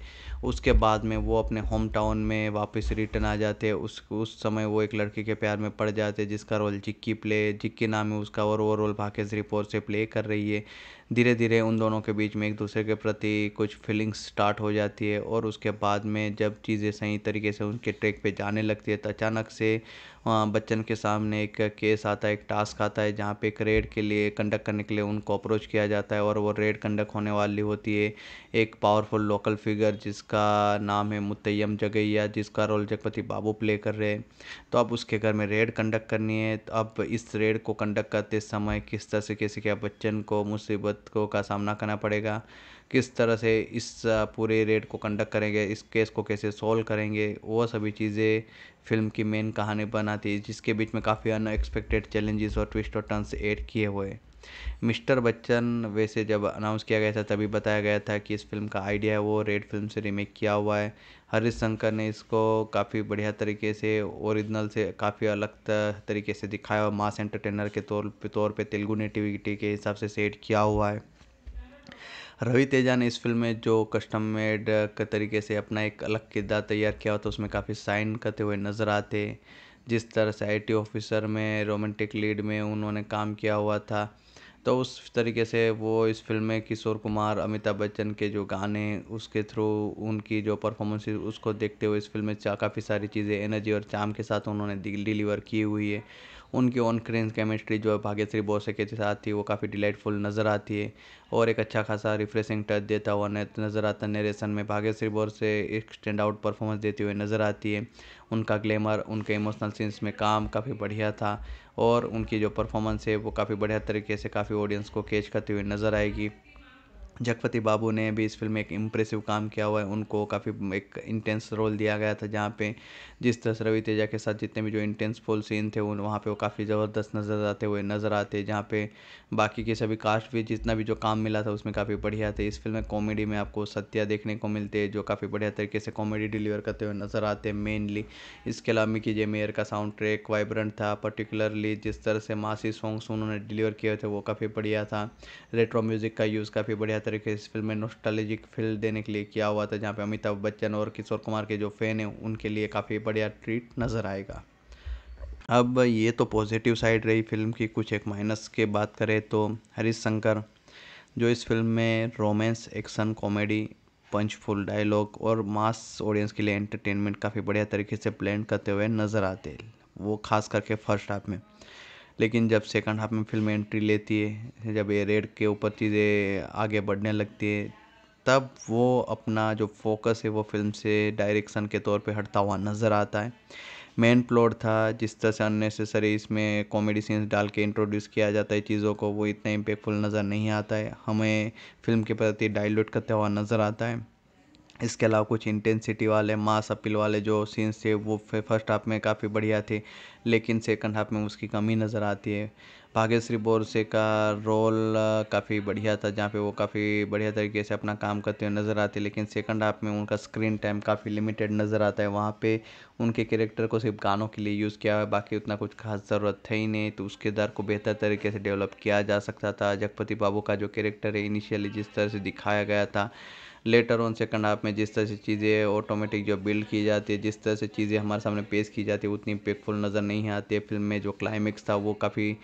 उसके बाद में वो अपने होम टाउन में वापस रिटर्न आ जाते हैं उस उस समय वो एक लड़की के प्यार में पड़ जाते हैं जिसका रोल जिक्की प्ले जिक्की नाम है उसका और वो रोल भाकेश रिपोर्ट से प्ले कर रही है धीरे धीरे उन दोनों के बीच में एक दूसरे के प्रति कुछ फीलिंग्स स्टार्ट हो जाती है और उसके बाद में जब चीज़ें सही तरीके से उनके ट्रैक पे जाने लगती है तो अचानक से बच्चन के सामने एक केस आता है एक टास्क आता है जहाँ पे एक रेड के लिए कंडक्ट करने के लिए उनको अप्रोच किया जाता है और वो रेड कंडक्ट होने वाली होती है एक पावरफुल लोकल फिगर जिसका नाम है मुतयम जगैया जिसका रोल जगपति बाबू प्ले कर रहे हैं तो अब उसके घर में रेड कंडक्ट करनी है तो अब इस रेड को कंडक्ट करते समय किस तरह से कैसे क्या बच्चन को मुसीबत दिक्कत को का सामना करना पड़ेगा किस तरह से इस पूरे रेड को कंडक्ट करेंगे इस केस को कैसे सॉल्व करेंगे वो सभी चीज़ें फिल्म की मेन कहानी बनाती है जिसके बीच में काफ़ी अनएक्सपेक्टेड चैलेंजेस और ट्विस्ट और टर्न्स ऐड किए हुए मिस्टर बच्चन वैसे जब अनाउंस किया गया था तभी बताया गया था कि इस फिल्म का आइडिया है वो रेड फिल्म से रीमेक किया हुआ है हरीश शंकर ने इसको काफ़ी बढ़िया तरीके से ओरिजिनल से काफ़ी अलग तरीके से दिखाया और मास एंटरटेनर के तौर पे तौर पे तेलुगु नेटिविटी के हिसाब से सेट किया हुआ है रवि तेजा ने इस फिल्म में जो कस्टम मेड के तरीके से अपना एक अलग किरदार तैयार किया हुआ था उसमें काफ़ी साइन करते हुए नज़र आते जिस तरह से आईटी ऑफिसर में रोमांटिक लीड में उन्होंने काम किया हुआ था तो उस तरीके से वो इस फ़िल्म में किशोर कुमार अमिताभ बच्चन के जो गाने उसके थ्रू उनकी जो परफॉर्मेंस उसको देखते हुए इस फ़िल्म में काफ़ी सारी चीज़ें एनर्जी और चाम के साथ उन्होंने डिलीवर की हुई है उनकी ऑन क्रेन केमिस्ट्री जो है भाग्यश्री बोसे के साथ थी वो काफ़ी डिलाइटफुल नज़र आती है और एक अच्छा खासा रिफ्रेशिंग टच देता हुआ नज़र आता है नरेशन में भाग्यश्री बोसे एक स्टैंड आउट परफॉर्मेंस देते हुए नज़र आती है उनका ग्लैमर उनके इमोशनल सीन्स में काम काफ़ी बढ़िया था और उनकी जो परफॉर्मेंस है वो काफ़ी बढ़िया तरीके से काफ़ी ऑडियंस को कैच करती हुई नज़र आएगी जगपति बाबू ने भी इस फ़िल्म में एक इम्प्रेसिव काम किया हुआ है उनको काफ़ी एक इंटेंस रोल दिया गया था जहाँ पे जिस तरह से रवि तेजा के साथ जितने भी जो इंटेंस फुल सीन थे उन वहाँ पे वो काफ़ी ज़बरदस्त नज़र आते हुए नज़र आते जहाँ पे बाकी के सभी कास्ट भी जितना भी जो काम मिला था उसमें काफ़ी बढ़िया थे इस फिल्म में कॉमेडी में आपको सत्या देखने को मिलते जो काफ़ी बढ़िया तरीके से कॉमेडी डिलीवर करते हुए नज़र आते हैं मेनली इसके अलावा मिकी जे मेयर का साउंड ट्रैक वाइब्रेंट था पर्टिकुलरली जिस तरह से मासी सॉन्ग्स उन्होंने डिलीवर किए थे वो काफ़ी बढ़िया था रेट्रो म्यूज़िक का यूज़ काफ़ी बढ़िया तरीके से इस फिल्म में नोस्टालजिक फील देने के लिए किया हुआ था जहाँ पे अमिताभ बच्चन और किशोर कुमार के जो फ़ैन हैं उनके लिए काफ़ी बढ़िया ट्रीट नज़र आएगा अब ये तो पॉजिटिव साइड रही फिल्म की कुछ एक माइनस के बात करें तो हरीश शंकर जो इस फिल्म में romance action comedy punchful dialogue और मास ऑडियंस के लिए एंटरटेनमेंट काफ़ी बढ़िया तरीके से प्लान करते हुए नज़र आते वो खास करके फर्स्ट हाफ में लेकिन जब सेकंड हाफ़ में फ़िल्म एंट्री लेती है जब ये रेड के ऊपर चीज़ें आगे बढ़ने लगती है तब वो अपना जो फोकस है वो फिल्म से डायरेक्शन के तौर पे हटता हुआ नज़र आता है मेन प्लॉट था जिस तरह से अननेसेसरी इसमें कॉमेडी सीन्स डाल के इंट्रोड्यूस किया जाता है चीज़ों को वो इतना इम्पेक्टफुल नज़र नहीं आता है हमें फिल्म के प्रति डाइल्यूट करता हुआ नज़र आता है इसके अलावा कुछ इंटेंसिटी वाले मास अपील वाले जो सीन्स थे वो फर्स्ट हाफ में काफ़ी बढ़िया थे लेकिन सेकंड हाफ में उसकी कमी नज़र आती है भाग्यश्री बोरसे का रोल काफ़ी बढ़िया था जहाँ पे वो काफ़ी बढ़िया तरीके से अपना काम करते हुए नज़र आते लेकिन सेकंड हाफ में उनका स्क्रीन टाइम काफ़ी लिमिटेड नज़र आता है वहाँ पे उनके कैरेक्टर को सिर्फ गानों के लिए यूज़ किया है बाकी उतना कुछ खास ज़रूरत है ही नहीं तो उस किरदार को बेहतर तरीके से डेवलप किया जा सकता था जगपति बाबू का जो कैरेक्टर है इनिशियली जिस तरह से दिखाया गया था लेटर ऑन सेकंड हाफ में जिस तरह से चीज़ें ऑटोमेटिक जो बिल्ड की जाती है जिस तरह से चीज़ें हमारे सामने पेश की जाती है उतनी इम्पेक्टफुल नज़र नहीं आती है फिल्म में जो क्लाइमेक्स था वो काफ़ी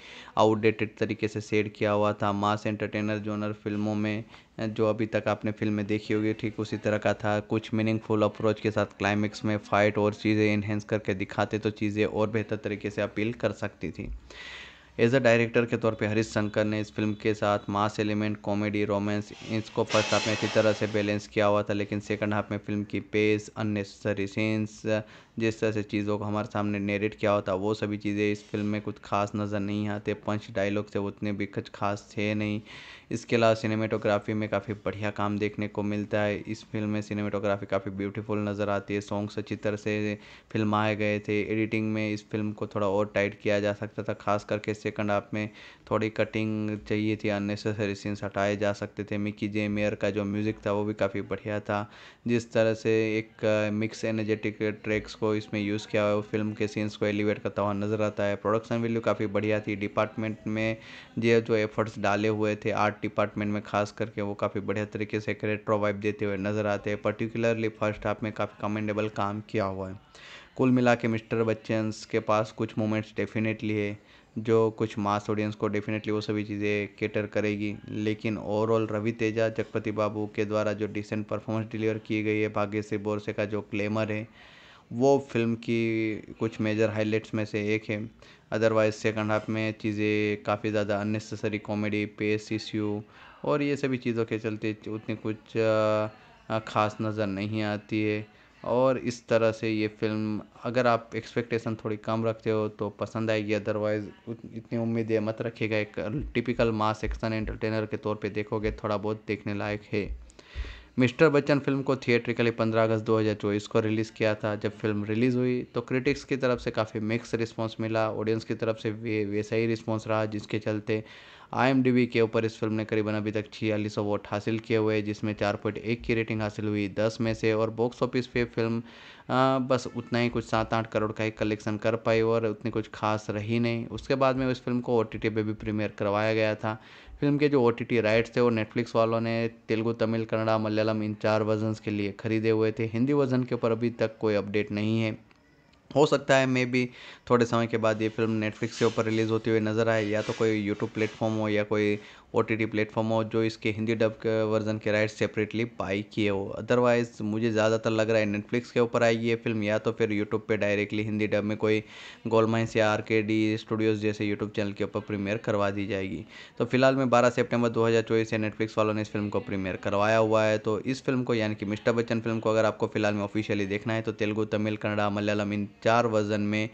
आउटडेटेड तरीके से सेट किया हुआ था मास एंटरटेनर जोनर फिल्मों में जो अभी तक आपने फिल्म में देखी होगी ठीक उसी तरह का था कुछ मीनिंगफुल अप्रोच के साथ क्लाइमेक्स में फ़ाइट और चीज़ें इन्हेंस करके दिखाते तो चीज़ें और बेहतर तरीके से अपील कर सकती थी एज अ डायरेक्टर के तौर पे हरीश शंकर ने इस फिल्म के साथ मास एलिमेंट कॉमेडी रोमांस इसको फर्स्ट हाफ में अच्छी तरह से बैलेंस किया हुआ था लेकिन सेकंड हाफ में फिल्म की पेस अननेसेसरी सीन्स जिस तरह से चीज़ों को हमारे सामने नेरेट किया होता वो सभी चीज़ें इस फ़िल्म में कुछ खास नज़र नहीं आते पंच डायलॉग से उतने भी कुछ खास थे नहीं इसके अलावा सिनेमेटोग्राफी में काफ़ी बढ़िया काम देखने को मिलता है इस फिल्म में सिनेमेटोग्राफी काफ़ी ब्यूटीफुल नज़र आती है सॉन्ग्स अच्छी तरह से फिल्माए गए थे एडिटिंग में इस फिल्म को थोड़ा और टाइट किया जा सकता था खास करके सेकंड हाफ में थोड़ी कटिंग चाहिए थी अननेसेसरी सीन्स हटाए जा सकते थे मिकी जे मेयर का जो म्यूज़िक था वो भी काफ़ी बढ़िया था जिस तरह से एक मिक्स एनर्जेटिक ट्रैक्स को इसमें यूज़ किया हुआ फिल्म के सीन्स को एलिवेट करता हुआ नज़र आता है प्रोडक्शन वैल्यू काफ़ी बढ़िया थी डिपार्टमेंट में ये जो एफर्ट्स डाले हुए थे आर्ट डिपार्टमेंट में खास करके वो काफ़ी बढ़िया तरीके से करेक्टर वाइब देते हुए नज़र आते हैं पर्टिकुलरली फर्स्ट हाफ में काफ़ी कमेंडेबल काम किया हुआ है कुल मिला के मिस्टर बच्चन के पास कुछ मोमेंट्स डेफिनेटली है जो कुछ मास ऑडियंस को डेफिनेटली वो सभी चीज़ें केटर करेगी लेकिन ओवरऑल रवि तेजा जगपति बाबू के द्वारा जो डिसेंट परफॉर्मेंस डिलीवर की गई है भाग्य से बोरसे का जो क्लेमर है वो फ़िल्म की कुछ मेजर हाइलाइट्स में से एक है अदरवाइज़ सेकंड हाफ में चीज़ें काफ़ी ज़्यादा अननेसेसरी कॉमेडी पेस इश्यू और ये सभी चीज़ों के चलते उतनी कुछ ख़ास नज़र नहीं आती है और इस तरह से ये फ़िल्म अगर आप एक्सपेक्टेशन थोड़ी कम रखते हो तो पसंद आएगी अदरवाइज़ इतनी उम्मीदें मत रखिएगा एक टिपिकल मास एक्शन एंटरटेनर के तौर पे देखोगे थोड़ा बहुत देखने लायक है मिस्टर बच्चन फिल्म को थिएट्रिकली 15 अगस्त 2024 को रिलीज़ किया था जब फिल्म रिलीज़ हुई तो क्रिटिक्स की तरफ से काफ़ी मिक्स रिस्पांस मिला ऑडियंस की तरफ से वे वैसा ही रिस्पांस रहा जिसके चलते आई के ऊपर इस फिल्म ने करीबन अभी तक छियालीस वोट हासिल किए हुए जिसमें चार पॉइंट एक की रेटिंग हासिल हुई दस में से और बॉक्स ऑफिस पे फिल्म आ, बस उतना ही कुछ सात आठ करोड़ का ही कलेक्शन कर पाई और उतनी कुछ खास रही नहीं उसके बाद में उस फिल्म को ओ पे भी प्रीमियर करवाया गया था फिल्म के जो ओ टी टी राइट्स थे वो नेटफ्लिक्स वालों ने तेलुगु तमिल कन्नड़ा मलयालम इन चार वर्जन्स के लिए ख़रीदे हुए थे हिंदी वर्जन के ऊपर अभी तक कोई अपडेट नहीं है हो सकता है मे भी थोड़े समय के बाद ये फिल्म नेटफ्लिक्स के ऊपर रिलीज़ होती हुई नज़र आए या तो कोई यूट्यूब प्लेटफॉर्म हो या कोई ओ टी प्लेटफॉर्म हो जो इसके हिंदी डब के वर्जन के राइट सेपरेटली बाई किए हो अदरवाइज़ मुझे ज़्यादातर लग रहा है नेटफ्लिक्स के ऊपर आएगी ये फिल्म या तो फिर यूट्यूब पे डायरेक्टली हिंदी डब में कोई गोलमाइंस या आर के डी स्टूडियोज़ जैसे यूट्यूब चैनल के ऊपर प्रीमियर करवा दी जाएगी तो फिलहाल में बारह सेप्टेम्बर दो हज़ार चौबीस से नेटफ्लिक्स वालों ने इस फिल्म को प्रीमियर करवाया हुआ है तो इस फिल्म को यानी कि मिस्टर बच्चन फिल्म को अगर आपको फिलहाल में ऑफिशियली देखना है तो तेलुगु तमिल कन्नड़ा मलयालम इन चार वर्जन में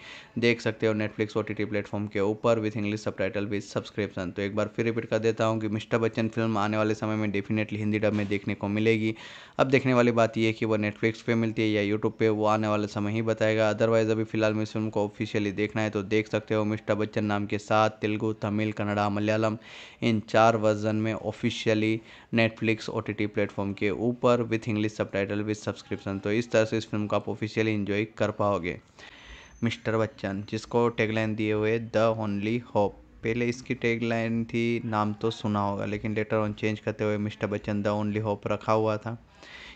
देख सकते हो नेटफ्लिक्स ओ टी प्लेटफॉर्म के ऊपर with English subtitle with subscription तो एक बार फिर रिपीट कर देता हूँ रहा हूँ कि मिस्टर बच्चन फिल्म आने वाले समय में डेफिनेटली हिंदी डब में देखने को मिलेगी अब देखने वाली बात यह है कि वो नेटफ्लिक्स पे मिलती है या यूट्यूब पे वो आने वाला समय ही बताएगा अदरवाइज़ अभी फिलहाल में इस फिल्म को ऑफिशियली देखना है तो देख सकते हो मिस्टर बच्चन नाम के साथ तेलुगु तमिल कन्नड़ा मलयालम इन चार वर्जन में officially Netflix O T platform के ऊपर with English subtitle with subscription तो इस तरह से इस फिल्म को आप ऑफिशियली इन्जॉय कर पाओगे मिस्टर बच्चन जिसको टैगलाइन दिए हुए द ओनली होप पहले इसकी टैगलाइन थी नाम तो सुना होगा लेकिन लेटर ऑन चेंज करते हुए mister Bachchan the only hope रखा हुआ था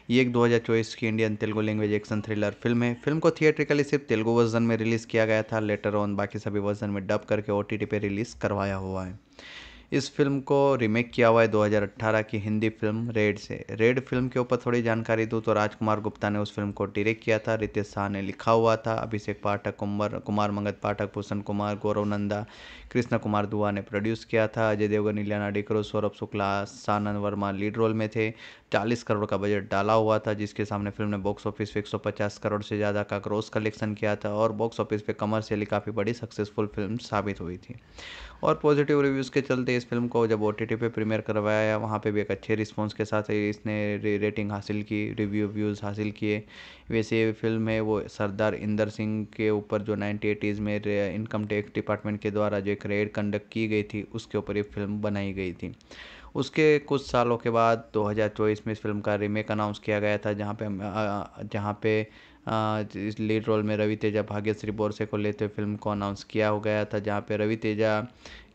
ये एक 2024 की Indian Telugu language action thriller film है फिल्म को थिएट्रिकली सिर्फ तेलुगु वर्जन में रिलीज़ किया गया था लेटर ऑन बाकी सभी वर्जन में डब करके ओ टी पे रिलीज़ करवाया हुआ है इस फ़िल्म को रीमेक किया हुआ है 2018 की हिंदी फिल्म रेड से रेड फिल्म के ऊपर थोड़ी जानकारी दूँ तो राजकुमार गुप्ता ने उस फिल्म को डायरेक्ट किया था रितेश शाह ने लिखा हुआ था अभिषेक पाठक कुमार कुमार मंगत पाठक भूषण कुमार गौरव नंदा कृष्णा कुमार दुआ ने प्रोड्यूस किया था अजय देवगन इलियाना डिक्रो सौरभ शुक्ला सानंद वर्मा लीड रोल में थे चालीस करोड़ का बजट डाला हुआ था जिसके सामने फिल्म ने बॉक्स ऑफिस पे एक करोड़ से ज़्यादा का क्रॉस कलेक्शन किया था और बॉक्स ऑफिस पे कमर्शियली काफ़ी बड़ी सक्सेसफुल फिल्म साबित हुई थी और पॉजिटिव रिव्यूज़ के चलते इस फिल्म को जब ओ टी टी पे प्रीमियर करवाया वहाँ पे भी एक अच्छे रिस्पांस के साथ इसने रे, रेटिंग हासिल की रिव्यू व्यूज़ हासिल किए वैसे ये फिल्म है वो सरदार इंदर सिंह के ऊपर जो नाइनटी एटीज़ में इनकम टैक्स डिपार्टमेंट के द्वारा जो एक रेड कंडक्ट की गई थी उसके ऊपर ये फिल्म बनाई गई थी उसके कुछ सालों के बाद 2024 में इस फिल्म का रीमेक अनाउंस किया गया था जहाँ पे जहाँ पे इस लीड रोल में रवि तेजा भाग्यश्री बोरसे को लेते हुए फिल्म को अनाउंस किया हो गया था जहाँ पे रवि तेजा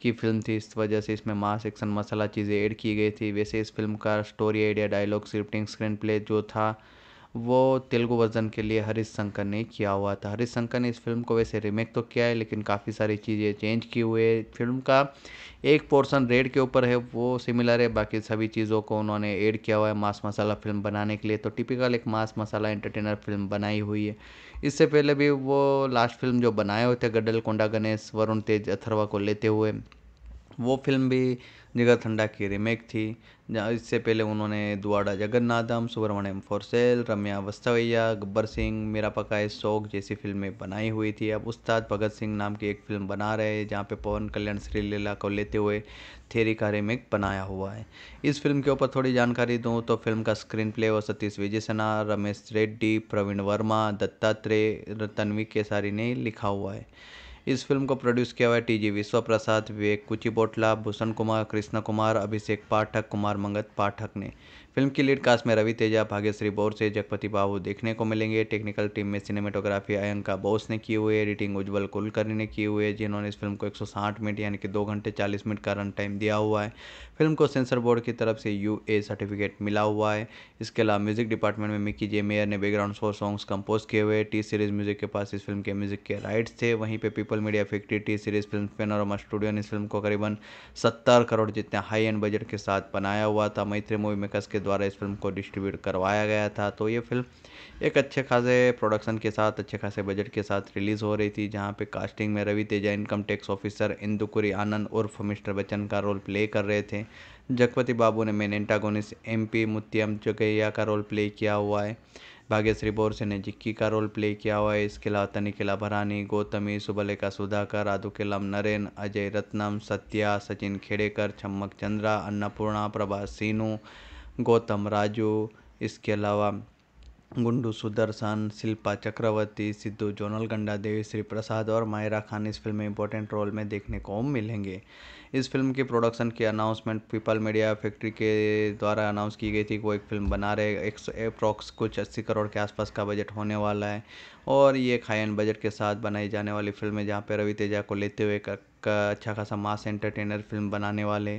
की फिल्म थी इस वजह से इसमें मास एक्शन मसाला चीज़ें ऐड की गई थी वैसे इस फिल्म का story idea dialogue scripting screenplay जो था वो तेलुगु वर्ज़न के लिए हरीश शंकर ने किया हुआ था हरीश शंकर ने इस फ़िल्म को वैसे रीमेक तो किया है लेकिन काफ़ी सारी चीज़ें चेंज की हुई है फ़िल्म का एक पोर्शन रेड के ऊपर है वो सिमिलर है बाकी सभी चीज़ों को उन्होंने ऐड किया हुआ है मास मसाला फ़िल्म बनाने के लिए तो टिपिकल एक मास मसाला एंटरटेनर फिल्म बनाई हुई है इससे पहले भी वो लास्ट फिल्म जो बनाए हुए थे गड्डल कोंडा गणेश वरुण तेज अथरवा को लेते हुए वो फिल्म भी जगह ठंडा की रीमेक थी जहाँ इससे पहले उन्होंने दुआड़ा जगन्नाथम सुब्रमण्यम फॉर सेल रम्या वस्तवैया गब्बर सिंह मेरा पकाए शोक जैसी फिल्में बनाई हुई थी अब उस्ताद भगत सिंह नाम की एक फिल्म बना रहे हैं जहाँ पे पवन कल्याण श्रीलीला को लेते हुए थेरी का रीमेक बनाया हुआ है इस फिल्म के ऊपर थोड़ी जानकारी दूँ तो फिल्म का स्क्रीन प्ले वो सतीश विजय सना रमेश रेड्डी प्रवीण वर्मा दत्तात्रेय तन्वी केसारी ने लिखा हुआ है इस फिल्म को प्रोड्यूस किया हुआ है टी जी विश्व प्रसाद विवेक कुचिबोटला बोटला भूषण कुमार कृष्णा कुमार अभिषेक पाठक कुमार मंगत पाठक ने फिल्म की लीड कास्ट में रवि तेजा भाग्यश्री से जगपति बाबू देखने को मिलेंगे टेक्निकल टीम में सिनेमेटोग्राफी अयंका बोस ने की हुई है एडिटिंग उज्ज्वल कुलकर्णी ने की हुई है जिन्होंने इस फिल्म को 160 मिनट यानी कि दो घंटे 40 मिनट का रन टाइम दिया हुआ है फिल्म को सेंसर बोर्ड की तरफ से यू ए सर्टिफिकेट मिला हुआ है इसके अलावा म्यूजिक डिपार्टमेंट में मिकी जे मेयर ने बैकग्राउंड स्कोर सॉन्ग्स कंपोज किए हुए टी सीरीज म्यूजिक के पास इस फिल्म के म्यूजिक के राइट्स थे वहीं पे people media factory T series film panorama studio ने इस फिल्म को करीबन सत्तर करोड़ जितने हाई एंड बजट के साथ बनाया हुआ था मैत्री मूवी मेकर्स के द्वारा इस फिल्म को डिस्ट्रीब्यूट करवाया गया था तो ये फिल्म एक अच्छे खासे प्रोडक्शन के साथ अच्छे खासे बजट के साथ रिलीज़ हो रही थी जहाँ पे कास्टिंग में Ravi Teja income tax officer Indukuri Anand उर्फ मिस्टर बच्चन का रोल प्ले कर रहे थे जगपति बाबू ने main antagonist M P मुत्यम Chukkaiah का रोल प्ले किया हुआ है भाग्यश्री बोरसे ने जिक्की का रोल प्ले किया हुआ है इसके अलावा तनिकिला भरानी गौतमी सुबलेखा सुधाकर राधु केलाम नरेन अजय रत्नम सत्या सचिन खेड़ेकर छम्मक चंद्रा अन्नपूर्णा प्रभा सीनू गौतम राजू इसके अलावा गुंडू सुदर्शन शिल्पा चक्रवर्ती सिद्धू जोनल देवी श्री प्रसाद और मायरा खान इस फिल्म में इंपॉर्टेंट रोल में देखने को मिलेंगे इस फिल्म की प्रोडक्शन की अनाउंसमेंट पीपल मीडिया फैक्ट्री के द्वारा अनाउंस की गई थी कि वो एक फिल्म बना रहे एक अप्रॉक्स कुछ अस्सी करोड़ के आसपास का बजट होने वाला है और ये एक हाई एंड बजट के साथ बनाई जाने वाली फिल्म है जहाँ पे रवि तेजा को लेते हुए एक अच्छा खासा मास एंटरटेनर फिल्म बनाने वाले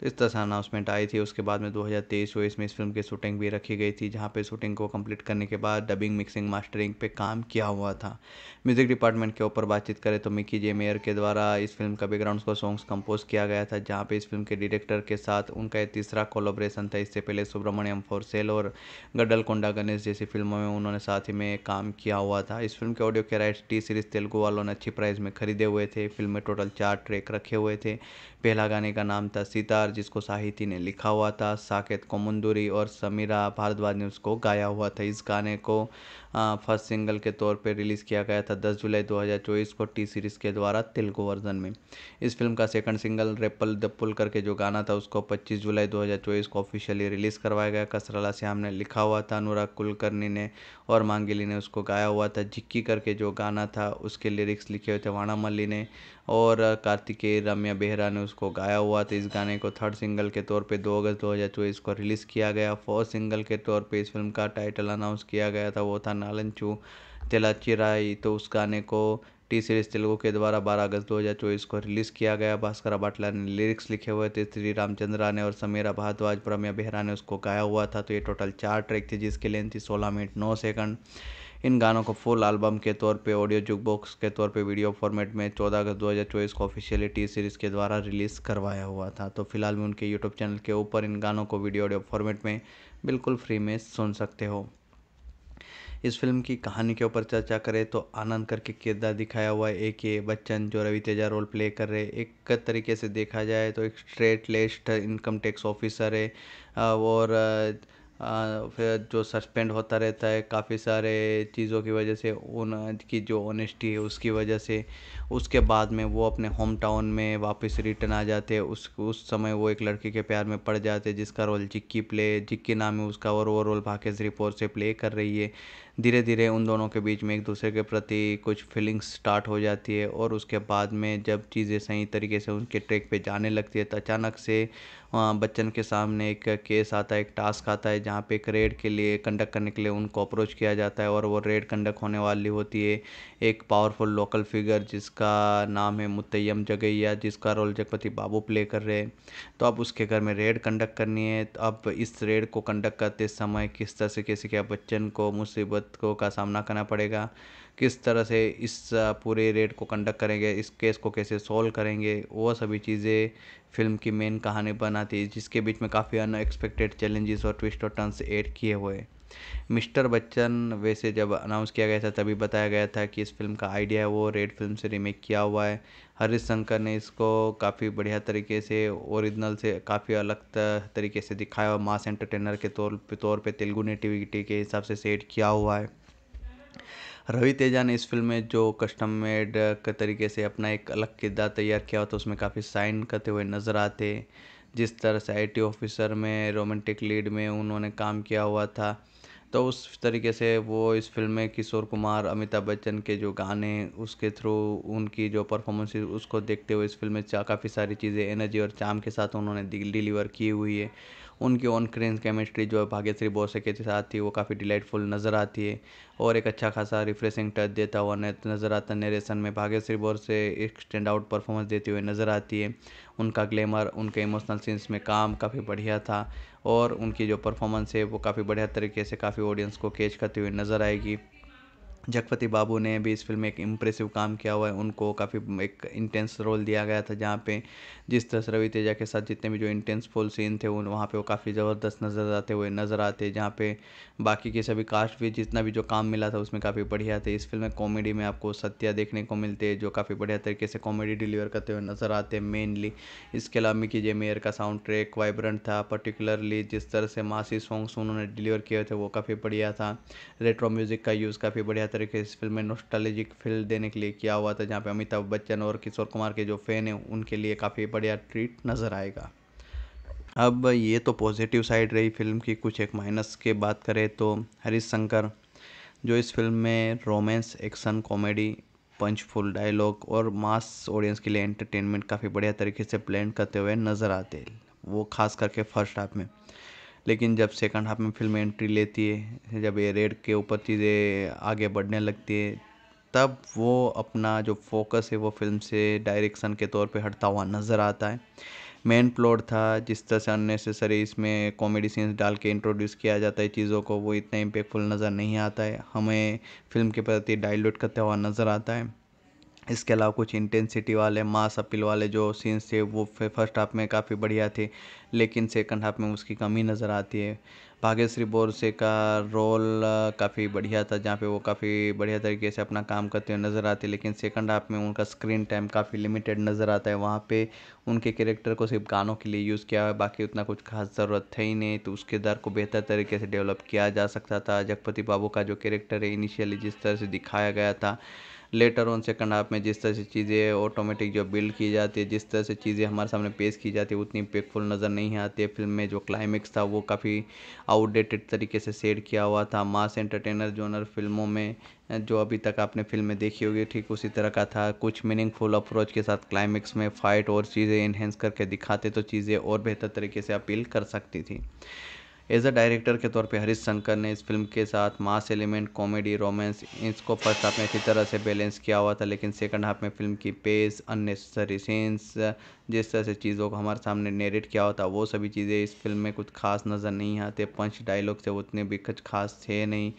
तो इस तरह से अनाउंसमेंट आई थी उसके बाद में 2023 को इसमें इस फिल्म की शूटिंग भी रखी गई थी जहाँ पे शूटिंग को कंप्लीट करने के बाद डबिंग मिक्सिंग मास्टरिंग पे काम किया हुआ था म्यूज़िक डिपार्टमेंट के ऊपर बातचीत करें तो मिकी जे मेयर के द्वारा इस फिल्म का बैकग्राउंड को सॉन्ग्स कंपोज किया गया था जहाँ पर इस फिल्म के डायरेक्टर के साथ उनका तीसरा कोलोब्रेशन था इससे पहले सुब्रमण्यम फॉर सेल और गडल कोंडा गणेश जैसी फिल्मों में उन्होंने साथ ही में काम किया हुआ था था इस फिल्म के ऑडियो के राइट्स टी सीरीज़ तेलुगु वालों ने अच्छी प्राइस में खरीदे हुए थे फिल्म में टोटल चार ट्रैक रखे हुए थे पहला गाने का नाम था सितार जिसको साहिती ने लिखा हुआ था साकेत कोमुंदुरी और समीरा भारद्वाज ने उसको गाया हुआ था इस गाने को फर्स्ट सिंगल के तौर पर रिलीज़ किया गया था 10 जुलाई 2024 को टी सीरीज़ के द्वारा तेलुगु वर्जन में इस फिल्म का सेकंड सिंगल रेपल दप्पुल करके जो गाना था उसको 25 जुलाई 2024 को ऑफिशियली रिलीज़ करवाया गया कसरला श्याम ने लिखा हुआ था अनुराग कुलकर्णी ने और मांगिली ने उसको गाया हुआ था झिक्की करके जो गाना था उसके लिरिक्स लिखे हुए थे वाणा मल्ली ने और कार्तिकेय रम्या बेहरा ने उसको गाया हुआ था इस गाने को थर्ड सिंगल के तौर पे 2 अगस्त दो हज़ार चौबीस को रिलीज़ किया गया फोर्थ सिंगल के तौर पे इस फिल्म का टाइटल अनाउंस किया गया था वो था नालन चू तेलाचिराई तो उस गाने को टी सीरीज तेलुगु के द्वारा 12 अगस्त 2024 को रिलीज़ किया गया भास्कर बाटला ने लिरिक्स लिखे हुए थे श्री रामचंद्रा ने और समीरा भारद्वाज प्रम्या बेहरा ने उसको गाया हुआ था तो ये टोटल चार ट्रैक थे जिसकी लेंथ थी सोलह मिनट नौ सेकंड इन गानों को फुल एल्बम के तौर पे ऑडियो जुक बॉक्स के तौर पे वीडियो फॉर्मेट में 14 अगस्त 2024 को ऑफिशियली टी सीरीज़ के द्वारा रिलीज़ करवाया हुआ था तो फिलहाल में उनके यूट्यूब चैनल के ऊपर इन गानों को वीडियो ऑडियो फॉर्मेट में बिल्कुल फ्री में सुन सकते हो इस फिल्म की कहानी के ऊपर चर्चा करें तो आनंद करके किरदार दिखाया हुआ है एक ये बच्चन जो रवि तेजा रोल प्ले कर रहे एक तरीके से देखा जाए तो एक स्ट्रेट लेस्ट इनकम टैक्स ऑफिसर है और फिर जो सस्पेंड होता रहता है काफ़ी सारे चीज़ों की वजह से उनकी जो ऑनेस्टी है उसकी वजह से उसके बाद में वो अपने होम टाउन में वापस रिटर्न आ जाते हैं उस उस समय वो एक लड़के के प्यार में पड़ जाते हैं जिसका रोल जिक्की प्ले जिक्की नाम है उसका और वो रोल भाकेश रिपोर्ट से प्ले कर रही है धीरे धीरे उन दोनों के बीच में एक दूसरे के प्रति कुछ फीलिंग्स स्टार्ट हो जाती है और उसके बाद में जब चीज़ें सही तरीके से उनके ट्रैक पे जाने लगती है तो अचानक से बच्चन के सामने एक केस आता है एक टास्क आता है जहाँ पे एक रेड के लिए कंडक्ट करने के लिए उनको अप्रोच किया जाता है और वो रेड कंडक्ट होने वाली होती है एक पावरफुल लोकल फिगर जिसका नाम है मुतयम जगैया जिसका रोल जगपति बाबू प्ले कर रहे हैं तो अब उसके घर में रेड कंडक्ट करनी है तो अब इस रेड को कंडक्ट करते समय किस तरह से कैसे क्या बच्चन को मुसीबत ज़रूरत को का सामना करना पड़ेगा किस तरह से इस पूरे रेड को कंडक्ट करेंगे इस केस को कैसे सॉल्व करेंगे वो सभी चीज़ें फिल्म की मेन कहानी बनाती है जिसके बीच में काफ़ी अनएक्सपेक्टेड चैलेंजेस और ट्विस्ट और टर्न्स ऐड किए हुए मिस्टर बच्चन वैसे जब अनाउंस किया गया था तभी बताया गया था कि इस फिल्म का आइडिया है वो रेड फिल्म से रीमेक किया हुआ है हरीश शंकर ने इसको काफ़ी बढ़िया तरीके से ओरिजिनल से काफ़ी अलग तरीके से दिखाया और मास एंटरटेनर के तौर पे तौर पे तेलुगु नेटिविटी के हिसाब से सेट किया हुआ है रवि तेजा ने इस फिल्म में जो कस्टम मेड के तरीके से अपना एक अलग किरदार तैयार किया हुआ तो था उसमें काफ़ी साइन करते हुए नज़र आते जिस तरह से आई ऑफिसर में रोमांटिक लीड में उन्होंने काम किया हुआ था तो उस तरीके से वो इस फ़िल्म में किशोर कुमार अमिताभ बच्चन के जो गाने उसके थ्रू उनकी जो परफॉर्मेंस उसको देखते हुए इस फ़िल्म में काफ़ी सारी चीज़ें एनर्जी और चाम के साथ उन्होंने डिलीवर की हुई है उनकी ऑन स्क्रीन केमिस्ट्री जो है भाग्यश्री बोसे के साथ थी वो काफ़ी डिलाइटफुल नज़र आती है और एक अच्छा खासा रिफ्रेशिंग टच देता हुआ नज़र आता नरेशन में भाग्यश्री से एक स्टैंड आउट परफॉर्मेंस देती हुई नज़र आती है उनका ग्लैमर उनके इमोशनल सीन्स में काम काफ़ी बढ़िया था और उनकी जो परफॉर्मेंस है वो काफ़ी बढ़िया तरीके से काफ़ी ऑडियंस को कैच करती हुई नज़र आएगी जगपति बाबू ने भी इस फ़िल्म में एक इम्प्रेसिव काम किया हुआ है उनको काफ़ी एक इंटेंस रोल दिया गया था जहाँ पे जिस तरह से रवि तेजा के साथ जितने भी जो इंटेंस फुल सीन थे उन वहाँ पे वो काफ़ी ज़बरदस्त नज़र आते हुए नज़र आते जहाँ पे बाकी के सभी कास्ट भी जितना भी जो काम मिला था उसमें काफ़ी बढ़िया थे इस फिल्म में कॉमेडी में आपको सत्या देखने को मिलते जो काफ़ी बढ़िया तरीके से कॉमेडी डिलीवर करते हुए नज़र आते हैं मेनली इसके अलावा मिकी जे मेयर का साउंड ट्रैक वाइब्रेंट था पर्टिकुलरली जिस तरह से मासी सॉन्ग्स उन्होंने डिलीवर किए थे वो काफ़ी बढ़िया था रेट्रो म्यूज़िक का यूज़ काफ़ी बढ़िया तरीके से इस फिल्म में नोस्टालजिक फील देने के लिए किया हुआ था जहाँ पे अमिताभ बच्चन और किशोर कुमार के जो फ़ैन हैं उनके लिए काफ़ी बढ़िया ट्रीट नज़र आएगा अब ये तो पॉजिटिव साइड रही फिल्म की कुछ एक माइनस के बात करें तो हरीश शंकर जो इस फिल्म में romance action comedy punchful dialogue और मास ऑडियंस के लिए एंटरटेनमेंट काफ़ी बढ़िया तरीके से प्लान करते हुए नज़र आते वो खास करके फर्स्ट हाफ में लेकिन जब सेकंड हाफ में फिल्म एंट्री लेती है जब ये रेड के ऊपर चीज़ें आगे बढ़ने लगती है तब वो अपना जो फोकस है वो फिल्म से डायरेक्शन के तौर पे हटता हुआ नज़र आता है मेन प्लॉट था जिस तरह से अननेसेसरी इसमें कॉमेडी सीन्स डाल के इंट्रोड्यूस किया जाता है चीज़ों को वो इतना इम्पेक्टफुल नज़र नहीं आता है हमें फिल्म के प्रति डाइल्यूट करता हुआ नज़र आता है इसके अलावा कुछ इंटेंसिटी वाले मास अपील वाले जो सीन्स थे वो फर्स्ट हाफ में काफ़ी बढ़िया थे लेकिन सेकंड हाफ में उसकी कमी नज़र आती है भाग्यश्री बोरसे का रोल काफ़ी बढ़िया था जहाँ पे वो काफ़ी बढ़िया तरीके से अपना काम करते हुए नज़र आते लेकिन सेकंड हाफ में उनका स्क्रीन टाइम काफ़ी लिमिटेड नज़र आता है वहाँ पे उनके कैरेक्टर को सिर्फ गानों के लिए यूज़ किया है बाकी उतना कुछ खास ज़रूरत है ही नहीं तो उस किरदार को बेहतर तरीके से डेवलप किया जा सकता था जगपति बाबू का जो कैरेक्टर है इनिशियली जिस तरह से दिखाया गया था लेटर ऑन सेकंड हाफ में जिस तरह से चीज़ें ऑटोमेटिक जो बिल्ड की जाती है जिस तरह से चीज़ें हमारे सामने पेश की जाती है उतनी इम्पेक्टफुल नज़र नहीं आती है फिल्म में जो क्लाइमेक्स था वो काफ़ी आउटडेटेड तरीके से सेट किया हुआ था मास एंटरटेनर जोनर फिल्मों में जो अभी तक आपने फिल्म में देखी होगी ठीक उसी तरह का था कुछ मीनिंगफुल अप्रोच के साथ क्लाइमेक्स में फ़ाइट और चीज़ें इन्हेंस करके दिखाते तो चीज़ें और बेहतर तरीके से अपील कर सकती थी एज अ डायरेक्टर के तौर पे हरीश शंकर ने इस फिल्म के साथ मास एलिमेंट कॉमेडी रोमांस इसको फर्स्ट हाफ में अच्छी तरह से बैलेंस किया हुआ था लेकिन सेकंड हाफ में फिल्म की पेस अननेसेसरी सीन्स जिस तरह से चीज़ों को हमारे सामने नेरेट किया होता वो सभी चीज़ें इस फिल्म में कुछ खास नज़र नहीं आते पंच डायलॉग से उतने भी कुछ खास थे नहीं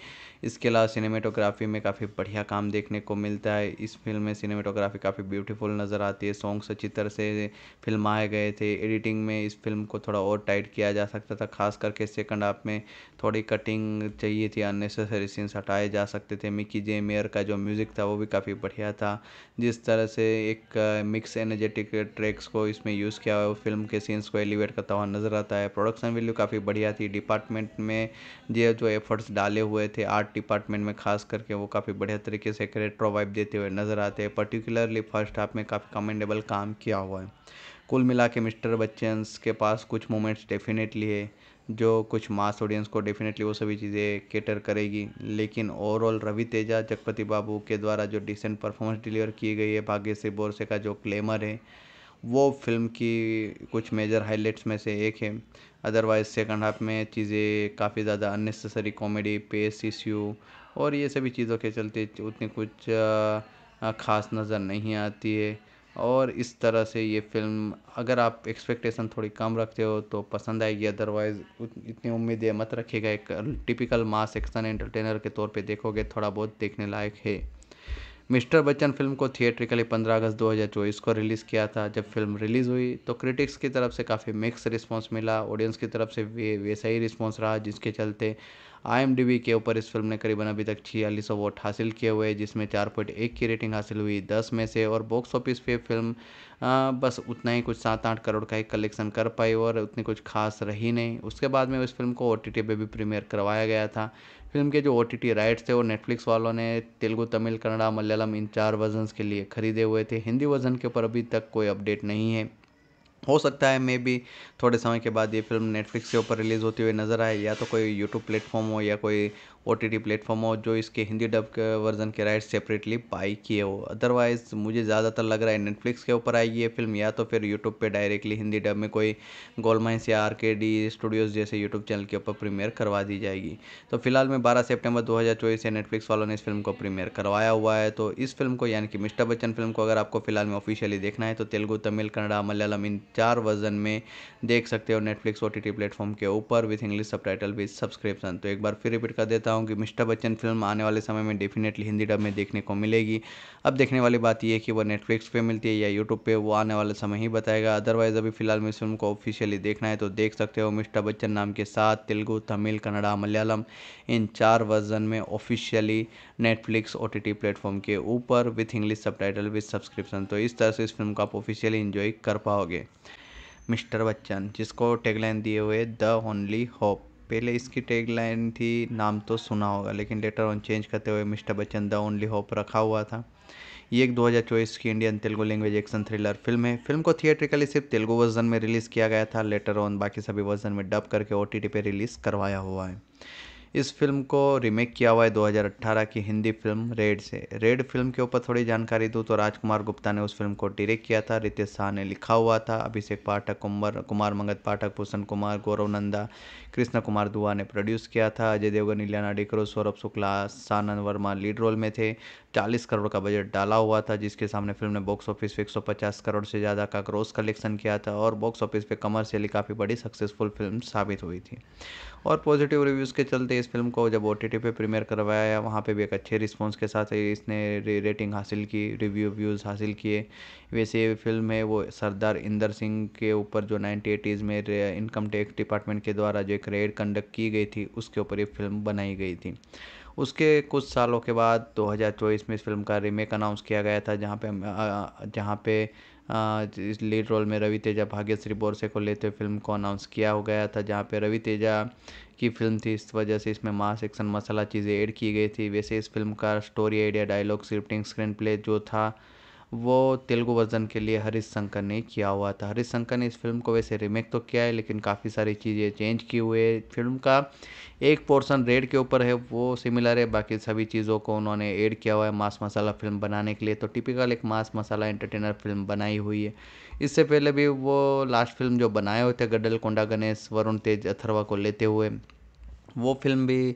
इसके अलावा सिनेमेटोग्राफी में काफ़ी बढ़िया काम देखने को मिलता है इस फिल्म में सिनेमेटोग्राफी काफ़ी ब्यूटीफुल नज़र आती है सॉन्ग्स अच्छी तरह से फिल्माए गए थे एडिटिंग में इस फिल्म को थोड़ा और टाइट किया जा सकता था खास करके सेकंड हाफ में थोड़ी कटिंग चाहिए थी अननेसेसरी सीन्स हटाए जा सकते थे मिकी जे मेयर का जो म्यूज़िक था वो भी काफ़ी बढ़िया था जिस तरह से एक मिक्स एनर्जेटिक ट्रैक्स को इसमें यूज़ किया हुआ है फिल्म के सीन्स को एलिवेट करता हुआ नज़र आता है प्रोडक्शन वैल्यू काफ़ी बढ़िया थी डिपार्टमेंट में ये जो एफर्ट्स डाले हुए थे आर्ट डिपार्टमेंट में खास करके वो काफ़ी बढ़िया तरीके से करेक्टर वाइब देते हुए नज़र आते हैं पर्टिकुलरली फर्स्ट हाफ में काफ़ी कमेंडेबल काम किया हुआ है कुल मिला के मिस्टर बच्चन के पास कुछ मोमेंट्स डेफिनेटली है जो कुछ मास ऑडियंस को डेफिनेटली वो सभी चीज़ें केटर करेगी लेकिन ओवरऑल रवि तेजा जगपति बाबू के द्वारा जो डिसेंट परफॉर्मेंस डिलीवर की गई है भाग्य से बोरसे का जो क्लेमर है वो फ़िल्म की कुछ मेजर हाइलाइट्स में से एक है अदरवाइज़ सेकंड हाफ में चीज़ें काफ़ी ज़्यादा अननेसेसरी कॉमेडी पेस इश्यू और ये सभी चीज़ों के चलते उतनी कुछ ख़ास नज़र नहीं आती है और इस तरह से ये फ़िल्म अगर आप एक्सपेक्टेशन थोड़ी कम रखते हो तो पसंद आएगी अदरवाइज़ इतनी उम्मीदें मत रखिएगा एक टिपिकल मास एक्शन एंटरटेनर के तौर पे देखोगे थोड़ा बहुत देखने लायक है मिस्टर बच्चन फिल्म को थिएट्रिकली 15 अगस्त 2024 को रिलीज़ किया था जब फिल्म रिलीज़ हुई तो क्रिटिक्स की तरफ से काफ़ी मिक्स रिस्पांस मिला ऑडियंस की तरफ से वे वैसा ही रिस्पांस रहा जिसके चलते आई के ऊपर इस फिल्म ने करीबन अभी तक छियालीस वोट हासिल किए हुए जिसमें चार पॉइंट एक की रेटिंग हासिल हुई दस में से और बॉक्स ऑफिस पे फिल्म आ, बस उतना ही कुछ सात आठ करोड़ का ही कलेक्शन कर पाई और उतनी कुछ खास रही नहीं उसके बाद में उस फिल्म को ओ पे भी प्रीमियर करवाया गया था फिल्म के जो ओ राइट्स थे वो नेटफ्लिक्स वालों ने तेलुगु तमिल कन्नड़ा मलयालम इन चार वर्जन्स के लिए खरीदे हुए थे हिंदी वर्जन के ऊपर अभी तक कोई अपडेट नहीं है हो सकता है मे बी थोड़े समय के बाद ये फिल्म नेटफ्लिक्स के ऊपर रिलीज़ होती हुई नज़र आए या तो कोई यूट्यूब प्लेटफॉर्म हो या कोई ओ टी टी प्लेटफॉर्म हो जो इसके हिंदी डब के वर्ज़न के राइट सेपरेटली बाई किए हो अदरवाइज़ मुझे ज़्यादातर लग रहा है नेटफ्लिक्स के ऊपर आएगी ये फिल्म या तो फिर यूट्यूब पे डायरेक्टली हिंदी डब में कोई गोलमाइंस या आर के डी स्टूडियोज़ जैसे यूट्यूब चैनल के ऊपर प्रीमियर करवा दी जाएगी तो फिलहाल में बारह सेप्टेम्बर दो से नेटफ्लिक्स वालों ने इस फिल्म को प्रीमियर करवाया हुआ है तो इस फिल्म को यानी कि मिस्टर बच्चन फिल्म को अगर आपको फिलहाल में ऑफिशियली देखना है तो तेलुगु तमिल कन्नड़ा मलयालम इन चार वर्जन में देख सकते हो नेटफ्लिक्स ओ टी प्लेटफॉर्म के ऊपर with English subtitle with subscription तो एक बार फिर रिपीट कर देता हूँ कि मिस्टर बच्चन फिल्म आने वाले समय में डेफिनेटली हिंदी डब में देखने को मिलेगी अब देखने वाली बात यह है कि वह नेटफ्लिक्स पे मिलती है या यूट्यूब पे वो आने वाले समय ही बताएगा अदरवाइज़ अभी फिलहाल में इस फिल्म को ऑफिशियली देखना है तो देख सकते हो मिस्टर बच्चन नाम के साथ तेलुगु तमिल कन्नड़ा मलयालम इन चार वर्जन में officially Netflix O T platform के ऊपर with English subtitle with subscription तो इस तरह से इस फिल्म को आप ऑफिशियली इंजॉय कर पाओगे मिस्टर बच्चन जिसको टेगलाइन दिए हुए द ओनली होप पहले इसकी टैगलाइन थी नाम तो सुना होगा लेकिन लेटर ऑन चेंज करते हुए mister Bachchan the only hope रखा हुआ था ये एक 2024 की Indian Telugu language action thriller film है फिल्म को थिएट्रिकली सिर्फ तेलुगु वर्जन में रिलीज़ किया गया था लेटर ऑन बाकी सभी वर्जन में डब करके ओ टी पे रिलीज़ करवाया हुआ है इस फिल्म को रीमेक किया हुआ है 2018 की हिंदी फिल्म रेड से रेड फिल्म के ऊपर थोड़ी जानकारी दूँ तो राजकुमार गुप्ता ने उस फिल्म को डायरेक्ट किया था रितेश शाह ने लिखा हुआ था अभिषेक पाठक कुमार मंगत पाठक भूषण कुमार गौरव नंदा कृष्णा कुमार दुआ ने प्रोड्यूस किया था अजय देवगन इलियाना डिक्रो सौरभ शुक्ला सानंद वर्मा लीड रोल में थे 40 करोड़ का बजट डाला हुआ था जिसके सामने फिल्म ने बॉक्स ऑफिस पे 150 करोड़ से ज़्यादा का ग्रोस कलेक्शन किया था और बॉक्स ऑफिस पे कमर्शियली काफ़ी बड़ी सक्सेसफुल फिल्म साबित हुई थी और पॉजिटिव रिव्यूज़ के चलते इस फिल्म को जब ओ टी पे प्रीमियर करवाया वहाँ पे भी एक अच्छे रिस्पॉन्स के साथ इसने रेटिंग हासिल की रिव्यू व्यूज़ हासिल किए वैसे फिल्म है वो सरदार इंदर सिंह के ऊपर जो नाइनटी एटीज़ में इनकम टैक्स डिपार्टमेंट के द्वारा जो एक रेड कंडक्ट की गई थी उसके ऊपर ये फिल्म बनाई गई थी उसके कुछ सालों के बाद 2024 में इस फिल्म का रीमेक अनाउंस किया गया था जहाँ पे जहाँ पे इस लीड रोल में रवि तेजा भाग्यश्री बोरसे को लेते हुए फिल्म को अनाउंस किया हो गया था जहाँ पे रवि तेजा की फिल्म थी इस वजह से इसमें मास एक्शन मसाला चीज़ें ऐड की गई थी वैसे इस फिल्म का story idea dialogue scripting screenplay जो था वो तेलुगु वर्ज़न के लिए हरीश शंकर ने किया हुआ था हरीश शंकर ने इस फ़िल्म को वैसे रीमेक तो किया है लेकिन काफ़ी सारी चीज़ें चेंज की हुई है फ़िल्म का एक पोर्शन रेड के ऊपर है वो सिमिलर है बाकी सभी चीज़ों को उन्होंने ऐड किया हुआ है मास मसाला फ़िल्म बनाने के लिए तो टिपिकल एक मास मसाला एंटरटेनर फिल्म बनाई हुई है इससे पहले भी वो लास्ट फिल्म जो बनाए हुए थे गडल कोंडा गणेश वरुण तेज अथरवा को लेते हुए वो फिल्म भी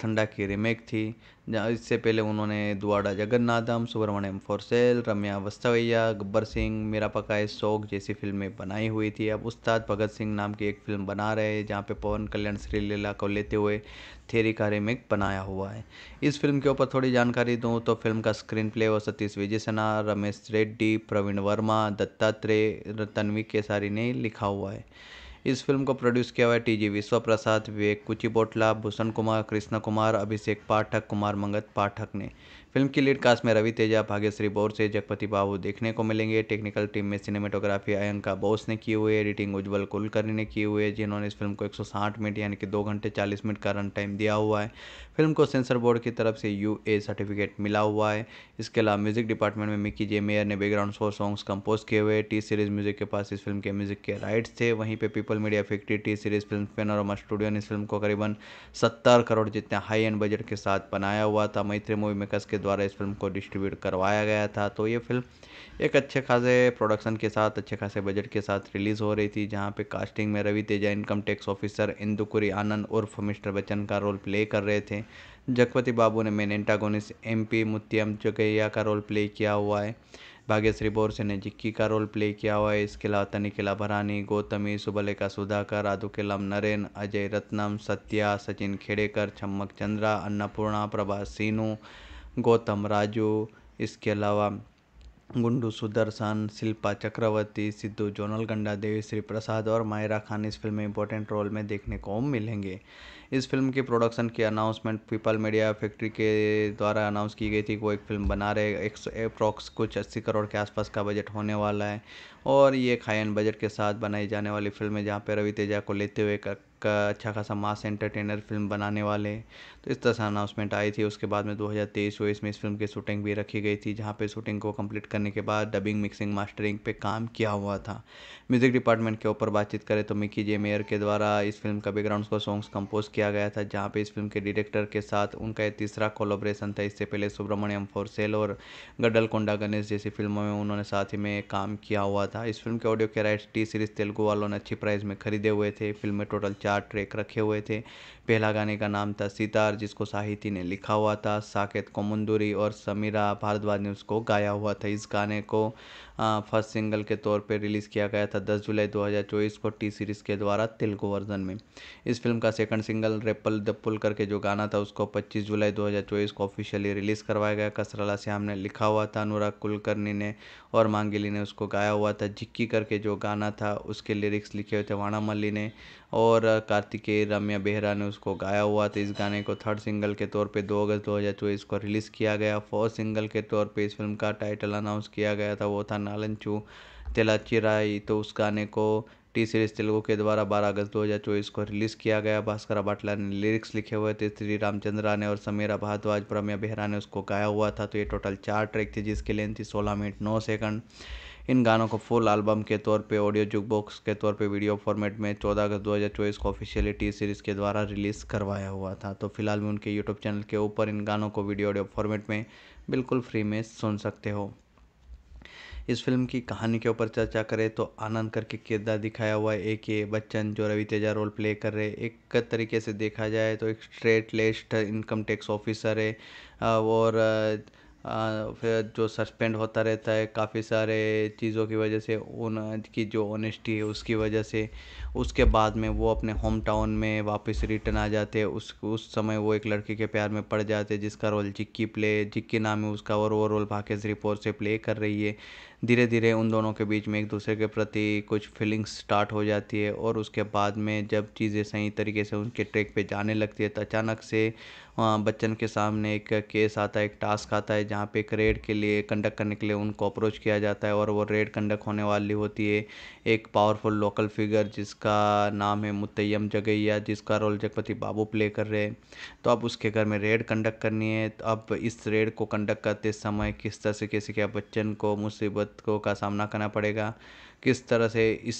ठंडा की रिमेक थी जहाँ इससे पहले उन्होंने दुआडा जगन्नाथम सुब्रमण्यम फॉर सेल रम्या वस्तवैया गब्बर सिंह मेरा पकाए शोक जैसी फिल्में बनाई हुई थी अब उस्ताद भगत सिंह नाम की एक फिल्म बना रहे हैं जहाँ पे पवन कल्याण श्रीलीला को लेते हुए थेरी का रिमेक बनाया हुआ है इस फिल्म के ऊपर थोड़ी जानकारी दूँ तो फिल्म का स्क्रीन प्ले और सतीश विजय सना रमेश रेड्डी प्रवीण वर्मा दत्तात्रेय तन्वी केसारी ने लिखा हुआ है इस फिल्म को प्रोड्यूस किया हुआ है टी जी विश्व प्रसाद विवेक कुचिपोटला भूषण कुमार कृष्णा कुमार अभिषेक पाठक कुमार मंगत पाठक ने फिल्म की लीड कास्ट में रवि तेजा भाग्यश्री से जगपति बाबू देखने को मिलेंगे टेक्निकल टीम में सिनेमेटोग्राफी अयंका बोस ने की हुई एडिटिंग उज्ज्वल कुलकर्णी ने की हुई है जिन्होंने इस फिल्म को 160 मिनट यानी कि दो घंटे 40 मिनट का रन टाइम दिया हुआ है फिल्म को सेंसर बोर्ड की तरफ से यू ए सर्टिफिकेट मिला हुआ है इसके अलावा म्यूजिक डिपार्टमेंट में मिकी जे मेयर ने बैकग्राउंड स्कोर सॉन्ग्स कंपोज किए हुए टी सीरीज म्यूजिक के पास इस फिल्म के म्यूजिक के राइट्स थे वहीं पे people media factory T series film panorama studio ने इस फिल्म को करीबन सत्तर करोड़ जितने हाई एंड बजट के साथ बनाया हुआ था मैत्री मूवी मेकर्स के द्वारा इस फिल्म को डिस्ट्रीब्यूट करवाया गया था तो ये फिल्म एक अच्छे खासे प्रोडक्शन के साथ अच्छे खासे बजट के साथ रिलीज़ हो रही थी जहाँ पे कास्टिंग में Ravi Teja income tax officer Indukuri Anand उर्फ मिस्टर बच्चन का रोल प्ले कर रहे थे जगपति बाबू ने main antagonist M P Muthyam Jagayya का रोल प्ले किया हुआ है भाग्यश्री बोरसे ने जिक्की का रोल प्ले किया हुआ है इसके अलावा तनिकिला भरानी गौतमी सुबलेखा सुधाकर आदु केलाम नरेन अजय रत्नम सत्या सचिन खेड़ेकर छम्मक चंद्रा अन्नपूर्णा प्रभा सीनू गौतम राजू इसके अलावा गुंडू सुदर्शन शिल्पा चक्रवर्ती सिद्धू जोनलगंडा देवीश्री प्रसाद और मायरा खान इस फिल्म में इंपॉर्टेंट रोल में देखने को मिलेंगे इस फिल्म की प्रोडक्शन की अनाउंसमेंट पीपल मीडिया फैक्ट्री के द्वारा अनाउंस की गई थी वो एक फिल्म बना रहे एक अप्रॉक्स कुछ अस्सी करोड़ के आसपास का बजट होने वाला है और ये खायन बजट के साथ बनाई जाने वाली फिल्म है जहाँ पर रवि तेजा को लेते हुए एक अच्छा खासा मास एंटरटेनर फिल्म बनाने वाले तो इस तरह से अनाउंसमेंट आई थी उसके बाद में 2023 हज़ार तेईस में इस फिल्म की शूटिंग भी रखी गई थी जहाँ पे शूटिंग को कंप्लीट करने के बाद डबिंग मिक्सिंग मास्टरिंग पे काम किया हुआ था म्यूज़िक डिपार्टमेंट के ऊपर बातचीत करें तो मिकी जे मेयर के द्वारा इस फिल्म का बैकग्राउंड को सॉन्ग्स कंपोज किया गया था जहाँ पर इस फिल्म के डायरेक्टर के साथ उनका एक तीसरा कोलोब्रेशन था इससे पहले सुब्रमण्यम फोरसेल और गडल कोंडा गणेश जैसी फिल्मों में उन्होंने साथ ही में काम किया हुआ था था इस फिल्म के ऑडियो के राइट्स टी सीरीज तेलुगु वालों ने अच्छी प्राइस में खरीदे हुए थे फिल्म में टोटल चार ट्रैक रखे हुए थे पहला गाने का नाम था सितार जिसको साहिती ने लिखा हुआ था साकेत कोमंदूरी और समीरा भारद्वाज ने उसको गाया हुआ था इस गाने को फर्स्ट सिंगल के तौर पर रिलीज़ किया गया था 10 जुलाई 2024 को टी सीरीज़ के द्वारा तेलुगु वर्जन में इस फिल्म का सेकंड सिंगल रेपल दप्पुल करके जो गाना था उसको 25 जुलाई 2024 को ऑफिशियली रिलीज़ करवाया गया कसरला श्याम ने लिखा हुआ था अनुराग कुलकर्णी ने और मांगिली ने उसको गाया हुआ था झिक्की करके जो गाना था उसके लिरिक्स लिखे हुए थे वाणा मल्ली ने और कार्तिकेय रम्या बेहरा ने उसको गाया हुआ था इस गाने को थर्ड सिंगल के तौर पे 2 अगस्त दो हज़ार चौबीस को रिलीज़ किया गया फोर्थ सिंगल के तौर पे इस फिल्म का टाइटल अनाउंस किया गया था वो था नालनचू तेलाचिराई तो उस गाने को टी सीरीज तेलुगु के द्वारा 12 अगस्त 2024 को रिलीज़ किया गया भास्कर बाटला ने लिरिक्स लिखे हुए थे श्री रामचंद्रा ने और समीरा भारद्वाज प्रम्या बेहरा ने उसको गाया हुआ था तो ये टोटल चार ट्रैक थे जिसकी लेंथ थी सोलह मिनट नौ सेकंड इन गानों को फुल एल्बम के तौर पे ऑडियो जुकबॉक्स के तौर पे वीडियो फॉर्मेट में 14 अगस्त 2024 को ऑफिशियली टी सीरीज़ के द्वारा रिलीज़ करवाया हुआ था तो फिलहाल में उनके यूट्यूब चैनल के ऊपर इन गानों को वीडियो ऑडियो फॉर्मेट में बिल्कुल फ्री में सुन सकते हो इस फिल्म की कहानी के ऊपर चर्चा करें तो आनंद करके किरदार दिखाया हुआ है ए के बच्चन जो रवि तेजा रोल प्ले कर रहे एक तरीके से देखा जाए तो एक स्ट्रेट लेस्ट इनकम टैक्स ऑफिसर है और फिर जो सस्पेंड होता रहता है काफ़ी सारे चीज़ों की वजह से उनकी जो ऑनेस्टी है उसकी वजह से उसके बाद में वो अपने होम टाउन में वापस रिटर्न आ जाते हैं उस उस समय वो एक लड़की के प्यार में पड़ जाते हैं जिसका रोल जिक्की प्ले जिक्की नाम है उसका और वो रोल भाग्यश्री पोर से प्ले कर रही है धीरे धीरे उन दोनों के बीच में एक दूसरे के प्रति कुछ फीलिंग्स स्टार्ट हो जाती है और उसके बाद में जब चीज़ें सही तरीके से उनके ट्रैक पे जाने लगती है तो अचानक से बच्चन के सामने एक केस आता है एक टास्क आता है जहाँ पे एक रेड के लिए कंडक्ट करने के लिए उनको अप्रोच किया जाता है और वो रेड कंडक्ट होने वाली होती है एक पावरफुल लोकल फिगर जिसका नाम है मुतयम जगैया जिसका रोल जगपति बाबू प्ले कर रहे हैं तो अब उसके घर में रेड कंडक्ट करनी है तो अब इस रेड को कंडक्ट करते समय किस तरह से कैसे क्या बच्चन को मुसीबत दिक्कतों का सामना करना पड़ेगा किस तरह से इस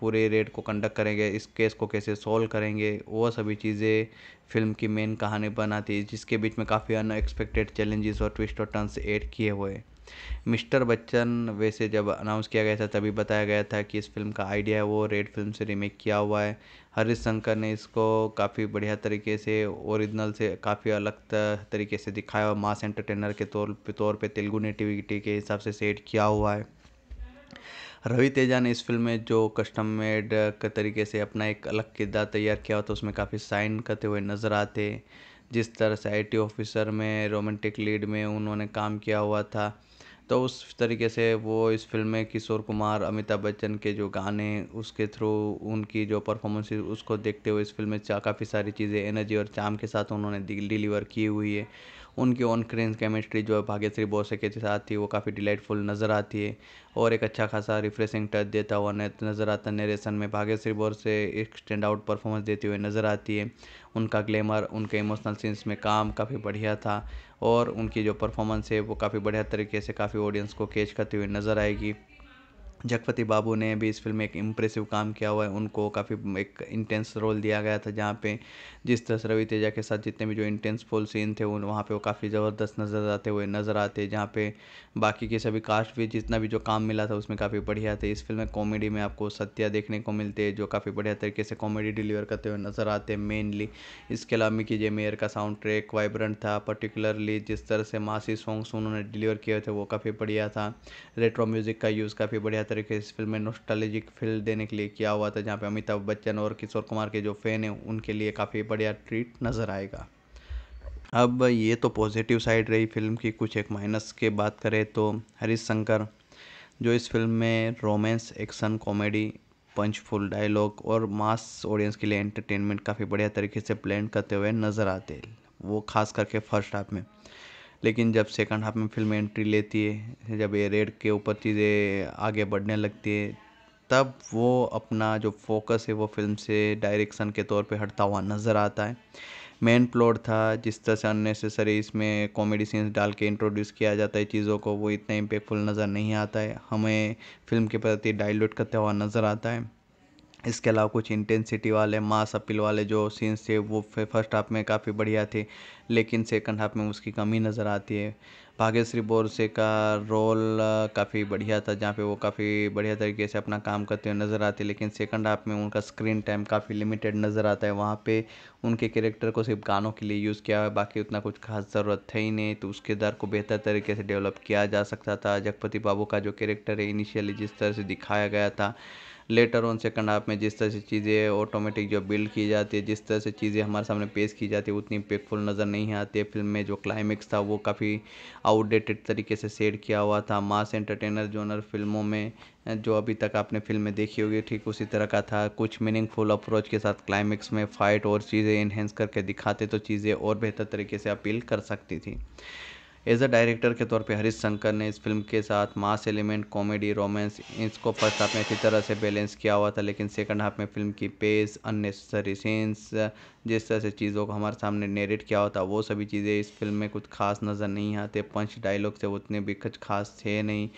पूरे रेड को कंडक्ट करेंगे इस केस को कैसे सॉल्व करेंगे वो सभी चीज़ें फिल्म की मेन कहानी बनाती है जिसके बीच में काफ़ी अनएक्सपेक्टेड चैलेंजेस और ट्विस्ट और टर्न्स ऐड किए हुए मिस्टर बच्चन वैसे जब अनाउंस किया गया था तभी बताया गया था कि इस फिल्म का आइडिया है वो रेड फिल्म से रीमेक किया हुआ है हरीश शंकर ने इसको काफ़ी बढ़िया तरीके से ओरिजिनल से काफ़ी अलग तरीके से दिखाया और मास एंटरटेनर के तौर पे तौर पे तेलुगु नेटिविटी के हिसाब से सेट किया हुआ है रवि तेजा ने इस फिल्म में जो कस्टम मेड के तरीके से अपना एक अलग किरदार तैयार किया हुआ था उसमें काफ़ी साइन करते हुए नज़र आते जिस तरह से आई ऑफिसर में रोमांटिक लीड में उन्होंने काम किया हुआ था तो उस तरीके से वो इस फ़िल्म में किशोर कुमार अमिताभ बच्चन के जो गाने उसके थ्रू उनकी जो परफॉर्मेंस उसको देखते हुए इस फ़िल्म में काफ़ी सारी चीज़ें एनर्जी और चाम के साथ उन्होंने डिलीवर की हुई है उनकी ऑन स्क्रीन केमिस्ट्री जो भाग्यश्री बोसे के साथ थी वो काफ़ी डिलाइटफुल नज़र आती है और एक अच्छा खासा रिफ्रेशिंग टच देता हुआ नजर आता नरेशन में भाग्यश्री बोसे एक स्टैंड आउट परफॉर्मेंस देती हुई नज़र आती है उनका ग्लैमर उनके इमोशनल सीन्स में काम काफ़ी बढ़िया था और उनकी जो परफॉर्मेंस है वो काफ़ी बढ़िया तरीके से काफ़ी ऑडियंस को कैच करती हुई नज़र आएगी जगपति बाबू ने भी इस फ़िल्म में एक इम्प्रेसिव काम किया हुआ है उनको काफ़ी एक इंटेंस रोल दिया गया था जहाँ पे जिस तरह से रवि तेजा के साथ जितने भी जो इंटेंसफुल सीन थे उन वहाँ पे वो काफ़ी ज़बरदस्त नज़र आते हुए नज़र आते जहाँ पे बाकी के सभी कास्ट भी जितना भी जो काम मिला था उसमें काफ़ी बढ़िया थे इस फिल्म में कॉमेडी में आपको सत्या देखने को मिलते जो काफ़ी बढ़िया तरीके से कॉमेडी डिलीवर करते हुए नज़र आते मेनली इसके अलावा मिकी जे मेयर का साउंड ट्रैक वाइब्रेंट था पर्टिकुलरली जिस तरह से मासी सॉन्ग्स उन्होंने डिलीवर किए थे वो काफ़ी बढ़िया था रेट्रो म्यूज़िक का यूज़ काफ़ी बढ़िया तरीके से इस फिल्म में नोस्टालजिक फील देने के लिए किया हुआ था जहाँ पे अमिताभ बच्चन और किशोर कुमार के जो फ़ैन हैं उनके लिए काफ़ी बढ़िया ट्रीट नज़र आएगा अब ये तो पॉजिटिव साइड रही फिल्म की कुछ एक माइनस के बात करें तो हरीश शंकर जो इस फिल्म में romance action comedy punchful dialogue और मास ऑडियंस के लिए एंटरटेनमेंट काफ़ी बढ़िया तरीके से प्लान करते हुए नज़र आते वो खास करके फर्स्ट हाफ में लेकिन जब सेकंड हाफ में फिल्म एंट्री लेती है जब ये रेड के ऊपर चीज़ें आगे बढ़ने लगती है तब वो अपना जो फोकस है वो फिल्म से डायरेक्शन के तौर पे हटता हुआ नज़र आता है मेन प्लॉट था जिस तरह से अननेसेसरी इसमें कॉमेडी सीन्स डाल के इंट्रोड्यूस किया जाता है चीज़ों को वो इतना इम्पेक्टफुल नज़र नहीं आता है हमें फिल्म के प्रति डाइल्यूट करता हुआ नज़र आता है इसके अलावा कुछ इंटेंसिटी वाले मास अपील वाले जो सीन्स थे वो फर्स्ट हाफ में काफ़ी बढ़िया थे लेकिन सेकंड हाफ में उसकी कमी नज़र आती है भाग्यश्री बोरसे का रोल काफ़ी बढ़िया था जहाँ पे वो काफ़ी बढ़िया तरीके से अपना काम करते हुए नज़र आते लेकिन सेकंड हाफ में उनका स्क्रीन टाइम काफ़ी लिमिटेड नज़र आता है वहाँ पे उनके कैरेक्टर को सिर्फ गानों के लिए यूज़ किया है बाकी उतना कुछ खास ज़रूरत है ही नहीं तो उसके दर को बेहतर तरीके से डेवलप किया जा सकता था जगपति बाबू का जो कैरेक्टर है इनिशियली जिस तरह से दिखाया गया था लेटर ऑन सेकंड हाफ में जिस तरह से चीज़ें ऑटोमेटिक जो बिल्ड की जाती है जिस तरह से चीज़ें हमारे सामने पेश की जाती है उतनी इम्पेक्टफुल नज़र नहीं आती है फिल्म में जो क्लाइमेक्स था वो काफ़ी आउटडेटेड तरीके से सेट किया हुआ था मास एंटरटेनर जोनर फिल्मों में जो अभी तक आपने फिल्म में देखी होगी ठीक उसी तरह का था कुछ मीनिंगफुल अप्रोच के साथ क्लाइमेक्स में फ़ाइट और चीज़ें इन्हेंस करके दिखाते तो चीज़ें और बेहतर तरीके से अपील कर सकती थी एज अ डायरेक्टर के तौर पे हरीश शंकर ने इस फिल्म के साथ मास एलिमेंट कॉमेडी रोमांस इसको फर्स्ट हाफ में अच्छी तरह से बैलेंस किया हुआ था लेकिन सेकंड हाफ में फिल्म की पेस अननेसेसरी सीन्स जिस तरह से चीज़ों को हमारे सामने नेरेट किया होता वो सभी चीज़ें इस फिल्म में कुछ खास नज़र नहीं आते पंच डायलॉग से उतने भी कुछ खास थे नहीं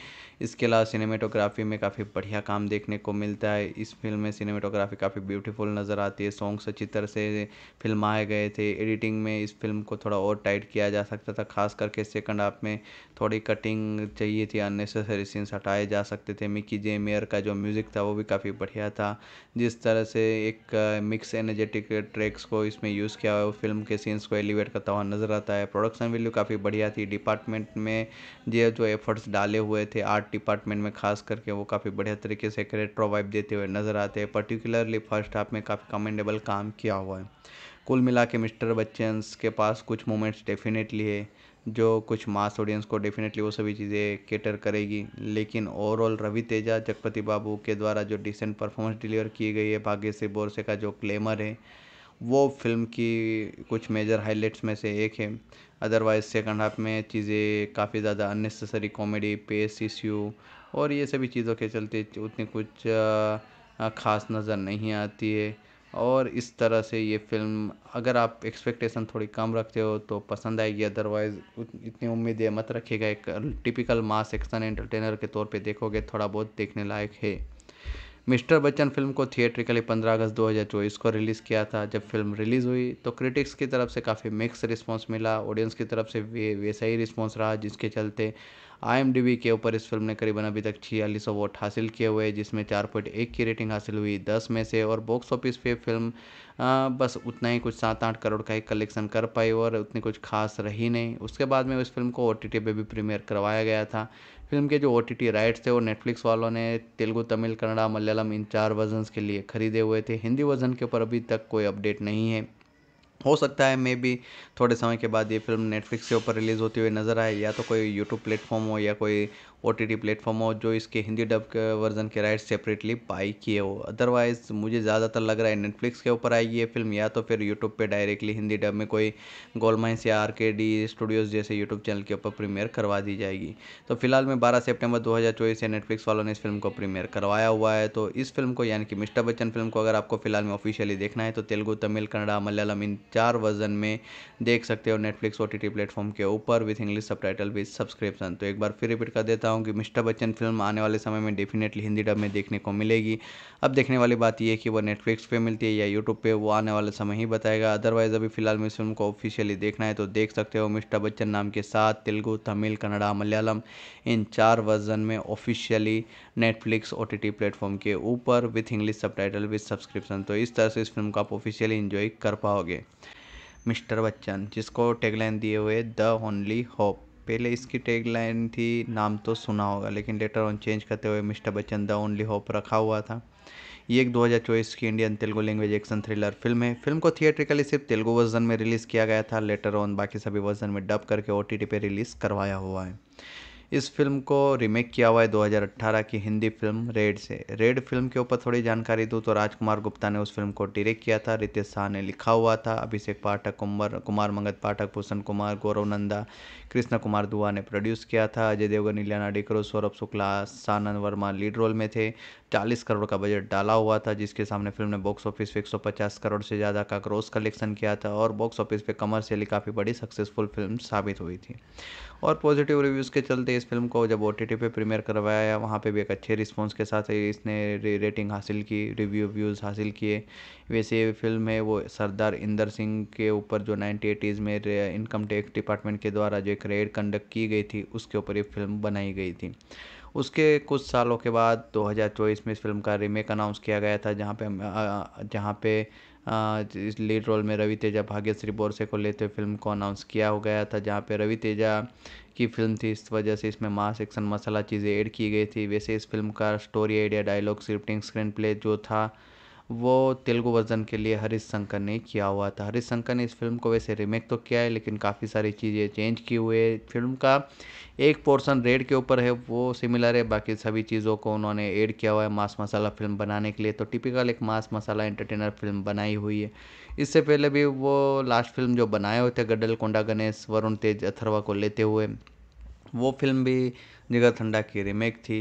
इसके अलावा सिनेमेटोग्राफी में काफ़ी बढ़िया काम देखने को मिलता है इस फिल्म में सिनेमेटोग्राफी काफ़ी ब्यूटीफुल नज़र आती है सॉन्ग्स अच्छी तरह से फिल्माए गए थे एडिटिंग में इस फिल्म को थोड़ा और टाइट किया जा सकता था खास करके सेकंड हाफ में थोड़ी कटिंग चाहिए थी अननेसेसरी सीन्स हटाए जा सकते थे मिकी जे मेयर का जो म्यूज़िक था वो भी काफ़ी बढ़िया था जिस तरह से एक मिक्स एनर्जेटिक ट्रैक्स को इसमें यूज़ किया हुआ वो फिल्म के सीन्स को एलिवेट करता हुआ नज़र आता है प्रोडक्शन वैल्यू काफ़ी बढ़िया थी डिपार्टमेंट में ये जो एफर्ट्स डाले हुए थे आर्ट डिपार्टमेंट में खास करके वो काफ़ी बढ़िया तरीके से करेक्टर वाइब देते हुए नज़र आते हैं पर्टिकुलरली फर्स्ट हाफ में काफ़ी कमेंडेबल काम किया हुआ है कुल मिला के मिस्टर बच्चन के पास कुछ मोमेंट्स डेफिनेटली है जो कुछ मास ऑडियंस को डेफिनेटली वो सभी चीज़ें केटर करेगी लेकिन ओवरऑल रवि तेजा जगपति बाबू के द्वारा जो डिसेंट परफॉर्मेंस डिलीवर की गई है भाग्य से बोरसे का जो क्लेमर है वो फ़िल्म की कुछ मेजर हाइलाइट्स में से एक है अदरवाइज़ सेकंड हाफ में चीज़ें काफ़ी ज़्यादा अननेसेसरी कॉमेडी पेस इश्यू और ये सभी चीज़ों के चलते उतनी कुछ ख़ास नज़र नहीं आती है और इस तरह से ये फ़िल्म अगर आप एक्सपेक्टेशन थोड़ी कम रखते हो तो पसंद आएगी अदरवाइज़ इतनी उम्मीदें मत रखिएगा एक टिपिकल मास एक्शन एंटरटेनर के तौर पे देखोगे थोड़ा बहुत देखने लायक है मिस्टर बच्चन फिल्म को थिएट्रिकली 15 अगस्त 2024 को रिलीज़ किया था जब फिल्म रिलीज़ हुई तो क्रिटिक्स की तरफ से काफ़ी मिक्स रिस्पांस मिला ऑडियंस की तरफ से वे वैसा ही रिस्पांस रहा जिसके चलते आई के ऊपर इस फिल्म ने करीबन अभी तक छियालीस वोट हासिल किए हुए जिसमें चार पॉइंट एक की रेटिंग हासिल हुई दस में से और बॉक्स ऑफिस पे फिल्म आ, बस उतना ही कुछ सात आठ करोड़ का ही कलेक्शन कर पाई और उतनी कुछ खास रही नहीं उसके बाद में उस फिल्म को ओ पे भी प्रीमियर करवाया गया था फिल्म के जो ओ टी टी राइट्स थे वो नेटफ्लिक्स वालों ने तेलुगु तमिल कन्नड़ा मलयालम इन चार वर्जन के लिए ख़रीदे हुए थे हिंदी वर्जन के ऊपर अभी तक कोई अपडेट नहीं है हो सकता है मे भी थोड़े समय के बाद ये फिल्म नेटफ्लिक्स के ऊपर रिलीज़ होती हुई नज़र आए या तो कोई यूट्यूब प्लेटफॉर्म हो या कोई ओ टी टी प्लेटफॉर्म हो जो इसके हिंदी डब के वर्ज़न के राइट सेपरेटली बाई किए हो अदरवाइज़ मुझे ज़्यादातर लग रहा है नेटफ्लिक्स के ऊपर आई ये फिल्म या तो फिर यूट्यूब पे डायरेक्टली हिंदी डब में कोई गोलमाइंस या आर के डी स्टूडियोज़ जैसे यूट्यूब चैनल के ऊपर प्रीमियर करवा दी जाएगी तो फिलहाल में बारह सेप्टेम्बर दो से नेटफ्लिक्स वालों ने इस फिल्म को प्रीमियर करवाया हुआ है तो इस फिल्म को यानी कि मिस्टर बच्चन फिल्म को अगर आपको फिलहाल में ऑफिशियली देखना है तो तेलुगू तमिल कन्नड़ा मलयालम इन चार वर्जन में देख सकते हो नेटफ्लिक्स ओ टी प्लेटफॉर्म के ऊपर with English subtitle with subscription तो एक बार फिर रिपीट कर देता मानता हूँ कि मिस्टर बच्चन फिल्म आने वाले समय में डेफिनेटली हिंदी डब में देखने को मिलेगी अब देखने वाली बात यह है कि वह नेटफ्लिक्स पे मिलती है या यूट्यूब पे वो आने वाले समय ही बताएगा अदरवाइज़ अभी फिलहाल में फिल्म को ऑफिशियली देखना है तो देख सकते हो मिस्टर बच्चन नाम के साथ तेलुगु तमिल कन्नड़ा मलयालम इन चार वर्जन में officially Netflix O T platform के ऊपर with English subtitle with subscription तो इस तरह से इस फिल्म को आप ऑफिशियली इन्जॉय कर पाओगे मिस्टर बच्चन जिसको टेगलाइन दिए हुए द ओनली होप पहले इसकी टैगलाइन थी नाम तो सुना होगा लेकिन लेटर ऑन चेंज करते हुए mister Bachchan the only hope रखा हुआ था ये एक 2024 की Indian Telugu language action thriller film है फिल्म को थिएट्रिकली सिर्फ तेलुगु वर्जन में रिलीज़ किया गया था लेटर ऑन बाकी सभी वर्जन में डब करके ओ टी पे रिलीज़ करवाया हुआ है इस फ़िल्म को रीमेक किया हुआ है 2018 की हिंदी फिल्म रेड से रेड फिल्म के ऊपर थोड़ी जानकारी दूँ तो राजकुमार गुप्ता ने उस फिल्म को डायरेक्ट किया था रितेश शाह ने लिखा हुआ था अभिषेक पाठक कुमार कुमार मंगत पाठक भूषण कुमार गौरव नंदा कृष्ण कुमार दुआ ने प्रोड्यूस किया था अजय देवगन इलियाना डिक्रो सौरभ शुक्ला सानंद वर्मा लीड रोल में थे चालीस करोड़ का बजट डाला हुआ था जिसके सामने फिल्म ने बॉक्स ऑफिस पे 150 करोड़ से ज़्यादा का ग्रोस कलेक्शन किया था और बॉक्स ऑफिस पे कमर्शियली काफ़ी बड़ी सक्सेसफुल फिल्म साबित हुई थी और पॉजिटिव रिव्यूज़ के चलते इस फिल्म को जब ओ टी पर प्रीमियर करवाया वहाँ पर भी एक अच्छे रिस्पॉन्स के साथ इसने रेटिंग हासिल की रिव्यू व्यूज़ हासिल किए वैसे ये फिल्म है वो सरदार इंदर सिंह के ऊपर जो नाइनटी एटीज़ में इनकम टैक्स डिपार्टमेंट के द्वारा जो एक रेड कंडक्ट की गई थी उसके ऊपर ये फिल्म बनाई गई थी उसके कुछ सालों के बाद 2024 में इस फिल्म का रीमेक अनाउंस किया गया था जहाँ पे जहाँ पे इस लीड रोल में रवि तेजा भाग्यश्री बोरसे को लेते हुए फिल्म को अनाउंस किया हो गया था जहाँ पे रवि तेजा की फिल्म थी इस वजह से इसमें मास एक्शन मसाला चीज़ें ऐड की गई थी वैसे इस फिल्म का story idea dialogue scripting screenplay जो था वो तेलुगु वर्ज़न के लिए हरीश शंकर ने किया हुआ था हरीश शंकर ने इस फ़िल्म को वैसे रीमेक तो किया है लेकिन काफ़ी सारी चीज़ें चेंज की हुई है फ़िल्म का एक पोर्शन रेड के ऊपर है वो सिमिलर है बाकी सभी चीज़ों को उन्होंने ऐड किया हुआ है मास मसाला फ़िल्म बनाने के लिए तो टिपिकल एक मास मसाला एंटरटेनर फिल्म बनाई हुई है इससे पहले भी वो लास्ट फिल्म जो बनाए हुए थे गडल कोंडा गणेश वरुण तेज अथरवा को लेते हुए वो फिल्म भी जिगर ठंडा की रीमेक थी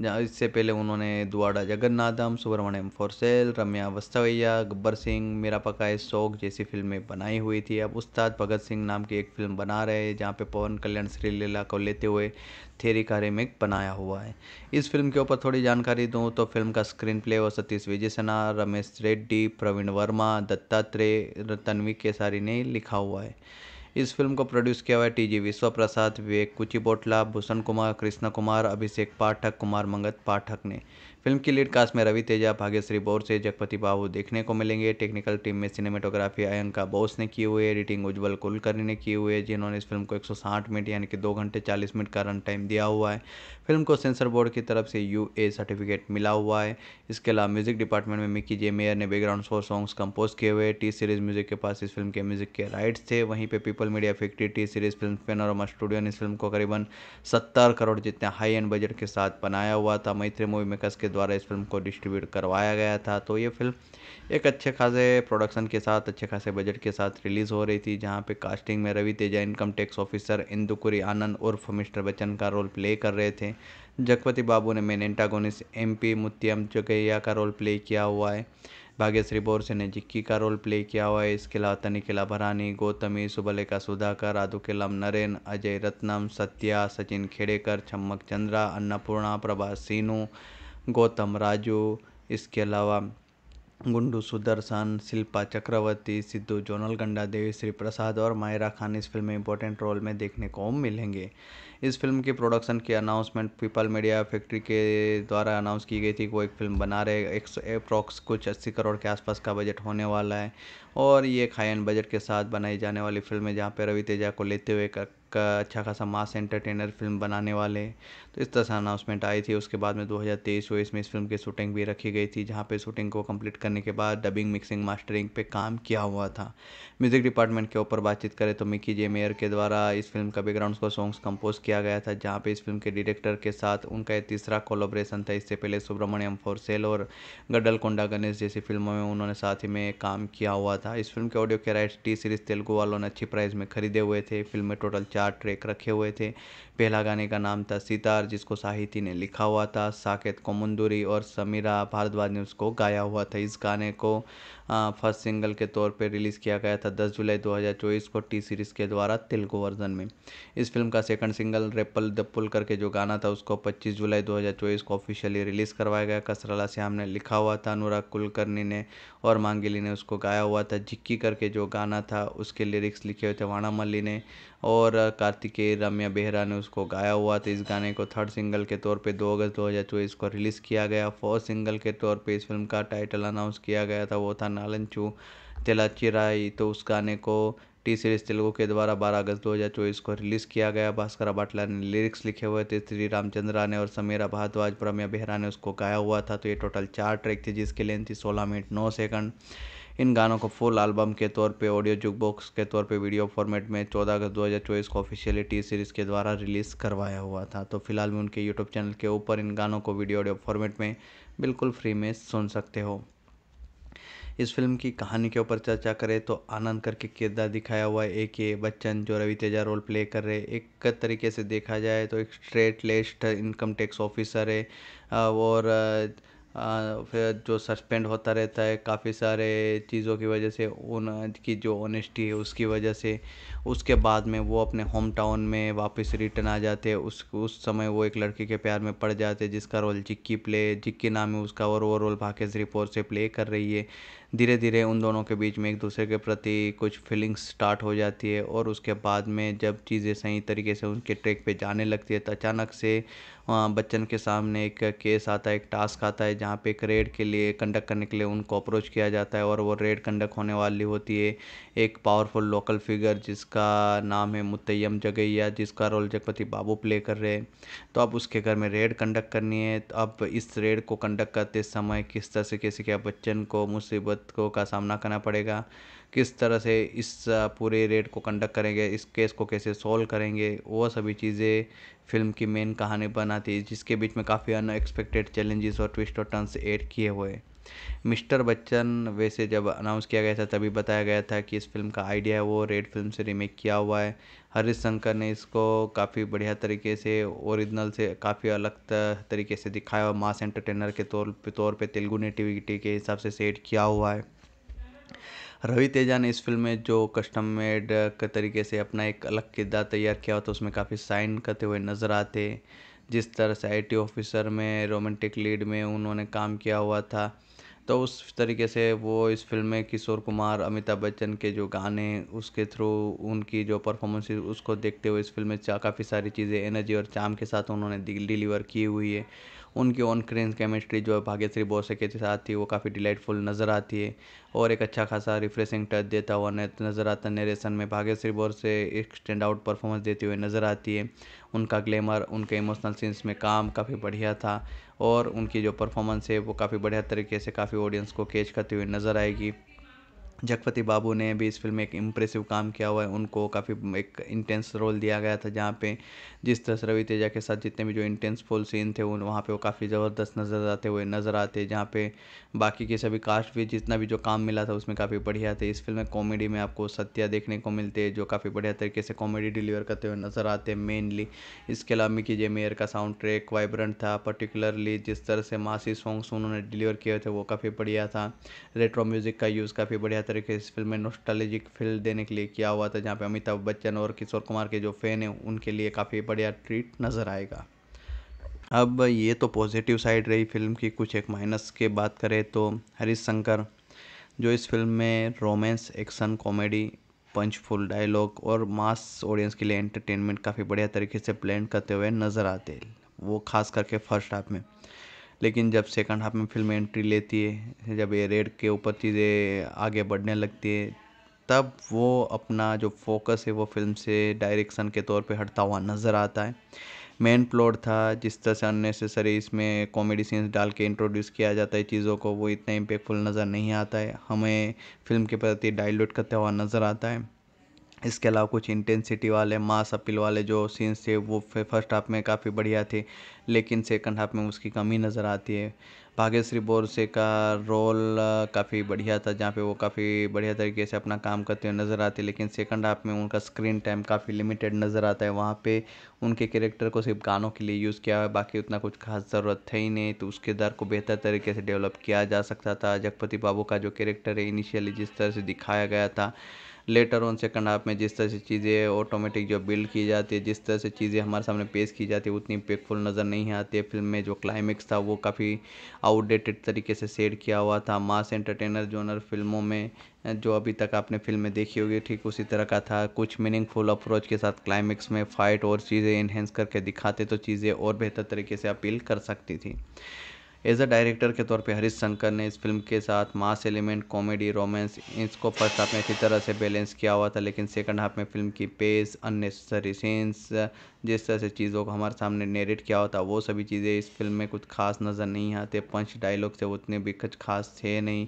जहाँ इससे पहले उन्होंने द्वाड़ा जगन्नाथम सुब्रमण्यम फॉर सेल रम्या वस्तवैया गब्बर सिंह मेरा पकाए शोक जैसी फिल्में बनाई हुई थी अब उस्ताद भगत सिंह नाम की एक फिल्म बना रहे हैं जहाँ पे पवन कल्याण श्रीलीला को लेते हुए थेरी का रीमेक बनाया हुआ है इस फिल्म के ऊपर थोड़ी जानकारी दूँ तो फिल्म का स्क्रीन प्ले और सतीश विजय सना रमेश रेड्डी प्रवीण वर्मा दत्तात्रेय तन्वी केसारी ने लिखा हुआ है इस फिल्म को प्रोड्यूस किया हुआ है टी जी विश्व प्रसाद विवेक कुची बोटला भूषण कुमार कृष्णा कुमार अभिषेक पाठक कुमार मंगत पाठक ने फिल्म की लीड कास्ट में रवि तेजा भाग्यश्री से जगपति बाबू देखने को मिलेंगे टेक्निकल टीम में सिनेमेटोग्राफी अयंका बोस ने की हुई एडिटिंग उज्ज्वल कुलकर्णी ने की हुई है जिन्होंने इस फिल्म को 160 मिनट यानी कि दो घंटे 40 मिनट का रन टाइम दिया हुआ है फिल्म को सेंसर बोर्ड की तरफ से यू ए सर्टिफिकेट मिला हुआ है इसके अलावा म्यूजिक डिपार्टमेंट में मिकी जे मेयर ने बैकग्राउंड स्कोर सॉन्ग्स कंपोज किए हुए टी सीरीज म्यूजिक के पास इस फिल्म के म्यूजिक के राइट्स थे वहीं पर People Purple Media Factory T Series film panorama studio ने इस फिल्म को करीबन सत्तर करोड़ जितने हाई एंड बजट के साथ बनाया हुआ था मैत्री मूवी मेकर्स के द्वारा इस फिल्म को डिस्ट्रीब्यूट करवाया गया था तो ये फिल्म एक अच्छे खासे प्रोडक्शन के साथ अच्छे खासे बजट के साथ रिलीज़ हो रही थी जहाँ पर कास्टिंग में Ravi Teja income tax officer Indukuri Anand उर्फ मिस्टर बच्चन का रोल प्ले कर रहे थे जगपति बाबू ने main antagonist M P Muthyam Jagayya का रोल प्ले किया हुआ है भाग्यश्री बोरसे ने जिक्की का रोल प्ले किया हुआ है इसके अलावा तनिकिला भरानी गौतमी सुबलेखा सुधाकर आदुकेलम नरेन अजय रत्नम सत्या सचिन खेड़ेकर छम्मक चंद्रा अन्नपूर्णा प्रभा सीनू गौतम राजू इसके अलावा गुंडू सुदर्शन शिल्पा चक्रवर्ती सिद्धू जोनल गंडा देवी श्री प्रसाद और मायरा खान इस फिल्म में इंपॉर्टेंट रोल में देखने को मिलेंगे इस फिल्म के प्रोडक्शन की अनाउंसमेंट पीपल मीडिया फैक्ट्री के द्वारा अनाउंस की गई थी वो एक फिल्म बना रहे एक अप्रॉक्स कुछ अस्सी करोड़ के आसपास का बजट होने वाला है और ये हाई एंड बजट के साथ बनाई जाने वाली फिल्म है जहाँ पर रवि तेजा को लेते हुए एक अच्छा खासा मास एंटरटेनर फिल्म बनाने वाले तो इस तरह से अनाउंसमेंट आई थी उसके बाद में 2023 हज़ार में इस फिल्म की शूटिंग भी रखी गई थी जहाँ पे शूटिंग को कंप्लीट करने के बाद डबिंग मिक्सिंग मास्टरिंग पे काम किया हुआ था म्यूज़िक डिपार्टमेंट के ऊपर बातचीत करें तो मिकी जे मेयर के द्वारा इस फिल्म का बैकग्राउंड को सॉन्ग्स कंपोज किया गया था जहाँ पर इस फिल्म के डायरेक्टर के साथ उनका तीसरा कोलोब्रेशन था इससे पहले सुब्रमण्यम फॉर सेल और गडल कोंडा गणेश जैसी फिल्मों में उन्होंने साथ ही में काम किया हुआ था इस फिल्म के ऑडियो के राइट्स टी सीरीज़ तेलुगु वालों ने अच्छी प्राइस में खरीदे हुए थे फिल्म में टोटल चार ट्रैक रखे हुए थे पहला गाने का नाम था सितार जिसको साहिती ने लिखा हुआ था साकेत कोमुंदुरी और समीरा भारद्वाज ने उसको गाया हुआ था इस गाने को फर्स्ट सिंगल के तौर पर रिलीज़ किया गया था 10 जुलाई 2024 को टी सीरीज़ के द्वारा तेलुगु वर्जन में इस फिल्म का सेकंड सिंगल रेपल दप्पुल करके जो गाना था उसको 25 जुलाई 2024 को ऑफिशियली रिलीज़ करवाया गया कसरला श्याम ने लिखा हुआ था अनुराग कुलकर्णी ने और मांगेली ने उसको गाया हुआ था जिक्की करके जो गाना था उसके लिरिक्स लिखे हुए थे वाणा मल्ली ने और कार्तिकेय रम्या बेहरा ने उसको गाया हुआ था इस गाने को थर्ड सिंगल के तौर पे 2 अगस्त दो चौबीस को रिलीज़ किया गया फोर्थ सिंगल के तौर पे इस फिल्म का टाइटल अनाउंस किया गया था वो था नालनचू तेलाचिराई तो उस गाने को टी सीरीज तेलुगु के द्वारा 12 अगस्त 2024 को रिलीज़ किया गया भास्कर बाटला ने लिरिक्स लिखे हुए थे श्री रामचंद्रा ने और समीरा भारद्वाज प्रम्या बेहरा ने उसको गाया हुआ था तो ये टोटल चार ट्रैक थे जिसकी लेंथ थी सोलह मिनट नौ सेकंड इन गानों को फुल एल्बम के तौर पे ऑडियो बॉक्स के तौर पे वीडियो फॉर्मेट में 14 अगस्त 2024 को ऑफिशियली टी सीरीज़ के द्वारा रिलीज़ करवाया हुआ था तो फिलहाल में उनके यूट्यूब चैनल के ऊपर इन गानों को वीडियो ऑडियो फॉर्मेट में बिल्कुल फ्री में सुन सकते हो इस फिल्म की कहानी के ऊपर चर्चा करें तो आनंद करके किरदार दिखाया हुआ है ए के बच्चन जो रवि तेजा रोल प्ले कर रहे एक तरीके से देखा जाए तो एक स्ट्रेट लेस्ट इनकम टैक्स ऑफिसर है और फिर जो सस्पेंड होता रहता है काफ़ी सारे चीज़ों की वजह से उनकी जो ऑनेस्टी है उसकी वजह से उसके बाद में वो अपने होम टाउन में वापस रिटर्न आ जाते हैं उस उस समय वो एक लड़की के प्यार में पड़ जाते हैं जिसका रोल जिक्की प्ले जिक्की नाम है उसका और वो रोल भाग्यश्री पोर से प्ले कर रही है धीरे धीरे उन दोनों के बीच में एक दूसरे के प्रति कुछ फीलिंग्स स्टार्ट हो जाती है और उसके बाद में जब चीज़ें सही तरीके से उनके ट्रैक पे जाने लगती है तो अचानक से बच्चन के सामने एक केस आता है एक टास्क आता है जहाँ पे एक रेड के लिए कंडक्ट करने के लिए उनको अप्रोच किया जाता है और वो रेड कंडक्ट होने वाली होती है एक पावरफुल लोकल फिगर जिसका नाम है मुतयम जगैया जिसका रोल जगपति बाबू प्ले कर रहे हैं तो अब उसके घर में रेड कंडक्ट करनी है तो अब इस रेड को कंडक्ट करते समय किस तरह से कैसे क्या बच्चन को मुसीबत दिक्कतों का सामना करना पड़ेगा किस तरह से इस पूरे रेड को कंडक्ट करेंगे इस केस को कैसे सॉल्व करेंगे वो सभी चीज़ें फिल्म की मेन कहानी बनाती है जिसके बीच में काफ़ी अनएक्सपेक्टेड चैलेंजेस और ट्विस्ट और टर्न्स ऐड किए हुए मिस्टर बच्चन वैसे जब अनाउंस किया गया था तभी बताया गया था कि इस फिल्म का आइडिया है वो रेड फिल्म से रीमेक किया हुआ है हरीश शंकर ने इसको काफ़ी बढ़िया तरीके से ओरिजिनल से काफ़ी अलग तरीके से दिखाया हुआ मास एंटरटेनर के तौर पे तौर पे तेलुगु नेटिविटी के हिसाब से सेट किया हुआ है रवि तेजा ने इस फिल्म में जो कस्टम मेड के तरीके से अपना एक अलग किरदार तैयार किया हुआ तो उसमें काफ़ी साइन करते हुए नज़र आते जिस तरह से आईटी ऑफिसर में रोमांटिक लीड में उन्होंने काम किया हुआ था तो उस तरीके से वो इस फ़िल्म में किशोर कुमार अमिताभ बच्चन के जो गाने उसके थ्रू उनकी जो परफॉर्मेंस उसको देखते हुए इस फ़िल्म में काफ़ी सारी चीज़ें एनर्जी और चाम के साथ उन्होंने डिलीवर की हुई है उनकी ऑन क्रेन केमिस्ट्री जो है भाग्यश्री बोसे के साथ थी वो काफ़ी डिलाइटफुल नज़र आती है और एक अच्छा खासा रिफ्रेशिंग टच देता हुआ नजर आता नरेशन में भाग्यश्री बोसे एक स्टैंड आउट परफॉर्मेंस देती हुई नज़र आती है उनका ग्लैमर उनके इमोशनल सीन्स में काम काफ़ी बढ़िया था और उनकी जो परफॉर्मेंस है वो काफ़ी बढ़िया तरीके से काफ़ी ऑडियंस को कैच करती हुई नज़र आएगी जगपति बाबू ने भी इस फ़िल्म में एक इम्प्रेसिव काम किया हुआ है उनको काफ़ी एक इंटेंस रोल दिया गया था जहाँ पे जिस तरह से रवि तेजा के साथ जितने भी जो इंटेंसफुल सीन थे उन वहाँ पे वो काफ़ी ज़बरदस्त नज़र आते हुए नज़र आते जहाँ पे बाकी के सभी कास्ट भी जितना भी जो काम मिला था उसमें काफ़ी बढ़िया थे इस फिल्म में कॉमेडी में आपको सत्या देखने को मिलते जो काफ़ी बढ़िया तरीके से कॉमेडी डिलीवर करते हुए नज़र आते मेनली इसके अलावा मिकी जे मेयर का साउंड ट्रैक वाइब्रेंट था पर्टिकुलरली जिस तरह से मासी सॉन्ग्स उन्होंने डिलीवर किए थे वो काफ़ी बढ़िया था रेट्रो म्यूज़िक का यूज़ काफ़ी बढ़िया था तरीके से इस फिल्म में नोस्टालजिक फील देने के लिए किया हुआ था जहाँ पे अमिताभ बच्चन और किशोर कुमार के जो फ़ैन हैं उनके लिए काफ़ी बढ़िया ट्रीट नज़र आएगा अब ये तो पॉजिटिव साइड रही फिल्म की कुछ एक माइनस के बात करें तो हरीश शंकर जो इस फिल्म में romance action comedy punchful dialogue और मास ऑडियंस के लिए एंटरटेनमेंट काफ़ी बढ़िया तरीके से प्लान करते हुए नज़र आते वो खास करके फर्स्ट हाफ में लेकिन जब सेकंड हाफ में फ़िल्म एंट्री लेती है जब ये रेड के ऊपर चीज़ें आगे बढ़ने लगती है तब वो अपना जो फोकस है वो फिल्म से डायरेक्शन के तौर पे हटता हुआ नज़र आता है मेन प्लॉट था जिस तरह से अननेसेसरी इसमें कॉमेडी सीन्स डाल के इंट्रोड्यूस किया जाता है चीज़ों को वो इतना इम्पेक्टफुल नज़र नहीं आता है हमें फिल्म के प्रति डाइल्यूट करता हुआ नज़र आता है इसके अलावा कुछ इंटेंसिटी वाले मास अपील वाले जो सीन्स थे वो फर्स्ट हाफ में काफ़ी बढ़िया थे लेकिन सेकंड हाफ में उसकी कमी नज़र आती है भाग्यश्री बोरसे का रोल काफ़ी बढ़िया था जहाँ पे वो काफ़ी बढ़िया तरीके से अपना काम करते हुए नज़र आते लेकिन सेकंड हाफ में उनका स्क्रीन टाइम काफ़ी लिमिटेड नज़र आता है वहाँ पे उनके कैरेक्टर को सिर्फ गानों के लिए यूज़ किया है बाकी उतना कुछ खास ज़रूरत है ही नहीं तो उसके दर को बेहतर तरीके से डेवलप किया जा सकता था जगपति बाबू का जो कैरेक्टर है इनिशियली जिस तरह से दिखाया गया था लेटर ऑन सेकंड हाफ में जिस तरह से चीज़ें ऑटोमेटिक जो बिल्ड की जाती है जिस तरह से चीज़ें हमारे सामने पेश की जाती है उतनी इम्पेक्टफुल नज़र नहीं आती है फिल्म में जो क्लाइमेक्स था वो काफ़ी आउटडेटेड तरीके से सेट किया हुआ था मास एंटरटेनर जोनर फिल्मों में जो अभी तक आपने फिल्में देखी होगी ठीक उसी तरह का था कुछ मीनिंगफुल अप्रोच के साथ क्लाइमेक्स में फ़ाइट और चीज़ें इन्हेंस करके दिखाते तो चीज़ें और बेहतर तरीके से अपील कर सकती थी एज अ डायरेक्टर के तौर पे हरीश शंकर ने इस फिल्म के साथ मास एलिमेंट कॉमेडी रोमांस इसको फर्स्ट हाफ में अच्छी तरह से बैलेंस किया हुआ था लेकिन सेकंड हाफ में फिल्म की पेस अननेसेसरी सीन्स जिस तरह से चीज़ों को हमारे सामने नेरेट किया होता वो सभी चीज़ें इस फ़िल्म में कुछ खास नज़र नहीं आते पंच डायलॉग से उतने भी कुछ खास थे नहीं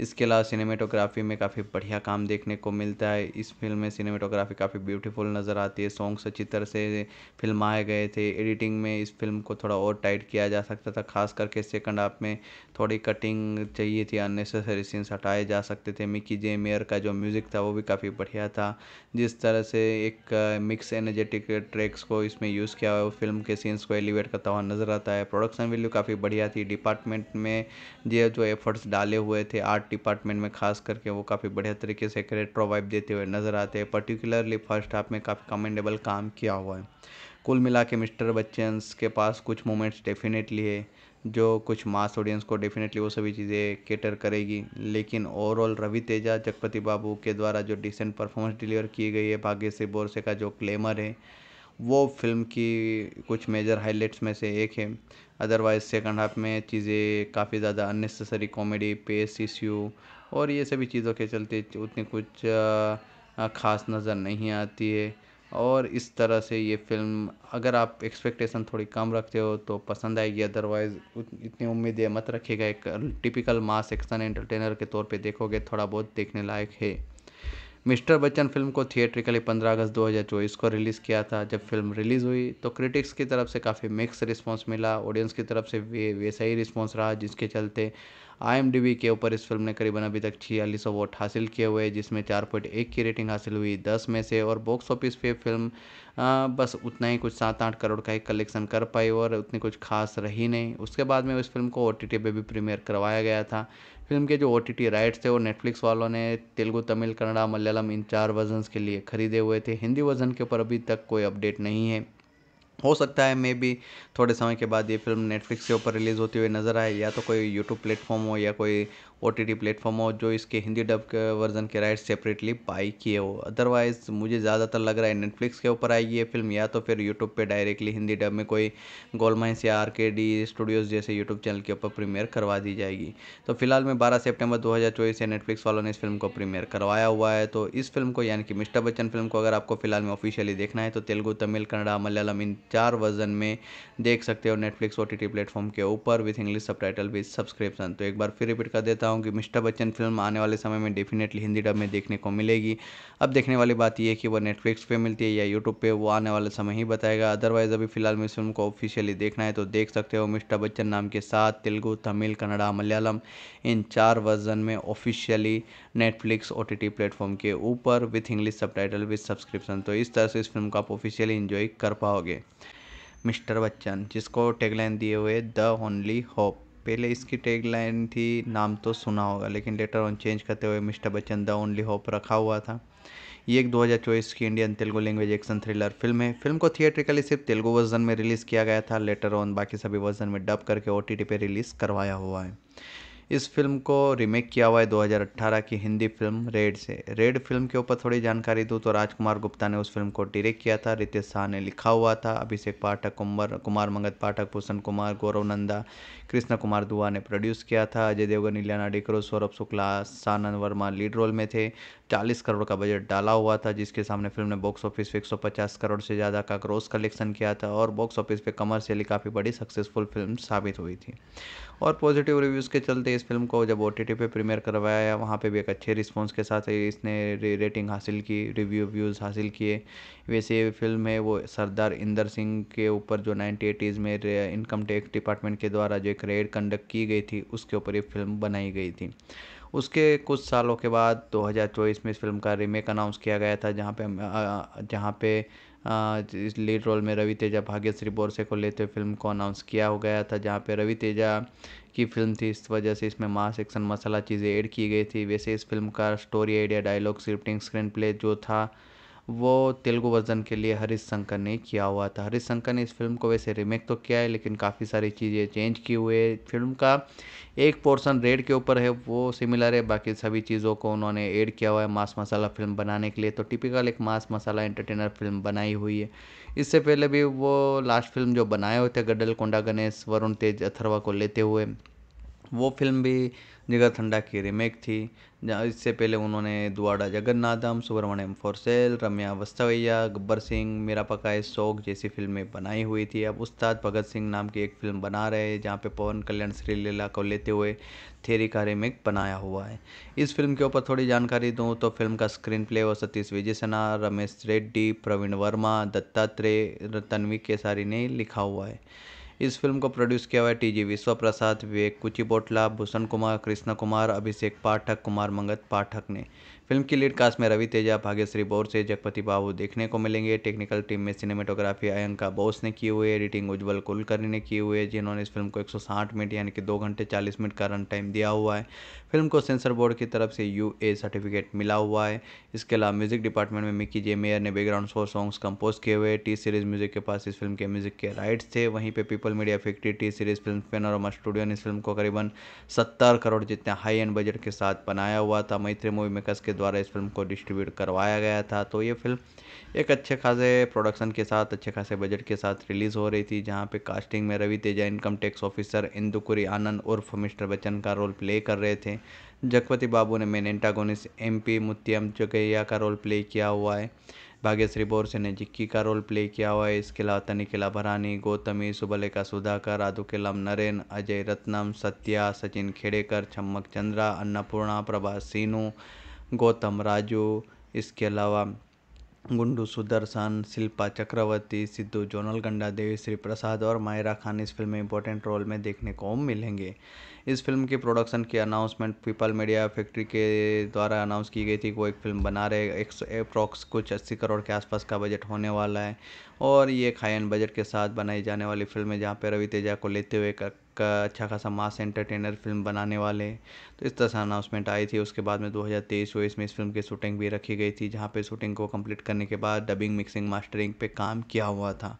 इसके अलावा सिनेमेटोग्राफी में काफ़ी बढ़िया काम देखने को मिलता है इस फिल्म में सिनेमेटोग्राफी काफ़ी ब्यूटीफुल नज़र आती है सॉन्ग्स अच्छी तरह से फिल्माए गए थे एडिटिंग में इस फिल्म को थोड़ा और टाइट किया जा सकता था खास करके सेकंड हाफ में थोड़ी कटिंग चाहिए थी अननेसेसरी सीन्स हटाए जा सकते थे मिकी जे मेयर का जो म्यूज़िक था वो भी काफ़ी बढ़िया था जिस तरह से एक मिक्स एनर्जेटिक ट्रैक्स को को इसमें यूज़ किया हुआ है वो फिल्म के सीन्स को एलिवेट करता हुआ नज़र आता है प्रोडक्शन वैल्यू काफ़ी बढ़िया थी डिपार्टमेंट में ये जो एफर्ट्स डाले हुए थे आर्ट डिपार्टमेंट में खास करके वो काफ़ी बढ़िया तरीके से करेक्टर वाइब देते हुए नज़र आते हैं पर्टिकुलरली फर्स्ट हाफ में काफ़ी कमेंडेबल काम किया हुआ है कुल मिला के मिस्टर बच्चन के पास कुछ मोमेंट्स डेफिनेटली है जो कुछ मास ऑडियंस को डेफिनेटली वो सभी चीज़ें केटर करेगी लेकिन ओवरऑल रवि तेजा जगपति बाबू के द्वारा जो डिसेंट परफॉर्मेंस डिलीवर की गई है भाग्य से बोरसे का जो क्लेमर है वो फ़िल्म की कुछ मेजर हाइलाइट्स में से एक है अदरवाइज़ सेकंड हाफ में चीज़ें काफ़ी ज़्यादा अननेसेसरी कॉमेडी पेस इश्यू और ये सभी चीज़ों के चलते उतनी कुछ ख़ास नज़र नहीं आती है और इस तरह से ये फ़िल्म अगर आप एक्सपेक्टेशन थोड़ी कम रखते हो तो पसंद आएगी अदरवाइज़ इतनी उम्मीदें मत रखिएगा एक टिपिकल मास एक्शन एंटरटेनर के तौर पे देखोगे थोड़ा बहुत देखने लायक है मिस्टर बच्चन फिल्म को थिएट्रिकली 15 अगस्त 2024 को रिलीज़ किया था जब फिल्म रिलीज़ हुई तो क्रिटिक्स की तरफ से काफ़ी मिक्स रिस्पांस मिला ऑडियंस की तरफ से वे वैसा ही रिस्पांस रहा जिसके चलते आई के ऊपर इस फिल्म ने करीबन अभी तक छियालीस सौ वोट हासिल किए हुए जिसमें चार पॉइंट एक की रेटिंग हासिल हुई दस में से और बॉक्स ऑफिस पे फिल्म आ, बस उतना ही कुछ सात आठ करोड़ का ही कलेक्शन कर पाई और उतनी कुछ खास रही नहीं उसके बाद में उस फिल्म को ओ टी पे भी प्रीमियर करवाया गया था फिल्म के जो ओ राइट्स थे वो नेटफ्लिक्स वालों ने तेलुगु तमिल कन्नड़ा मलयालम इन चार वर्जन के लिए ख़रीदे हुए थे हिंदी वर्जन के ऊपर अभी तक कोई अपडेट नहीं है हो सकता है मे भी थोड़े समय के बाद ये फिल्म नेटफ्लिक्स के ऊपर रिलीज़ होती हुई नज़र आए या तो कोई यूट्यूब प्लेटफॉर्म हो या कोई ओ टी टी प्लेटफॉर्म हो जो इसके हिंदी डब के वर्जन के राइट सेपरेटली बाई किए हो अदरवाइज़ मुझे ज़्यादातर लग रहा है नेटफ्लिक्स के ऊपर आएगी ये फिल्म या तो फिर यूट्यूब पर डायरेक्टली हिंदी डब में कोई गोलमाइंस या आर के डी स्टूडियोज़ जैसे यूट्यूब चैनल के ऊपर प्रीमियर करवा दी जाएगी तो फिलहाल में बारह सेप्टेम्बर दो हज़ार चौबीस से नेटफ्लिक्स वालों ने इस फिल्म को प्रीमियर करवाया हुआ है तो इस फिल्म को यानी कि मिस्टर बच्चन फिल्म को अगर आपको फिलहाल में ऑफिशियली देखना है तो तेलुगु तमिल कन्नड़ा मलयालम इन चार वर्जन में देख सकते हो नेटफ्लिक्स ओ टी प्लेटफॉर्म के ऊपर with English subtitle with subscription तो एक बार फिर रिपीट कर देता सकता हूँ कि मिस्टर बच्चन फिल्म आने वाले समय में डेफिनेटली हिंदी डब में देखने को मिलेगी अब देखने वाली बात यह है कि वह नेटफ्लिक्स पे मिलती है या यूट्यूब पे वो आने वाला समय ही बताएगा अदरवाइज़ अभी फिलहाल में इस फिल्म को ऑफिशियली देखना है तो देख सकते हो मिस्टर बच्चन नाम के साथ तेलुगु तमिल कन्नड़ा मलयालम इन चार वर्जन में officially Netflix O T platform के ऊपर with English subtitle with subscription तो इस तरह से इस फिल्म को आप ऑफिशियली इन्जॉय कर पाओगे मिस्टर बच्चन जिसको टेगलाइन दिए हुए द ओनली होप पहले इसकी टेग लाइन थी नाम तो सुना होगा लेकिन लेटर ऑन चेंज करते हुए mister Bachchan the only hope रखा हुआ था ये एक 2024 की Indian Telugu language action thriller film है फिल्म को थिएट्रिकली सिर्फ तेलुगु वर्जन में रिलीज़ किया गया था लेटर ऑन बाकी सभी वर्जन में डब करके ओ टी पे रिलीज़ करवाया हुआ है इस फिल्म को रीमेक किया हुआ है 2018 की हिंदी फिल्म रेड से रेड फिल्म के ऊपर थोड़ी जानकारी दूँ तो राजकुमार गुप्ता ने उस फिल्म को डायरेक्ट किया था रितेश शाह ने लिखा हुआ था अभिषेक पाठक कुमार कुमार मंगत पाठक भूषण कुमार गौरव नंदा कृष्णा कुमार दुआ ने प्रोड्यूस किया था अजय देवगन इलियाना डिक्रो सौरभ शुक्ला सानंद वर्मा लीड रोल में थे 40 करोड़ का बजट डाला हुआ था जिसके सामने फिल्म ने बॉक्स ऑफिस पे 150 करोड़ से ज़्यादा का ग्रोस कलेक्शन किया था और बॉक्स ऑफिस पे कमर्शियली काफ़ी बड़ी सक्सेसफुल फिल्म साबित हुई थी और पॉजिटिव रिव्यूज़ के चलते इस फिल्म को जब ओ टी पे प्रीमियर करवाया वहाँ पर भी एक अच्छे रिस्पॉन्स के साथ इसने रेटिंग हासिल की रिव्यू व्यूज़ हासिल किए वैसे ये फिल्म है वो सरदार इंदर सिंह के ऊपर जो नाइनटी एटीज़ में इनकम टैक्स डिपार्टमेंट के द्वारा जो एक रेड कंडक्ट की गई थी उसके ऊपर ये फिल्म बनाई गई थी उसके कुछ सालों के बाद 2024 में इस फिल्म का रीमेक अनाउंस किया गया था जहाँ पे जहाँ पे इस लीड रोल में रवि तेजा भाग्यश्री बोरसे को लेते हुए फिल्म को अनाउंस किया हो गया था जहाँ पे रवि तेजा की फिल्म थी इस वजह से इसमें मास एक्शन मसाला चीज़ें ऐड की गई थी वैसे इस फिल्म का story idea dialogue scripting screenplay जो था वो तेलुगु वर्ज़न के लिए हरीश शंकर ने किया हुआ था हरीश शंकर ने इस फ़िल्म को वैसे रीमेक तो किया है लेकिन काफ़ी सारी चीज़ें चेंज की हुई है फ़िल्म का एक पोर्शन रेड के ऊपर है वो सिमिलर है बाकी सभी चीज़ों को उन्होंने ऐड किया हुआ है मास मसाला फिल्म बनाने के लिए तो टिपिकल एक मास मसाला एंटरटेनर फिल्म बनाई हुई है इससे पहले भी वो लास्ट फिल्म जो बनाए हुए थे गडल कोंडा गणेश वरुण तेज अथरवा को लेते हुए वो फिल्म भी जगाखंडा की रिमेक थी जहाँ इससे पहले उन्होंने द्वाड़ा जगन्नाथम सुब्रमण्यम फॉर सेल रम्या वस्तवैया गब्बर सिंह मेरा पकाए शोक जैसी फिल्में बनाई हुई थी अब उस्ताद भगत सिंह नाम की एक फिल्म बना रहे हैं जहाँ पे पवन कल्याण श्रीलीला को लेते हुए थेरी का रिमेक बनाया हुआ है इस फिल्म के ऊपर थोड़ी जानकारी दूँ तो फिल्म का स्क्रीन प्ले और सतीश विजय सना रमेश रेड्डी प्रवीण वर्मा दत्तात्रेय तन्वी केसारी ने लिखा हुआ है इस फिल्म को प्रोड्यूस किया हुआ है टी जी विश्व प्रसाद विवेक कुचिबोटला भूषण कुमार कृष्णा कुमार अभिषेक पाठक कुमार मंगत पाठक ने फिल्म की लीड कास्ट में रवि तेजा भाग्यश्री बोर्से जगपति बाबू देखने को मिलेंगे टेक्निकल टीम में सिनेमेटोग्राफी अयंका बोस ने की हुई एडिटिंग उज्ज्वल कुलकर्णी ने की हुई है जिन्होंने इस फिल्म को 160 मिनट यानी कि दो घंटे 40 मिनट का रन टाइम दिया हुआ है फिल्म को सेंसर बोर्ड की तरफ से यू ए सर्टिफिकेट मिला हुआ है इसके अलावा म्यूजिक डिपार्टमेंट में मिकी जे मेयर ने बैकग्राउंड स्कोर सॉन्ग्स कंपोज किए हुए टी सीरीज म्यूजिक के पास इस फिल्म के म्यूजिक के राइट्स थे वहीं पे people media factory T series film panorama studio ने इस फिल्म को करीबन सत्तर करोड़ जितने हाई एंड बजट के साथ बनाया हुआ था मैत्री मूवी मेकर्स के द्वारा इस फिल्म को डिस्ट्रीब्यूट करवाया गया था तो ये फिल्म एक अच्छे खासे प्रोडक्शन के साथ अच्छे खासे बजट के साथ रिलीज़ हो रही थी जहाँ पे कास्टिंग में Ravi Teja income tax officer Indukuri Anand उर्फ मिस्टर बच्चन का रोल प्ले कर रहे थे जगपति बाबू ने main antagonist M P मुत्यम Chukkaiah का रोल प्ले किया हुआ है भाग्यश्री बोरसे ने जिक्की का रोल प्ले किया हुआ है इसके अलावा तनिकिला भरानी गौतमी सुबलेखा सुधाकर आदुकेलम नरेन अजय रत्नम सत्या सचिन खेड़ेकर छम्मक चंद्रा अन्नपूर्णा प्रभा सीनू गौतम राजू इसके अलावा गुंडू सुदर्शन शिल्पा चक्रवर्ती सिद्धू जोनल गंडा देवी श्री प्रसाद और मायरा खान इस फिल्म में इंपॉर्टेंट रोल में देखने को मिलेंगे इस फिल्म की प्रोडक्शन की अनाउंसमेंट पीपल मीडिया फैक्ट्री के द्वारा अनाउंस की गई थी कि वो एक फिल्म बना रहे एक अप्रॉक्स कुछ अस्सी करोड़ के आसपास का बजट होने वाला है और ये एक हाई एंड बजट के साथ बनाई जाने वाली फिल्म है जहाँ पे रवि तेजा को लेते हुए एक अच्छा खासा मास एंटरटेनर फिल्म बनाने वाले तो इस तरह से अनाउंसमेंट आई थी उसके बाद में दो हज़ार में इस फिल्म की शूटिंग भी रखी गई थी जहाँ पर शूटिंग को कम्प्लीट करने के बाद डबिंग मिक्सिंग मास्टरिंग पे काम किया हुआ था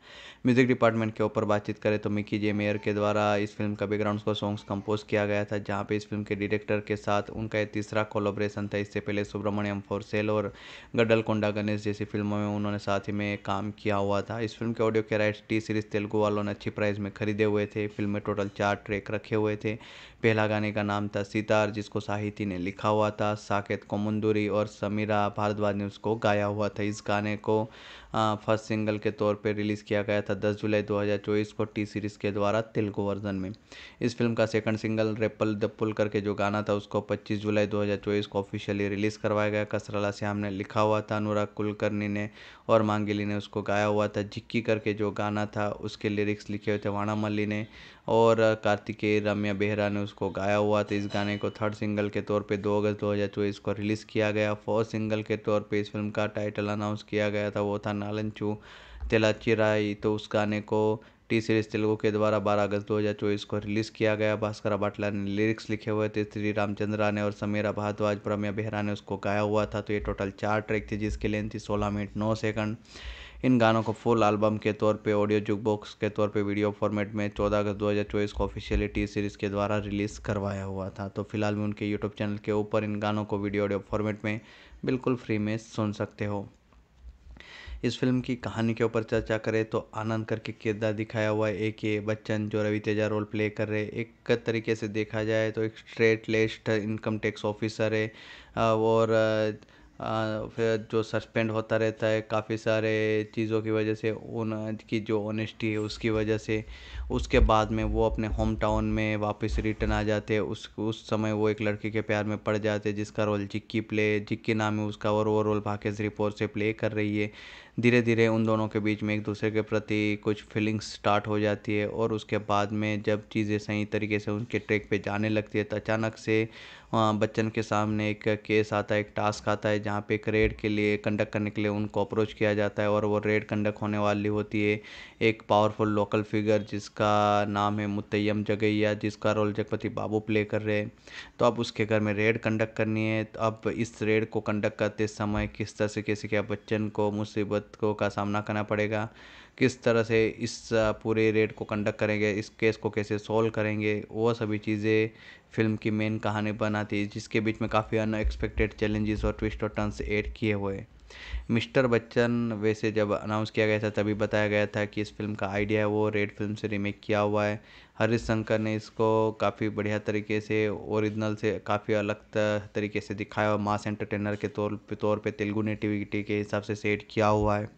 म्यूज़िक डिपार्टमेंट के ऊपर बातचीत करें तो मिकी जे मेयर के द्वारा इस फिल्म का बैकग्राउंड स्कोर सॉन्ग्स कंपोज किया गया था जहाँ पर इस फिल्म के डायरेक्टर के साथ उनका यह तीसरा कोलोब्रेशन था इससे पहले सुब्रमण्यम फोरसेल और गडल कोंडा गणेश जैसी फिल्मों में उन्होंने साथ ही में काम किया हुआ था इस फिल्म के ऑडियो के राइट्स टी सीरीज़ तेलुगु वालों ने अच्छी प्राइस में खरीदे हुए थे फिल्म में टोटल चार ट्रैक रखे हुए थे पहला गाने का नाम था सितार जिसको साहिती ने लिखा हुआ था साकेत कोमंदूरी और समीरा भारद्वाज ने उसको गाया हुआ था इस गाने को फर्स्ट सिंगल के तौर पर रिलीज़ किया गया था 10 जुलाई 2024 को टी सीरीज़ के द्वारा तेलुगु वर्जन में इस फिल्म का सेकंड सिंगल रेपल पुल करके जो गाना था उसको 25 जुलाई 2024 को ऑफिशियली रिलीज़ करवाया गया कसरला श्याम ने लिखा हुआ था अनुराग कुलकर्णी ने और मांगिली ने उसको गाया हुआ था झिक्की करके जो गाना था उसके लिरिक्स लिखे हुए थे वाणा मल्ली ने और कार्तिकेय रम्या बेहरा ने उसको गाया हुआ था इस गाने को थर्ड सिंगल के तौर पे 2 अगस्त 2024 को रिलीज़ किया गया फोर्थ सिंगल के तौर पे इस फिल्म का टाइटल अनाउंस किया गया था वो था नालनचू तेलाचिराई तो उस गाने को टी सीरीज तेलुगु के द्वारा 12 अगस्त 2024 को रिलीज़ किया गया भास्कर बाटला ने लिरिक्स लिखे हुए थे श्री रामचंद्रा ने और समीरा भारद्वाज प्रम्या बेहरा ने उसको गाया हुआ था तो ये टोटल चार ट्रैक थे जिसकी लेंथ थी सोलह मिनट नौ सेकंड इन गानों को फुल एल्बम के तौर पे ऑडियो जुक बॉक्स के तौर पे वीडियो फॉर्मेट में चौदह अगस्त दो हज़ार चौबीस को ऑफिशियली टी सीरीज़ के द्वारा रिलीज़ करवाया हुआ था तो फिलहाल में उनके यूट्यूब चैनल के ऊपर इन गानों को वीडियो ऑडियो फॉर्मेट में बिल्कुल फ्री में सुन सकते हो इस फिल्म की कहानी के ऊपर चर्चा करें तो आनंद करके किरदार दिखाया हुआ है ए के बच्चन जो रवि तेजा रोल प्ले कर रहे एक तरीके से देखा जाए तो एक स्ट्रेट लेस्ट इनकम टैक्स ऑफिसर है और फिर जो सस्पेंड होता रहता है काफ़ी सारे चीज़ों की वजह से उनकी जो ऑनेस्टी है उसकी वजह से उसके बाद में वो अपने होम टाउन में वापस रिटर्न आ जाते हैं उस उस समय वो एक लड़की के प्यार में पड़ जाते हैं जिसका रोल जिक्की प्ले जिक्की नाम है उसका और वो रोल भाग्यश्री रिपोर्ट से प्ले कर रही है धीरे धीरे उन दोनों के बीच में एक दूसरे के प्रति कुछ फीलिंग्स स्टार्ट हो जाती है और उसके बाद में जब चीज़ें सही तरीके से उनके ट्रैक पे जाने लगती है तो अचानक से बच्चन के सामने एक केस आता है एक टास्क आता है जहाँ पे एक रेड के लिए कंडक्ट करने के लिए उनको अप्रोच किया जाता है और वो रेड कंडक्ट होने वाली होती है एक पावरफुल लोकल फिगर जिसका नाम है मुतयम जगैया जिसका रोल जगपति बाबू प्ले कर रहे हैं तो अब उसके घर में रेड कंडक्ट करनी है तो अब इस रेड को कंडक्ट करते समय किस तरह से कैसे क्या बच्चन को मुसीबत दिक्कत को का सामना करना पड़ेगा किस तरह से इस पूरे रेड को कंडक्ट करेंगे इस केस को कैसे सॉल्व करेंगे वो सभी चीज़ें फिल्म की मेन कहानी बनाती है जिसके बीच में काफ़ी अनएक्सपेक्टेड चैलेंजेस और ट्विस्ट और टर्न्स ऐड किए हुए मिस्टर बच्चन वैसे जब अनाउंस किया गया था तभी बताया गया था कि इस फिल्म का आइडिया है वो रेड फिल्म से रीमेक किया हुआ है हरीश शंकर ने इसको काफ़ी बढ़िया तरीके से ओरिजिनल से काफ़ी अलग तरीके से दिखाया और मास एंटरटेनर के तौर पे तौर पे तेलुगु नेटिविटी के हिसाब से सेट किया हुआ है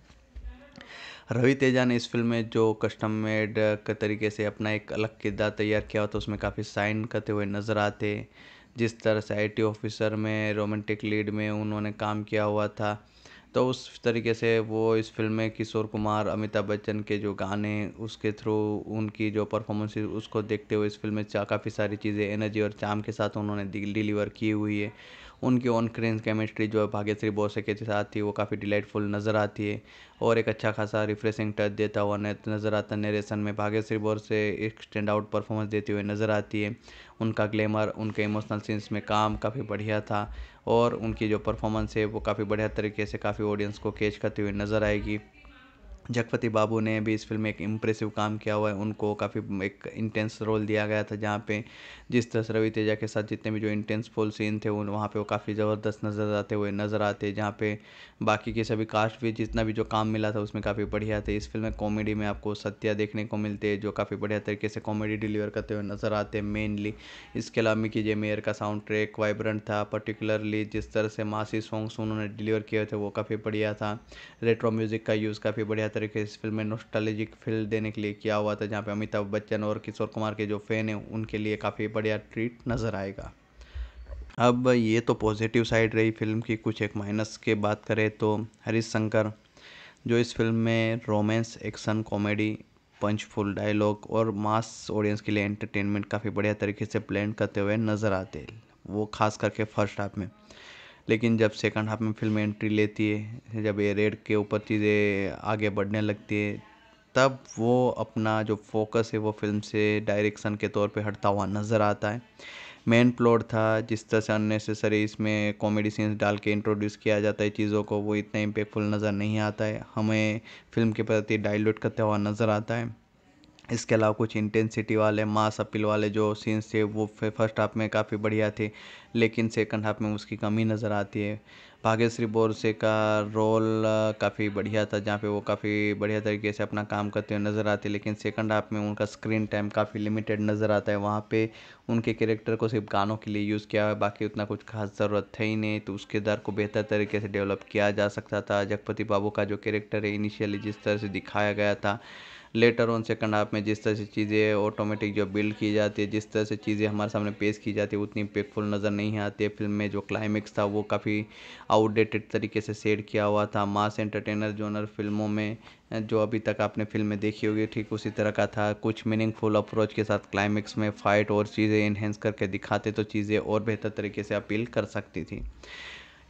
रवि तेजा ने इस फिल्म में जो कस्टम मेड तरीके से अपना एक अलग किरदार तैयार किया हुआ था उसमें काफ़ी साइन करते हुए नज़र आते जिस तरह से आईटी ऑफिसर में रोमांटिक लीड में उन्होंने काम किया हुआ था तो उस तरीके से वो इस फ़िल्म में किशोर कुमार अमिताभ बच्चन के जो गाने उसके थ्रू उनकी जो परफॉर्मेंस उसको देखते हुए इस फ़िल्म में काफ़ी सारी चीज़ें एनर्जी और चाम के साथ उन्होंने डिलीवर की हुई है उनकी ऑन क्रेन केमिस्ट्री जो है भाग्यश्री बोसे के साथ थी वो काफ़ी डिलाइटफुल नज़र आती है और एक अच्छा खासा रिफ्रेशिंग टच देता हुआ नज़र आता नरेशन में भाग्यश्री बोसे एक स्टैंड आउट परफॉर्मेंस देती हुई नज़र आती है उनका ग्लैमर उनके इमोशनल सीन्स में काम काफ़ी बढ़िया था और उनकी जो परफॉर्मेंस है वो काफ़ी बढ़िया तरीके से काफ़ी ऑडियंस को कैच करती हुई नज़र आएगी जगपति बाबू ने भी इस फ़िल्म में एक इम्प्रेसिव काम किया हुआ है उनको काफ़ी एक इंटेंस रोल दिया गया था जहाँ पे जिस तरह से रवि तेजा के साथ जितने भी जो इंटेंस फुल सीन थे उन वहाँ पे वो काफ़ी ज़बरदस्त नज़र आते हुए नज़र आते जहाँ पे बाकी के सभी कास्ट भी जितना भी जो काम मिला था उसमें काफ़ी बढ़िया थे इस फिल्म में कॉमेडी में आपको सत्या देखने को मिलते जो काफ़ी बढ़िया तरीके से कॉमेडी डिलीवर करते हुए नज़र आते हैं मेनली इसके अलावा मिकी जे मेयर का साउंड ट्रैक वाइब्रेंट था पर्टिकुलरली जिस तरह से मासी सॉन्ग्स उन्होंने डिलीवर किए थे वो काफ़ी बढ़िया था रेट्रो म्यूज़िक का यूज़ काफ़ी बढ़िया तरीके से इस फिल्म में नोस्टालजिक फील देने के लिए किया हुआ था जहाँ पे अमिताभ बच्चन और किशोर कुमार के जो फ़ैन हैं उनके लिए काफ़ी बढ़िया ट्रीट नज़र आएगा अब ये तो पॉजिटिव साइड रही फिल्म की कुछ एक माइनस के बात करें तो हरीश शंकर जो इस फिल्म में romance action comedy punchful dialogue और मास ऑडियंस के लिए एंटरटेनमेंट काफ़ी बढ़िया तरीके से प्लान करते हुए नज़र आते वो खास करके फर्स्ट हाफ में लेकिन जब सेकंड हाफ़ में फ़िल्म एंट्री लेती है जब ये रेड के ऊपर चीज़ें आगे बढ़ने लगती है तब वो अपना जो फोकस है वो फिल्म से डायरेक्शन के तौर पे हटता हुआ नज़र आता है मेन प्लॉट था जिस तरह से अननेसेसरी इसमें कॉमेडी सीन्स डाल के इंट्रोड्यूस किया जाता है चीज़ों को वो इतना इम्पेक्टफुल नज़र नहीं आता है हमें फिल्म के प्रति डाइल्यूट करता हुआ नज़र आता है इसके अलावा कुछ इंटेंसिटी वाले मास अपील वाले जो सीन्स थे वो फर्स्ट हाफ में काफ़ी बढ़िया थे लेकिन सेकंड हाफ में उसकी कमी नज़र आती है भाग्यश्री बोरसे का रोल काफ़ी बढ़िया था जहाँ पे वो काफ़ी बढ़िया तरीके से अपना काम करते हुए नज़र आते लेकिन सेकंड हाफ में उनका स्क्रीन टाइम काफ़ी लिमिटेड नज़र आता है वहाँ पे उनके कैरेक्टर को सिर्फ गानों के लिए यूज़ किया है बाकी उतना कुछ खास ज़रूरत है ही नहीं तो उस किरदार को बेहतर तरीके से डेवलप किया जा सकता था जगपति बाबू का जो कैरेक्टर है इनिशियली जिस तरह से दिखाया गया था लेटर ऑन सेकंड हाफ में जिस तरह से चीज़ें ऑटोमेटिक जो बिल्ड की जाती है जिस तरह से चीज़ें हमारे सामने पेश की जाती है उतनी इम्पेक्टफुल नज़र नहीं आती है फिल्म में जो क्लाइमेक्स था वो काफ़ी आउटडेटेड तरीके से सेट किया हुआ था मास एंटरटेनर जोनर फिल्मों में जो अभी तक आपने फिल्म में देखी होगी ठीक उसी तरह का था कुछ मीनिंगफुल अप्रोच के साथ क्लाइमेक्स में फ़ाइट और चीज़ें इन्हेंस करके दिखाते तो चीज़ें और बेहतर तरीके से अपील कर सकती थी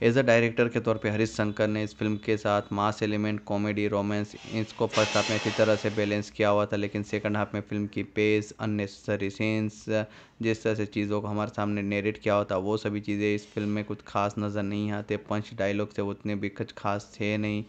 एज अ डायरेक्टर के तौर पे हरीश शंकर ने इस फिल्म के साथ मास एलिमेंट कॉमेडी रोमांस इसको फर्स्ट हाफ में अच्छी तरह से बैलेंस किया हुआ था लेकिन सेकंड हाफ में फिल्म की पेस अननेसेसरी सीन्स जिस तरह से चीज़ों को हमारे सामने नेरेट किया होता वो सभी चीज़ें इस फ़िल्म में कुछ खास नज़र नहीं आते पंच डायलॉग से उतने भी कुछ खास थे नहीं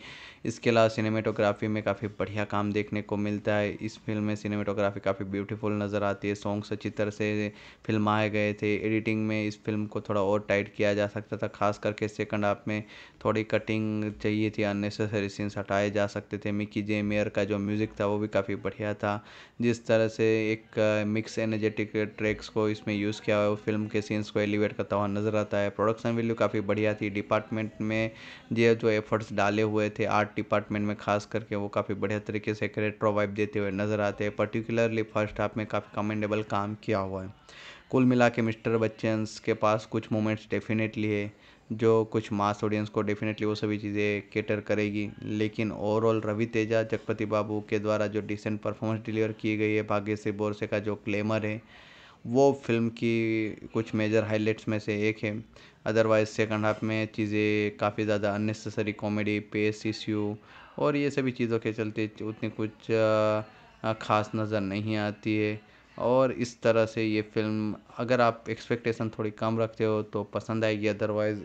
इसके अलावा सिनेमेटोग्राफी में काफ़ी बढ़िया काम देखने को मिलता है इस फिल्म में सिनेमेटोग्राफी काफ़ी ब्यूटीफुल नज़र आती है सॉन्ग्स अच्छी तरह से फिल्माए गए थे एडिटिंग में इस फिल्म को थोड़ा और टाइट किया जा सकता था खास करके सेकंड हाफ में थोड़ी कटिंग चाहिए थी अननेसेसरी सीन्स हटाए जा सकते थे मिकी जे मेयर का जो म्यूज़िक था वो भी काफ़ी बढ़िया था जिस तरह से एक मिक्स एनर्जेटिक ट्रैक्स को इसमें यूज़ किया हुआ फिल्म के सीन्स को एलिवेट करता हुआ नज़र आता है प्रोडक्शन वैल्यू काफ़ी बढ़िया थी डिपार्टमेंट में ये जो एफर्ट्स डाले हुए थे आर्ट डिपार्टमेंट में खास करके वो काफ़ी बढ़िया तरीके से करेक्टर वाइब देते हुए नज़र आते हैं पर्टिकुलरली फर्स्ट हाफ में काफ़ी कमेंडेबल काम किया हुआ है कुल मिला के मिस्टर बच्चन के पास कुछ मोमेंट्स डेफिनेटली है जो कुछ मास ऑडियंस को डेफिनेटली वो सभी चीज़ें केटर करेगी लेकिन ओवरऑल रवि तेजा जगपति बाबू के द्वारा जो डिसेंट परफॉर्मेंस डिलीवर की गई है भाग्य से बोरसे का जो क्लेमर है वो फ़िल्म की कुछ मेजर हाइलाइट्स में से एक है अदरवाइज़ सेकंड हाफ में चीज़ें काफ़ी ज़्यादा अननेसेसरी कॉमेडी पेस इश्यू और ये सभी चीज़ों के चलते उतनी कुछ ख़ास नज़र नहीं आती है और इस तरह से ये फ़िल्म अगर आप एक्सपेक्टेशन थोड़ी कम रखते हो तो पसंद आएगी अदरवाइज़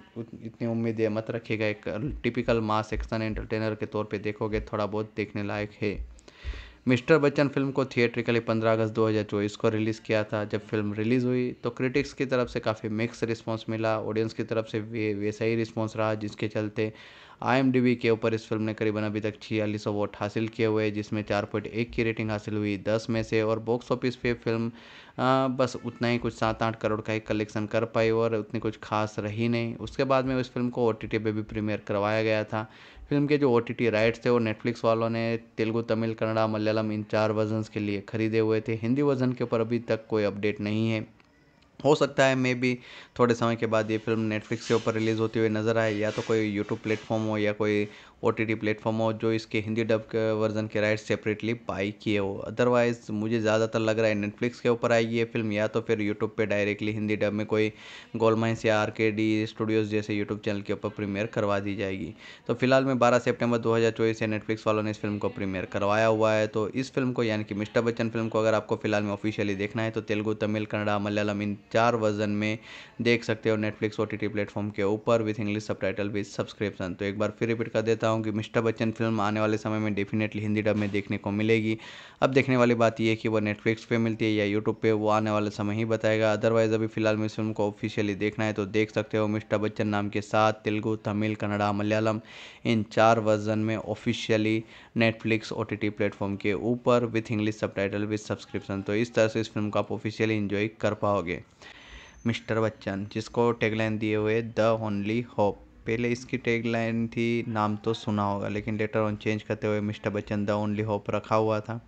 इतनी उम्मीदें मत रखिएगा एक टिपिकल मास एक्शन एंटरटेनर के तौर पे देखोगे थोड़ा बहुत देखने लायक है मिस्टर बच्चन फिल्म को थिएट्रिकली 15 अगस्त 2024 को रिलीज़ किया था जब फिल्म रिलीज़ हुई तो क्रिटिक्स की तरफ से काफ़ी मिक्स रिस्पांस मिला ऑडियंस की तरफ से वे वैसा ही रिस्पांस रहा जिसके चलते आई के ऊपर इस फिल्म ने करीबन अभी तक छियालीस अवार्ड हासिल किए हुए जिसमें चार पॉइंट एक की रेटिंग हासिल हुई दस में से और बॉक्स ऑफिस पे फिल्म आ, बस उतना ही कुछ सात आठ करोड़ का ही कलेक्शन कर पाई और उतनी कुछ खास रही नहीं उसके बाद में उस फिल्म को ओ टी पे भी प्रीमियर करवाया गया था फिल्म के जो ओ टी राइट्स थे वो नेटफ्लिक्स वालों ने तेलुगु तमिल कन्नड़ा मलयालम इन चार वर्जन्स के लिए खरीदे हुए थे हिंदी वर्जन के ऊपर अभी तक कोई अपडेट नहीं है हो सकता है मे बी थोड़े समय के बाद ये फ़िल्म नेटफ्लिक्स के ऊपर रिलीज़ होती हुई नज़र आए या तो कोई यूट्यूब प्लेटफॉर्म हो या कोई ओ टी टी प्लेटफॉर्म हो जो इसके हिंदी डब के वर्ज़न के राइट सेपरेटली बाई किए हो अदरवाइज़ मुझे ज़्यादातर लग रहा है नेटफ्लिक्स के ऊपर आएगी ये फिल्म या तो फिर यूट्यूब पे डायरेक्टली हिंदी डब में कोई गोलमाइंस या आर के डी स्टूडियोज़ जैसे यूट्यूब चैनल के ऊपर प्रीमियर करवा दी जाएगी तो फिलहाल में बारह सेप्टेम्बर दो हज़ार चौबीस से नेटफ्लिक्स वालों ने इस फिल्म को प्रीमियर करवाया हुआ है तो इस फिल्म को यानी कि मिस्टर बच्चन फिल्म को अगर आपको फिलहाल में ऑफिशियली देखना है तो तेलुगु तमिल कन्नड़ा मलयालम इन चार वर्जन में देख सकते हो नेटफ्लिक्स ओ टी प्लेटफॉर्म के ऊपर with English subtitle with subscription तो एक बार फिर रिपीट कर देता हूँ रहा हूँ कि मिस्टर बच्चन फिल्म आने वाले समय में डेफिनेटली हिंदी डब में देखने को मिलेगी अब देखने वाली बात यह है कि वो नेटफ्लिक्स पे मिलती है या यूट्यूब पे वो आने वाला समय ही बताएगा अदरवाइज़ अभी फिलहाल में फिल्म को ऑफिशियली देखना है तो देख सकते हो मिस्टर बच्चन नाम के साथ तेलुगु तमिल कन्नड़ा मलयालम इन चार वर्जन में officially Netflix O T platform के ऊपर with English subtitle with subscription तो इस तरह से इस फिल्म को आप ऑफिशियली इन्जॉय कर पाओगे मिस्टर बच्चन जिसको टेगलाइन दिए हुए द ओनली होप पहले इसकी टैगलाइन थी नाम तो सुना होगा लेकिन लेटर ऑन चेंज करते हुए mister Bachchan the only hope रखा हुआ था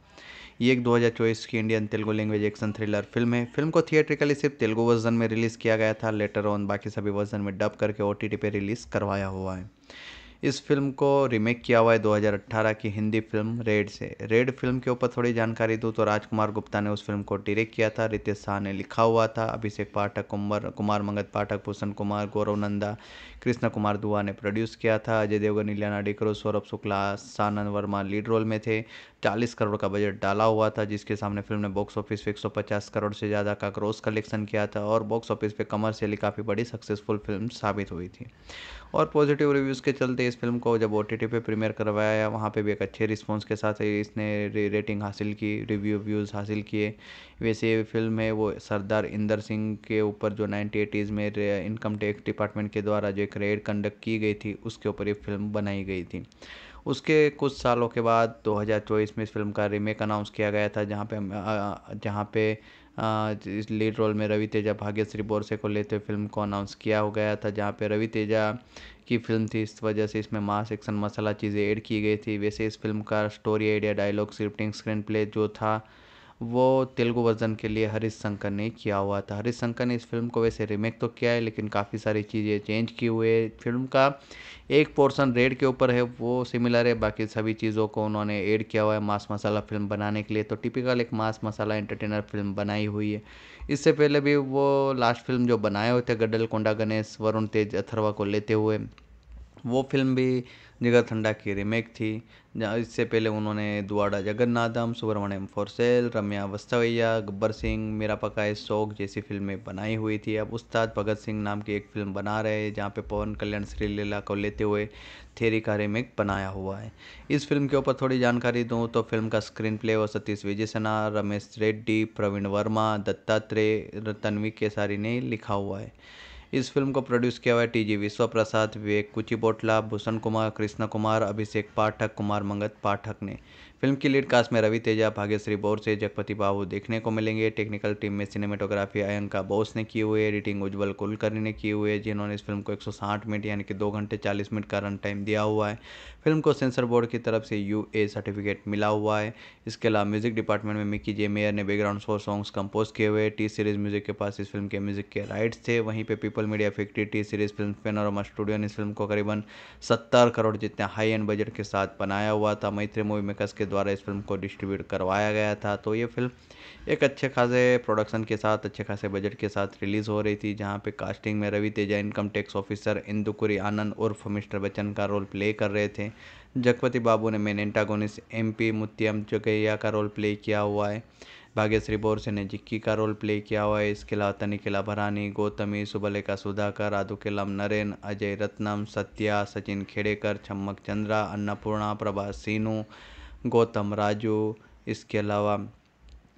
ये एक 2024 की Indian Telugu language action thriller film है फिल्म को थिएट्रिकली सिर्फ तेलुगु वर्जन में रिलीज़ किया गया था लेटर ऑन बाकी सभी वर्जन में डब करके ओ टी पर रिलीज़ करवाया हुआ है इस फिल्म को रीमेक किया हुआ है 2018 की हिंदी फिल्म रेड से रेड फिल्म के ऊपर थोड़ी जानकारी दूँ तो राजकुमार गुप्ता ने उस फिल्म को डायरेक्ट किया था रितेश शाह ने लिखा हुआ था अभिषेक पाठक कुमार कुमार मंगत पाठक भूषण कुमार गौरव नंदा कृष्णा कुमार दुआ ने प्रोड्यूस किया था अजय देवगन इलियाना डिक्रो सौरभ शुक्ला सानंद वर्मा लीड रोल में थे 40 करोड़ का बजट डाला हुआ था जिसके सामने फिल्म ने बॉक्स ऑफिस पे 150 करोड़ से ज़्यादा का ग्रोस कलेक्शन किया था और बॉक्स ऑफिस पे कमर्शियली काफ़ी बड़ी सक्सेसफुल फिल्म साबित हुई थी और पॉजिटिव रिव्यूज़ के चलते इस फिल्म को जब ओ टी पे प्रीमियर करवाया वहाँ पे भी एक अच्छे रिस्पॉन्स के साथ इसने रे, रेटिंग हासिल की रिव्यू व्यूज़ हासिल किए वैसे ये फिल्म है वो सरदार इंदर सिंह के ऊपर जो नाइनटी एटीज़ में इनकम टैक्स डिपार्टमेंट के द्वारा जो एक रेड कंडक्ट की गई थी उसके ऊपर ये फिल्म बनाई गई थी उसके कुछ सालों के बाद 2024 में इस फिल्म का रीमेक अनाउंस किया गया था जहाँ पे जहाँ पे इस लीड रोल में रवि तेजा भाग्यश्री बोरसे को लेते हुए फिल्म को अनाउंस किया हो गया था जहाँ पे रवि तेजा की फिल्म थी इस वजह से इसमें मास एक्शन मसाला चीज़ें ऐड की गई थी वैसे इस फिल्म का story idea dialogue scripting screenplay जो था वो तेलुगु वर्ज़न के लिए हरीश शंकर ने किया हुआ था हरीश शंकर ने इस फ़िल्म को वैसे रीमेक तो किया है लेकिन काफ़ी सारी चीज़ें चेंज की हुई है फ़िल्म का एक पोर्शन रेड के ऊपर है वो सिमिलर है बाकी सभी चीज़ों को उन्होंने ऐड किया हुआ है मास मसाला फ़िल्म बनाने के लिए तो टिपिकल एक मास मसाला एंटरटेनर फिल्म बनाई हुई है इससे पहले भी वो लास्ट फिल्म जो बनाए हुए थे गड्डल कोंडा गणेश वरुण तेज अथरवा को लेते हुए वो फिल्म भी जगह ठंडा की रीमेक थी जहाँ इससे पहले उन्होंने दुआड़ा जगन्नाथम सुब्रमण्यम फॉर सेल रम्या वस्तवैया गब्बर सिंह मेरा पकाए शौक जैसी फिल्में बनाई हुई थी अब उस्ताद भगत सिंह नाम की एक फिल्म बना रहे हैं जहाँ पे पवन कल्याण श्रीलीला को लेते हुए थेरी का रीमेक बनाया हुआ है इस फिल्म के ऊपर थोड़ी जानकारी दूँ तो फिल्म का स्क्रीन प्ले वो सतीश विजय सना रमेश रेड्डी प्रवीण वर्मा दत्तात्रेय तन्वी केसारी ने लिखा हुआ है इस फिल्म को प्रोड्यूस किया हुआ है टी जी विश्व प्रसाद विवेक कुचिबोटला भूषण कुमार कृष्ण कुमार अभिषेक पाठक कुमार मंगत पाठक ने फिल्म की लीड कास्ट में रवि तेजा भाग्यश्री बोरसे जगपति बाबू देखने को मिलेंगे टेक्निकल टीम में सिनेमेटोग्राफी अयंका बोस ने की हुई एडिटिंग उज्ज्वल कुलकर्णी ने की हुई है जिन्होंने इस फिल्म को 160 मिनट यानी कि दो घंटे 40 मिनट का रन टाइम दिया हुआ है फिल्म को सेंसर बोर्ड की तरफ से यू सर्टिफिकेट मिला हुआ है इसके अलावा म्यूजिक डिपार्टमेंट में मिकी जे मेयर ने बैकग्राउंड स्कोर सॉन्ग्स कंपोज किए हुए टी सीरीज म्यूजिक के पास इस फिल्म के म्यूजिक के राइट्स थे वहीं पे people media factory T series film panorama studio ने इस फिल्म को करीबन सत्तर करोड़ जितने हाई एंड बजट के साथ बनाया हुआ था मैत्री मूवी मेकर्स के द्वारा इस फिल्म को डिस्ट्रीब्यूट करवाया गया था तो ये फिल्म एक अच्छे खासे प्रोडक्शन के साथ अच्छे खासे बजट के साथ रिलीज़ हो रही थी जहाँ पे कास्टिंग में Ravi Teja income tax officer Indukuri Anand उर्फ मिस्टर बच्चन का रोल प्ले कर रहे थे जगपति बाबू ने main antagonist M P Muthyam Chukkaiah का रोल प्ले किया हुआ है भाग्यश्री बोरसे ने जिक्की का रोल प्ले किया हुआ है इसके अलावा तनिकिला भरानी गौतमी सुबलेखा सुधाकर राधु केलाम नरेन अजय रत्नम सत्या सचिन खेड़ेकर छम्मक चंद्रा अन्नपूर्णा प्रभा सीनू गौतम राजू इसके अलावा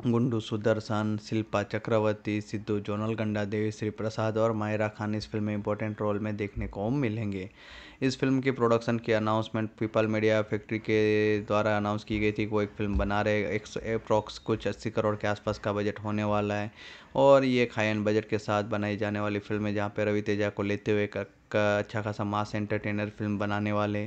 गुंडू सुदर्शन शिल्पा चक्रवर्ती सिद्धू जोनल गंडा देवी श्री प्रसाद और मायरा खान इस फिल्म में इंपॉर्टेंट रोल में देखने को मिलेंगे इस फिल्म की प्रोडक्शन की अनाउंसमेंट पीपल मीडिया फैक्ट्री के द्वारा अनाउंस की गई थी कि वो एक फिल्म बना रहे एक अप्रॉक्स कुछ अस्सी करोड़ के आसपास का बजट होने वाला है और ये एक हाई एंड बजट के साथ बनाई जाने वाली फिल्म है जहाँ पे रवि तेजा को लेते हुए एक अच्छा खासा मास एंटरटेनर फिल्म बनाने वाले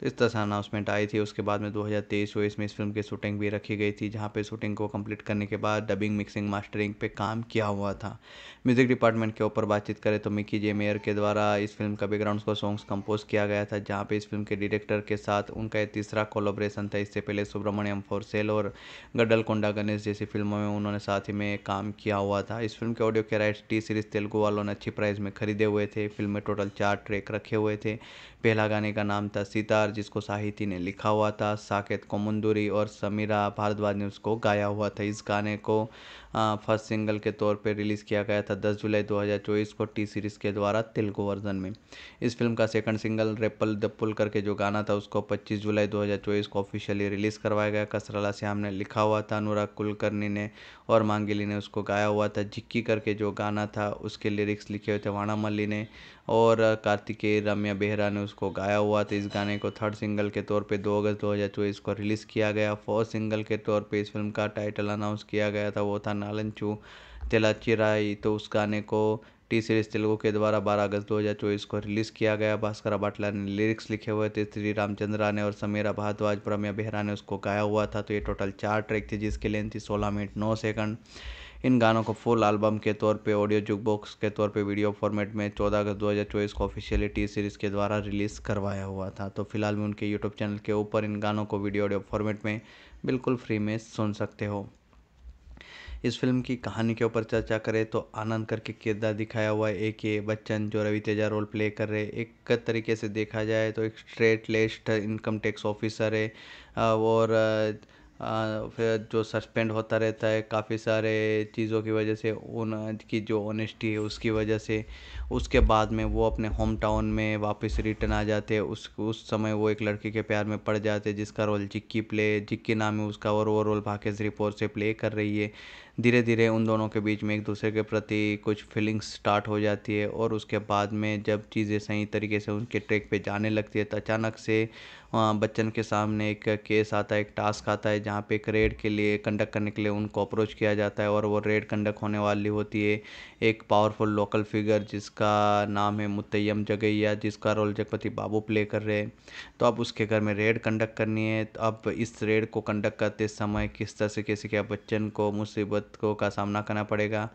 तो इस तरह से अनाउंसमेंट आई थी उसके बाद में 2023 हज़ार में इस फिल्म की शूटिंग भी रखी गई थी जहाँ पे शूटिंग को कंप्लीट करने के बाद डबिंग मिक्सिंग मास्टरिंग पे काम किया हुआ था म्यूज़िक डिपार्टमेंट के ऊपर बातचीत करें तो मिकी जे मेयर के द्वारा इस फिल्म का बैकग्राउंड को सॉन्ग्स कंपोज किया गया था जहाँ पर इस फिल्म के डायरेक्टर के साथ उनका तीसरा कोलोब्रेशन था इससे पहले सुब्रमण्यम फॉर सेल और गडल कोंडा गणेश जैसी फिल्मों में उन्होंने साथ ही में काम किया हुआ था था इस फिल्म के ऑडियो के राइट्स टी सीरीज़ तेलुगु वालों ने अच्छी प्राइस में खरीदे हुए थे फिल्म में टोटल चार ट्रैक रखे हुए थे पहला गाने का नाम था सितार जिसको साहिती ने लिखा हुआ था साकेत कोमंदूरी और समीरा भारद्वाज ने उसको गाया हुआ था इस गाने को फर्स्ट सिंगल के तौर पर रिलीज़ किया गया था 10 जुलाई 2024 को टी सीरीज़ के द्वारा तेलुगु वर्जन में इस फिल्म का सेकंड सिंगल रेपल पुल करके जो गाना था उसको 25 जुलाई 2024 को ऑफिशियली रिलीज़ करवाया गया कसरला श्याम ने लिखा हुआ था अनुराग कुलकर्णी ने और मांगिली ने उसको गाया हुआ था जिक्की करके जो गाना था उसके लिरिक्स लिखे हुए थे वाणा मल्ली ने और कार्तिकेय रम्या बेहरा ने उसको गाया हुआ था इस गाने को थर्ड सिंगल के तौर पे 2 अगस्त दो हज़ार चौबीस को रिलीज़ किया गया फोर्थ सिंगल के तौर पे इस फिल्म का टाइटल अनाउंस किया गया था वो था नालन चू तेलाचिराई तो उस गाने को टी सीरीज तेलुगु के द्वारा 12 अगस्त 2024 को रिलीज़ किया गया भास्कर बाटला ने लिरिक्स लिखे हुए थे श्री रामचंद्रा ने और समीरा भारद्वाज प्रम्या बेहरा ने उसको गाया हुआ था तो ये टोटल चार ट्रैक थे जिसकी लेंथ थी सोलह मिनट नौ सेकंड इन गानों को फुल एल्बम के तौर पे ऑडियो जुकबॉक्स के तौर पे वीडियो फॉर्मेट में 14 अगस्त 2024 को ऑफिशियली टी सीरीज़ के द्वारा रिलीज़ करवाया हुआ था तो फिलहाल में उनके यूट्यूब चैनल के ऊपर इन गानों को वीडियो ऑडियो फॉर्मेट में बिल्कुल फ्री में सुन सकते हो इस फिल्म की कहानी के ऊपर चर्चा करें तो आनंद करके किरदार दिखाया हुआ है एक ये बच्चन जो रवि तेजा रोल प्ले कर रहे एक तरीके से देखा जाए तो एक स्ट्रेट लेस्ट इनकम टैक्स ऑफिसर है और फिर जो सस्पेंड होता रहता है काफ़ी सारे चीज़ों की वजह से उनकी जो ऑनेस्टी है उसकी वजह से उसके बाद में वो अपने होम टाउन में वापस रिटर्न आ जाते हैं उस उस समय वो एक लड़के के प्यार में पड़ जाते हैं जिसका रोल जिक्की प्ले जिक्की नाम है उसका और वो रोल भाग्य रिपोर से प्ले कर रही है धीरे धीरे उन दोनों के बीच में एक दूसरे के प्रति कुछ फीलिंग्स स्टार्ट हो जाती है और उसके बाद में जब चीज़ें सही तरीके से उनके ट्रैक पे जाने लगती है तो अचानक से बच्चन के सामने एक केस आता है एक टास्क आता है जहाँ पे एक रेड के लिए कंडक्ट करने के लिए उनको अप्रोच किया जाता है और वो रेड कंडक्ट होने वाली होती है एक पावरफुल लोकल फिगर जिसका जिसका नाम है मुतैयम जगैया जिसका रोल जगपति बाबू प्ले कर रहे हैं तो अब उसके घर में रेड कंडक्ट करनी है तो अब इस रेड को कंडक्ट करते समय किस तरह से किसी के बच्चन को मुसीबत को का सामना करना पड़ेगा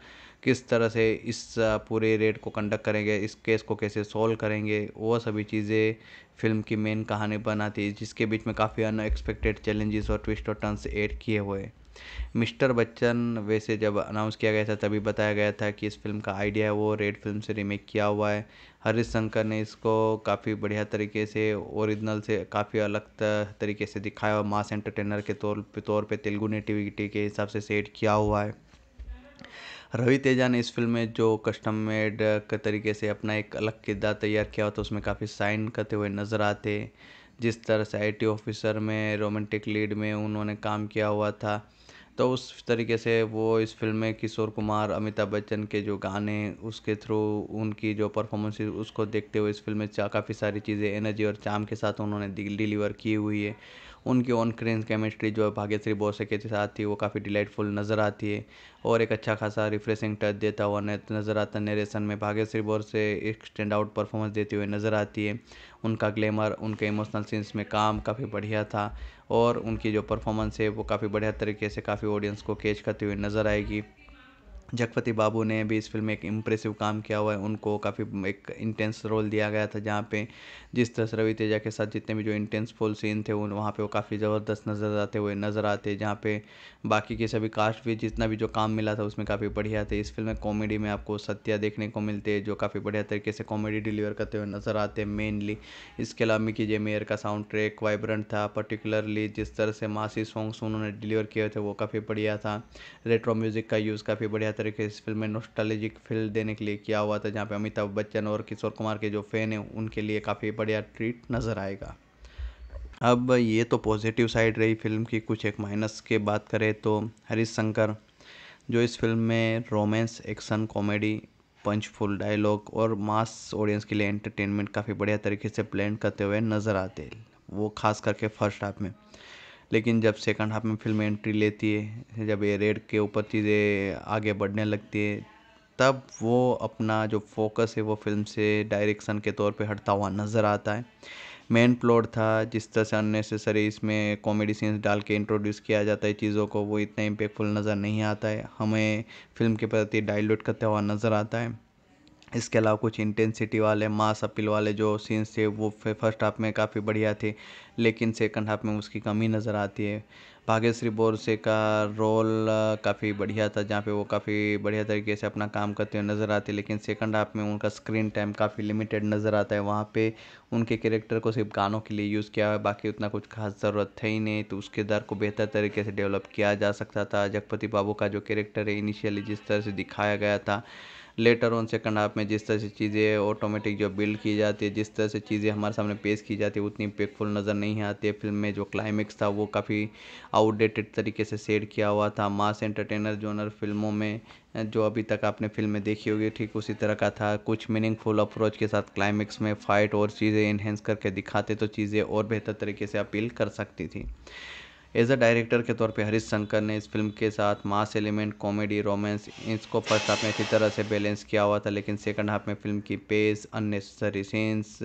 किस तरह से इस पूरे रेड को कंडक्ट करेंगे इस केस को कैसे सॉल्व करेंगे वो सभी चीज़ें फिल्म की मेन कहानी बनाती है जिसके बीच में काफ़ी अनएक्सपेक्टेड चैलेंजेस और ट्विस्ट और टर्न्स ऐड किए हुए हैं मिस्टर बच्चन वैसे जब अनाउंस किया गया था तभी बताया गया था कि इस फिल्म का आइडिया है वो रेड फिल्म से रीमेक किया हुआ है हरीश शंकर ने इसको काफ़ी बढ़िया तरीके से ओरिजिनल से काफ़ी अलग तरीके से दिखाया और मास एंटरटेनर के तौर पे तौर पे तेलुगु नेटिविटी के हिसाब से सेट किया हुआ है रवि तेजा ने इस फिल्म में जो कस्टम मेड के तरीके से अपना एक अलग किरदार तैयार किया हुआ तो था उसमें काफ़ी साइन करते हुए नज़र आते जिस तरह से आई ऑफिसर में रोमांटिक लीड में उन्होंने काम किया हुआ था तो उस तरीके से वो इस फ़िल्म में किशोर कुमार अमिताभ बच्चन के जो गाने उसके थ्रू उनकी जो परफॉर्मेंस उसको देखते हुए इस फ़िल्म में काफ़ी सारी चीज़ें एनर्जी और चाम के साथ उन्होंने डिलीवर की हुई है उनकी ऑन क्रीन केमिस्ट्री जो भाग्यश्री बोसे के साथ थी वो काफ़ी डिलाइटफुल नज़र आती है और एक अच्छा खासा रिफ्रेशिंग टच देता हुआ नज़र आता नरेशन में भाग्यश्री से एक स्टैंड आउट परफॉर्मेंस देते हुए नज़र आती है उनका ग्लैमर उनके इमोशनल सीन्स में काम काफ़ी बढ़िया था और उनकी जो परफॉर्मेंस है वो काफ़ी बढ़िया तरीके से काफ़ी ऑडियंस को कैच करती हुई नज़र आएगी जगपति बाबू ने भी इस फिल्म में एक इम्प्रेसिव काम किया हुआ है उनको काफ़ी एक इंटेंस रोल दिया गया था जहाँ पे जिस तरह से रवि तेजा के साथ जितने भी जो इंटेंस फुल सीन थे उन वहाँ पे वो काफ़ी ज़बरदस्त नज़र आते हुए नज़र आते जहाँ पे बाकी के सभी कास्ट भी जितना भी जो काम मिला था उसमें काफ़ी बढ़िया थे इस फिल्म में कॉमेडी में आपको सत्या देखने को मिलते जो काफ़ी बढ़िया तरीके से कॉमेडी डिलीवर करते हुए नज़र आते हैं मेनली इसके अलावा मिकी जे मेयर का साउंड ट्रैक वाइब्रेंट था पर्टिकुलरली जिस तरह से मासी सॉन्ग्स उन्होंने डिलीवर किए थे वो काफ़ी बढ़िया था रेट्रो म्यूज़िक का यूज़ काफ़ी बढ़िया तरीके से इस फिल्म में नोस्टालजिक फील देने के लिए किया हुआ था जहाँ पे अमिताभ बच्चन और किशोर कुमार के जो फ़ैन हैं उनके लिए काफ़ी बढ़िया ट्रीट नज़र आएगा अब ये तो पॉजिटिव साइड रही फिल्म की कुछ एक माइनस के बात करें तो हरीश शंकर जो इस फिल्म में romance action comedy punchful dialogue और मास ऑडियंस के लिए एंटरटेनमेंट काफ़ी बढ़िया तरीके से प्लान करते हुए नज़र आते वो खास करके फर्स्ट हाफ में लेकिन जब सेकंड हाफ में फिल्म एंट्री लेती है जब ये रेड के ऊपर चीज़ें आगे बढ़ने लगती है तब वो अपना जो फोकस है वो फ़िल्म से डायरेक्शन के तौर पे हटता हुआ नज़र आता है मेन प्लॉट था जिस तरह से अननेसेसरी इसमें कॉमेडी सीन्स डाल के इंट्रोड्यूस किया जाता है चीज़ों को वो इतना इम्पेक्टफुल नज़र नहीं आता है हमें फिल्म के प्रति डाइल्यूट करता हुआ नज़र आता है इसके अलावा कुछ इंटेंसिटी वाले मास अपील वाले जो सीन्स थे वो फर्स्ट हाफ में काफ़ी बढ़िया थे लेकिन सेकंड हाफ में उसकी कमी नज़र आती है भाग्यश्री बोरसे का रोल काफ़ी बढ़िया था जहाँ पे वो काफ़ी बढ़िया तरीके से अपना काम करते हुए नज़र आते लेकिन सेकंड हाफ में उनका स्क्रीन टाइम काफ़ी लिमिटेड नज़र आता है वहाँ पे उनके कैरेक्टर को सिर्फ गानों के लिए यूज़ किया है बाकी उतना कुछ खास ज़रूरत थी ही नहीं तो उस किरदार को बेहतर तरीके से डेवलप किया जा सकता था जगपति बाबू का जो कैरेक्टर है इनिशियली जिस तरह से दिखाया गया था लेटर ऑन सेकंड हाफ में जिस तरह से चीज़ें ऑटोमेटिक जो बिल्ड की जाती है जिस तरह से चीज़ें हमारे सामने पेश की जाती है उतनी इम्पेक्टफुल नज़र नहीं आती है फिल्म में जो क्लाइमेक्स था वो काफ़ी आउटडेटेड तरीके से सेट किया हुआ था मास एंटरटेनर जोनर फिल्मों में जो अभी तक आपने फिल्म में देखी होगी ठीक उसी तरह का था कुछ मीनिंगफुल अप्रोच के साथ क्लाइमेक्स में फ़ाइट और चीज़ें इन्हेंस करके दिखाते तो चीज़ें और बेहतर तरीके से अपील कर सकती थी एज अ डायरेक्टर के तौर पे हरीश शंकर ने इस फिल्म के साथ मास एलिमेंट कॉमेडी रोमांस इसको फर्स्ट हाफ में अच्छी तरह से बैलेंस किया हुआ था लेकिन सेकंड हाफ में फिल्म की पेस अननेसेसरी सीन्स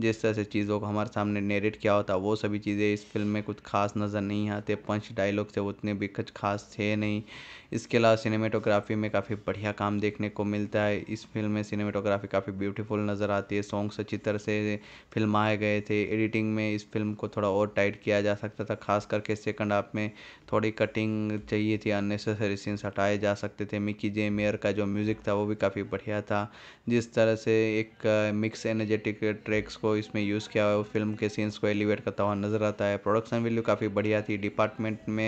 जिस तरह से चीज़ों को हमारे सामने नेरेट किया होता वो सभी चीज़ें इस फिल्म में कुछ खास नज़र नहीं आते पंच डायलॉग से उतने भी कुछ खास थे नहीं इसके अलावा सिनेमेटोग्राफी में काफ़ी बढ़िया काम देखने को मिलता है इस फिल्म में सिनेमेटोग्राफी काफ़ी ब्यूटीफुल नज़र आती है सॉन्ग्स अच्छी तरह से फिल्माए गए थे एडिटिंग में इस फिल्म को थोड़ा और टाइट किया जा सकता था खास करके सेकंड हाफ में थोड़ी कटिंग चाहिए थी अननेसेसरी सीन्स हटाए जा सकते थे मिकी जे मेयर का जो म्यूज़िक था वो भी काफ़ी बढ़िया था जिस तरह से एक मिक्स एनर्जेटिक ट्रैक्स को इसमें यूज़ किया हुआ है वो फिल्म के सीन्स को एलिवेट करता हुआ नज़र आता है प्रोडक्शन वैल्यू काफ़ी बढ़िया थी डिपार्टमेंट में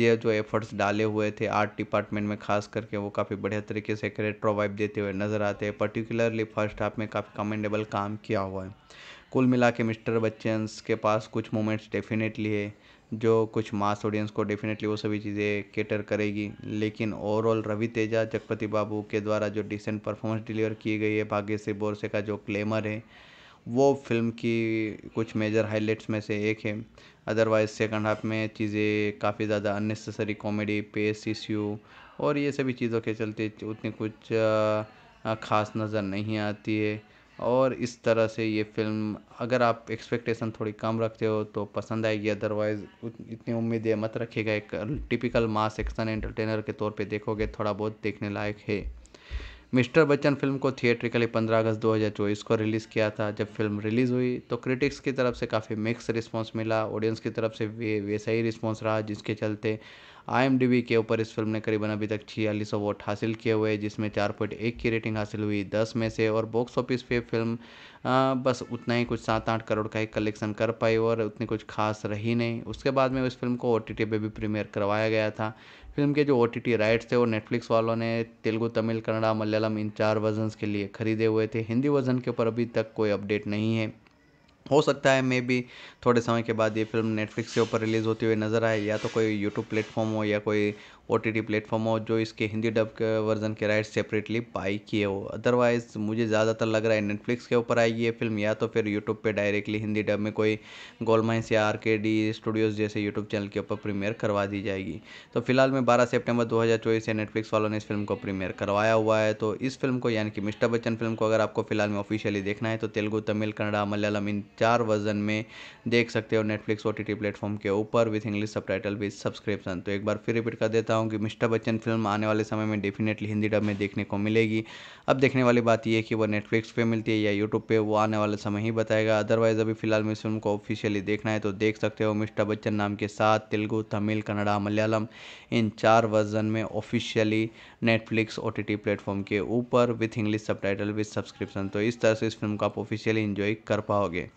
ये जो एफर्ट्स डाले हुए थे आर्ट डिपार्टमेंट में खास करके वो काफ़ी बढ़िया तरीके से करेक्टर वाइब देते हुए नज़र आते हैं पर्टिकुलरली फर्स्ट हाफ में काफ़ी कमेंडेबल काम किया हुआ है कुल मिला के मिस्टर बच्चन के पास कुछ मोमेंट्स डेफिनेटली है जो कुछ मास ऑडियंस को डेफिनेटली वो सभी चीज़ें केटर करेगी लेकिन ओवरऑल रवि तेजा जगपति बाबू के द्वारा जो डिसेंट परफॉर्मेंस डिलीवर की गई है भाग्य से बोरसे का जो क्लेमर है वो फ़िल्म की कुछ मेजर हाइलाइट्स में से एक है अदरवाइज़ सेकंड हाफ में चीज़ें काफ़ी ज़्यादा अननेसेसरी कॉमेडी पेस इश्यू और ये सभी चीज़ों के चलते उतनी कुछ ख़ास नज़र नहीं आती है और इस तरह से ये फ़िल्म अगर आप एक्सपेक्टेशन थोड़ी कम रखते हो तो पसंद आएगी अदरवाइज़ इतनी उम्मीदें मत रखिएगा एक टिपिकल मास एक्शन एंटरटेनर के तौर पे देखोगे थोड़ा बहुत देखने लायक है मिस्टर बच्चन फिल्म को थिएट्रिकली 15 अगस्त 2024 को रिलीज़ किया था जब फिल्म रिलीज़ हुई तो क्रिटिक्स की तरफ से काफ़ी मिक्स रिस्पांस मिला ऑडियंस की तरफ से वे वैसा ही रिस्पांस रहा जिसके चलते आई के ऊपर इस फिल्म ने करीबन अभी तक छियालीस वोट हासिल किए हुए जिसमें चार पॉइंट एक की रेटिंग हासिल हुई दस में से और बॉक्स ऑफिस पे फिल्म आ, बस उतना ही कुछ सात आठ करोड़ का ही कलेक्शन कर पाई और उतनी कुछ खास रही नहीं उसके बाद में उस फिल्म को ओ टी पे भी प्रीमियर करवाया गया था फिल्म के जो ओ राइट्स थे वो नेटफ्लिक्स वालों ने तेलुगु तमिल कन्नड़ा मलयालम इन चार वर्जन्स के लिए खरीदे हुए थे हिंदी वर्जन के ऊपर अभी तक कोई अपडेट नहीं है हो सकता है मे बी थोड़े समय के बाद ये फिल्म नेटफ्लिक्स के ऊपर रिलीज़ होती हुई नज़र आए या तो कोई यूट्यूब प्लेटफॉर्म हो या कोई ओ टी टी प्लेटफॉर्म हो जो इसके हिंदी डब के वर्जन के राइट सेपरेटली बाई किए हो अदरवाइज़ मुझे ज़्यादातर लग रहा है नेटफ्लिक्स के ऊपर आएगी ये फिल्म या तो फिर यूट्यूब पर डायरेक्टली हिंदी डब में कोई गोलमाइंस या आर के डी स्टूडियोज़ जैसे यूट्यूब चैनल के ऊपर प्रीमियर करवा दी जाएगी तो फिलहाल में बारह सेप्टेम्बर दो हज़ार चौबीस से नेटफ्लिक्स वालों ने इस फिल्म को प्रीमियर करवाया हुआ है तो इस फिल्म को यानी कि मिस्टर बच्चन फिल्म को अगर आपको फिलहाल में ऑफिशियली देखना है तो तेलुगू तमिल कन्नडा मलयालम इन चार वर्जन में देख सकते हो नेटफ्लिक्स ओ टी प्लेटफॉर्म के ऊपर with English subtitle with subscription तो एक बार फिर रिपीट कर देता हूँ कि मिस्टर बच्चन फिल्म आने वाले समय में डेफिनेटली हिंदी डब में देखने को मिलेगी अब देखने वाली बात यह कि वो नेटफ्लिक्स पर मिलती है या यूट्यूब पर वो आने वाले समय ही बताएगा अदरवाइज़ अभी फिलहाल में इस फिल्म को ऑफिशियली देखना है तो देख सकते हो मिस्टर बच्चन नाम के साथ तेलुगू तमिल कन्नड़ा मलयालम इन चार वर्जन में officially Netflix O T platform के ऊपर with English subtitle with subscription तो इस तरह से इस फिल्म को आप ऑफिशियली इन्जॉय कर पाओगे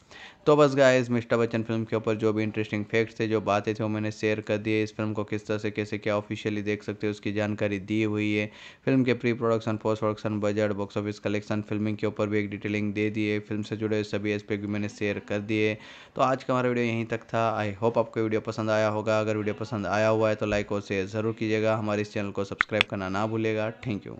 तो बस इस मिस्टर बच्चन फिल्म के ऊपर जो भी इंटरेस्टिंग फैक्ट्स थे जो बातें थी वो मैंने शेयर कर दिए इस फिल्म को किस तरह से कैसे क्या ऑफिशियली देख सकते हो उसकी जानकारी दी हुई है फिल्म के pre production post production budget box office collection filming के ऊपर भी एक डिटेलिंग दे दिए फिल्म से जुड़े सभी एस्पेक्ट भी मैंने शेयर कर दिए तो आज का हमारा वीडियो यहीं तक था आई होप आपको वीडियो पसंद आया होगा अगर वीडियो पसंद आया हुआ है तो लाइक और शेयर ज़रूर कीजिएगा हमारे इस चैनल को सब्सक्राइब करना ना भूलेगा थैंक यू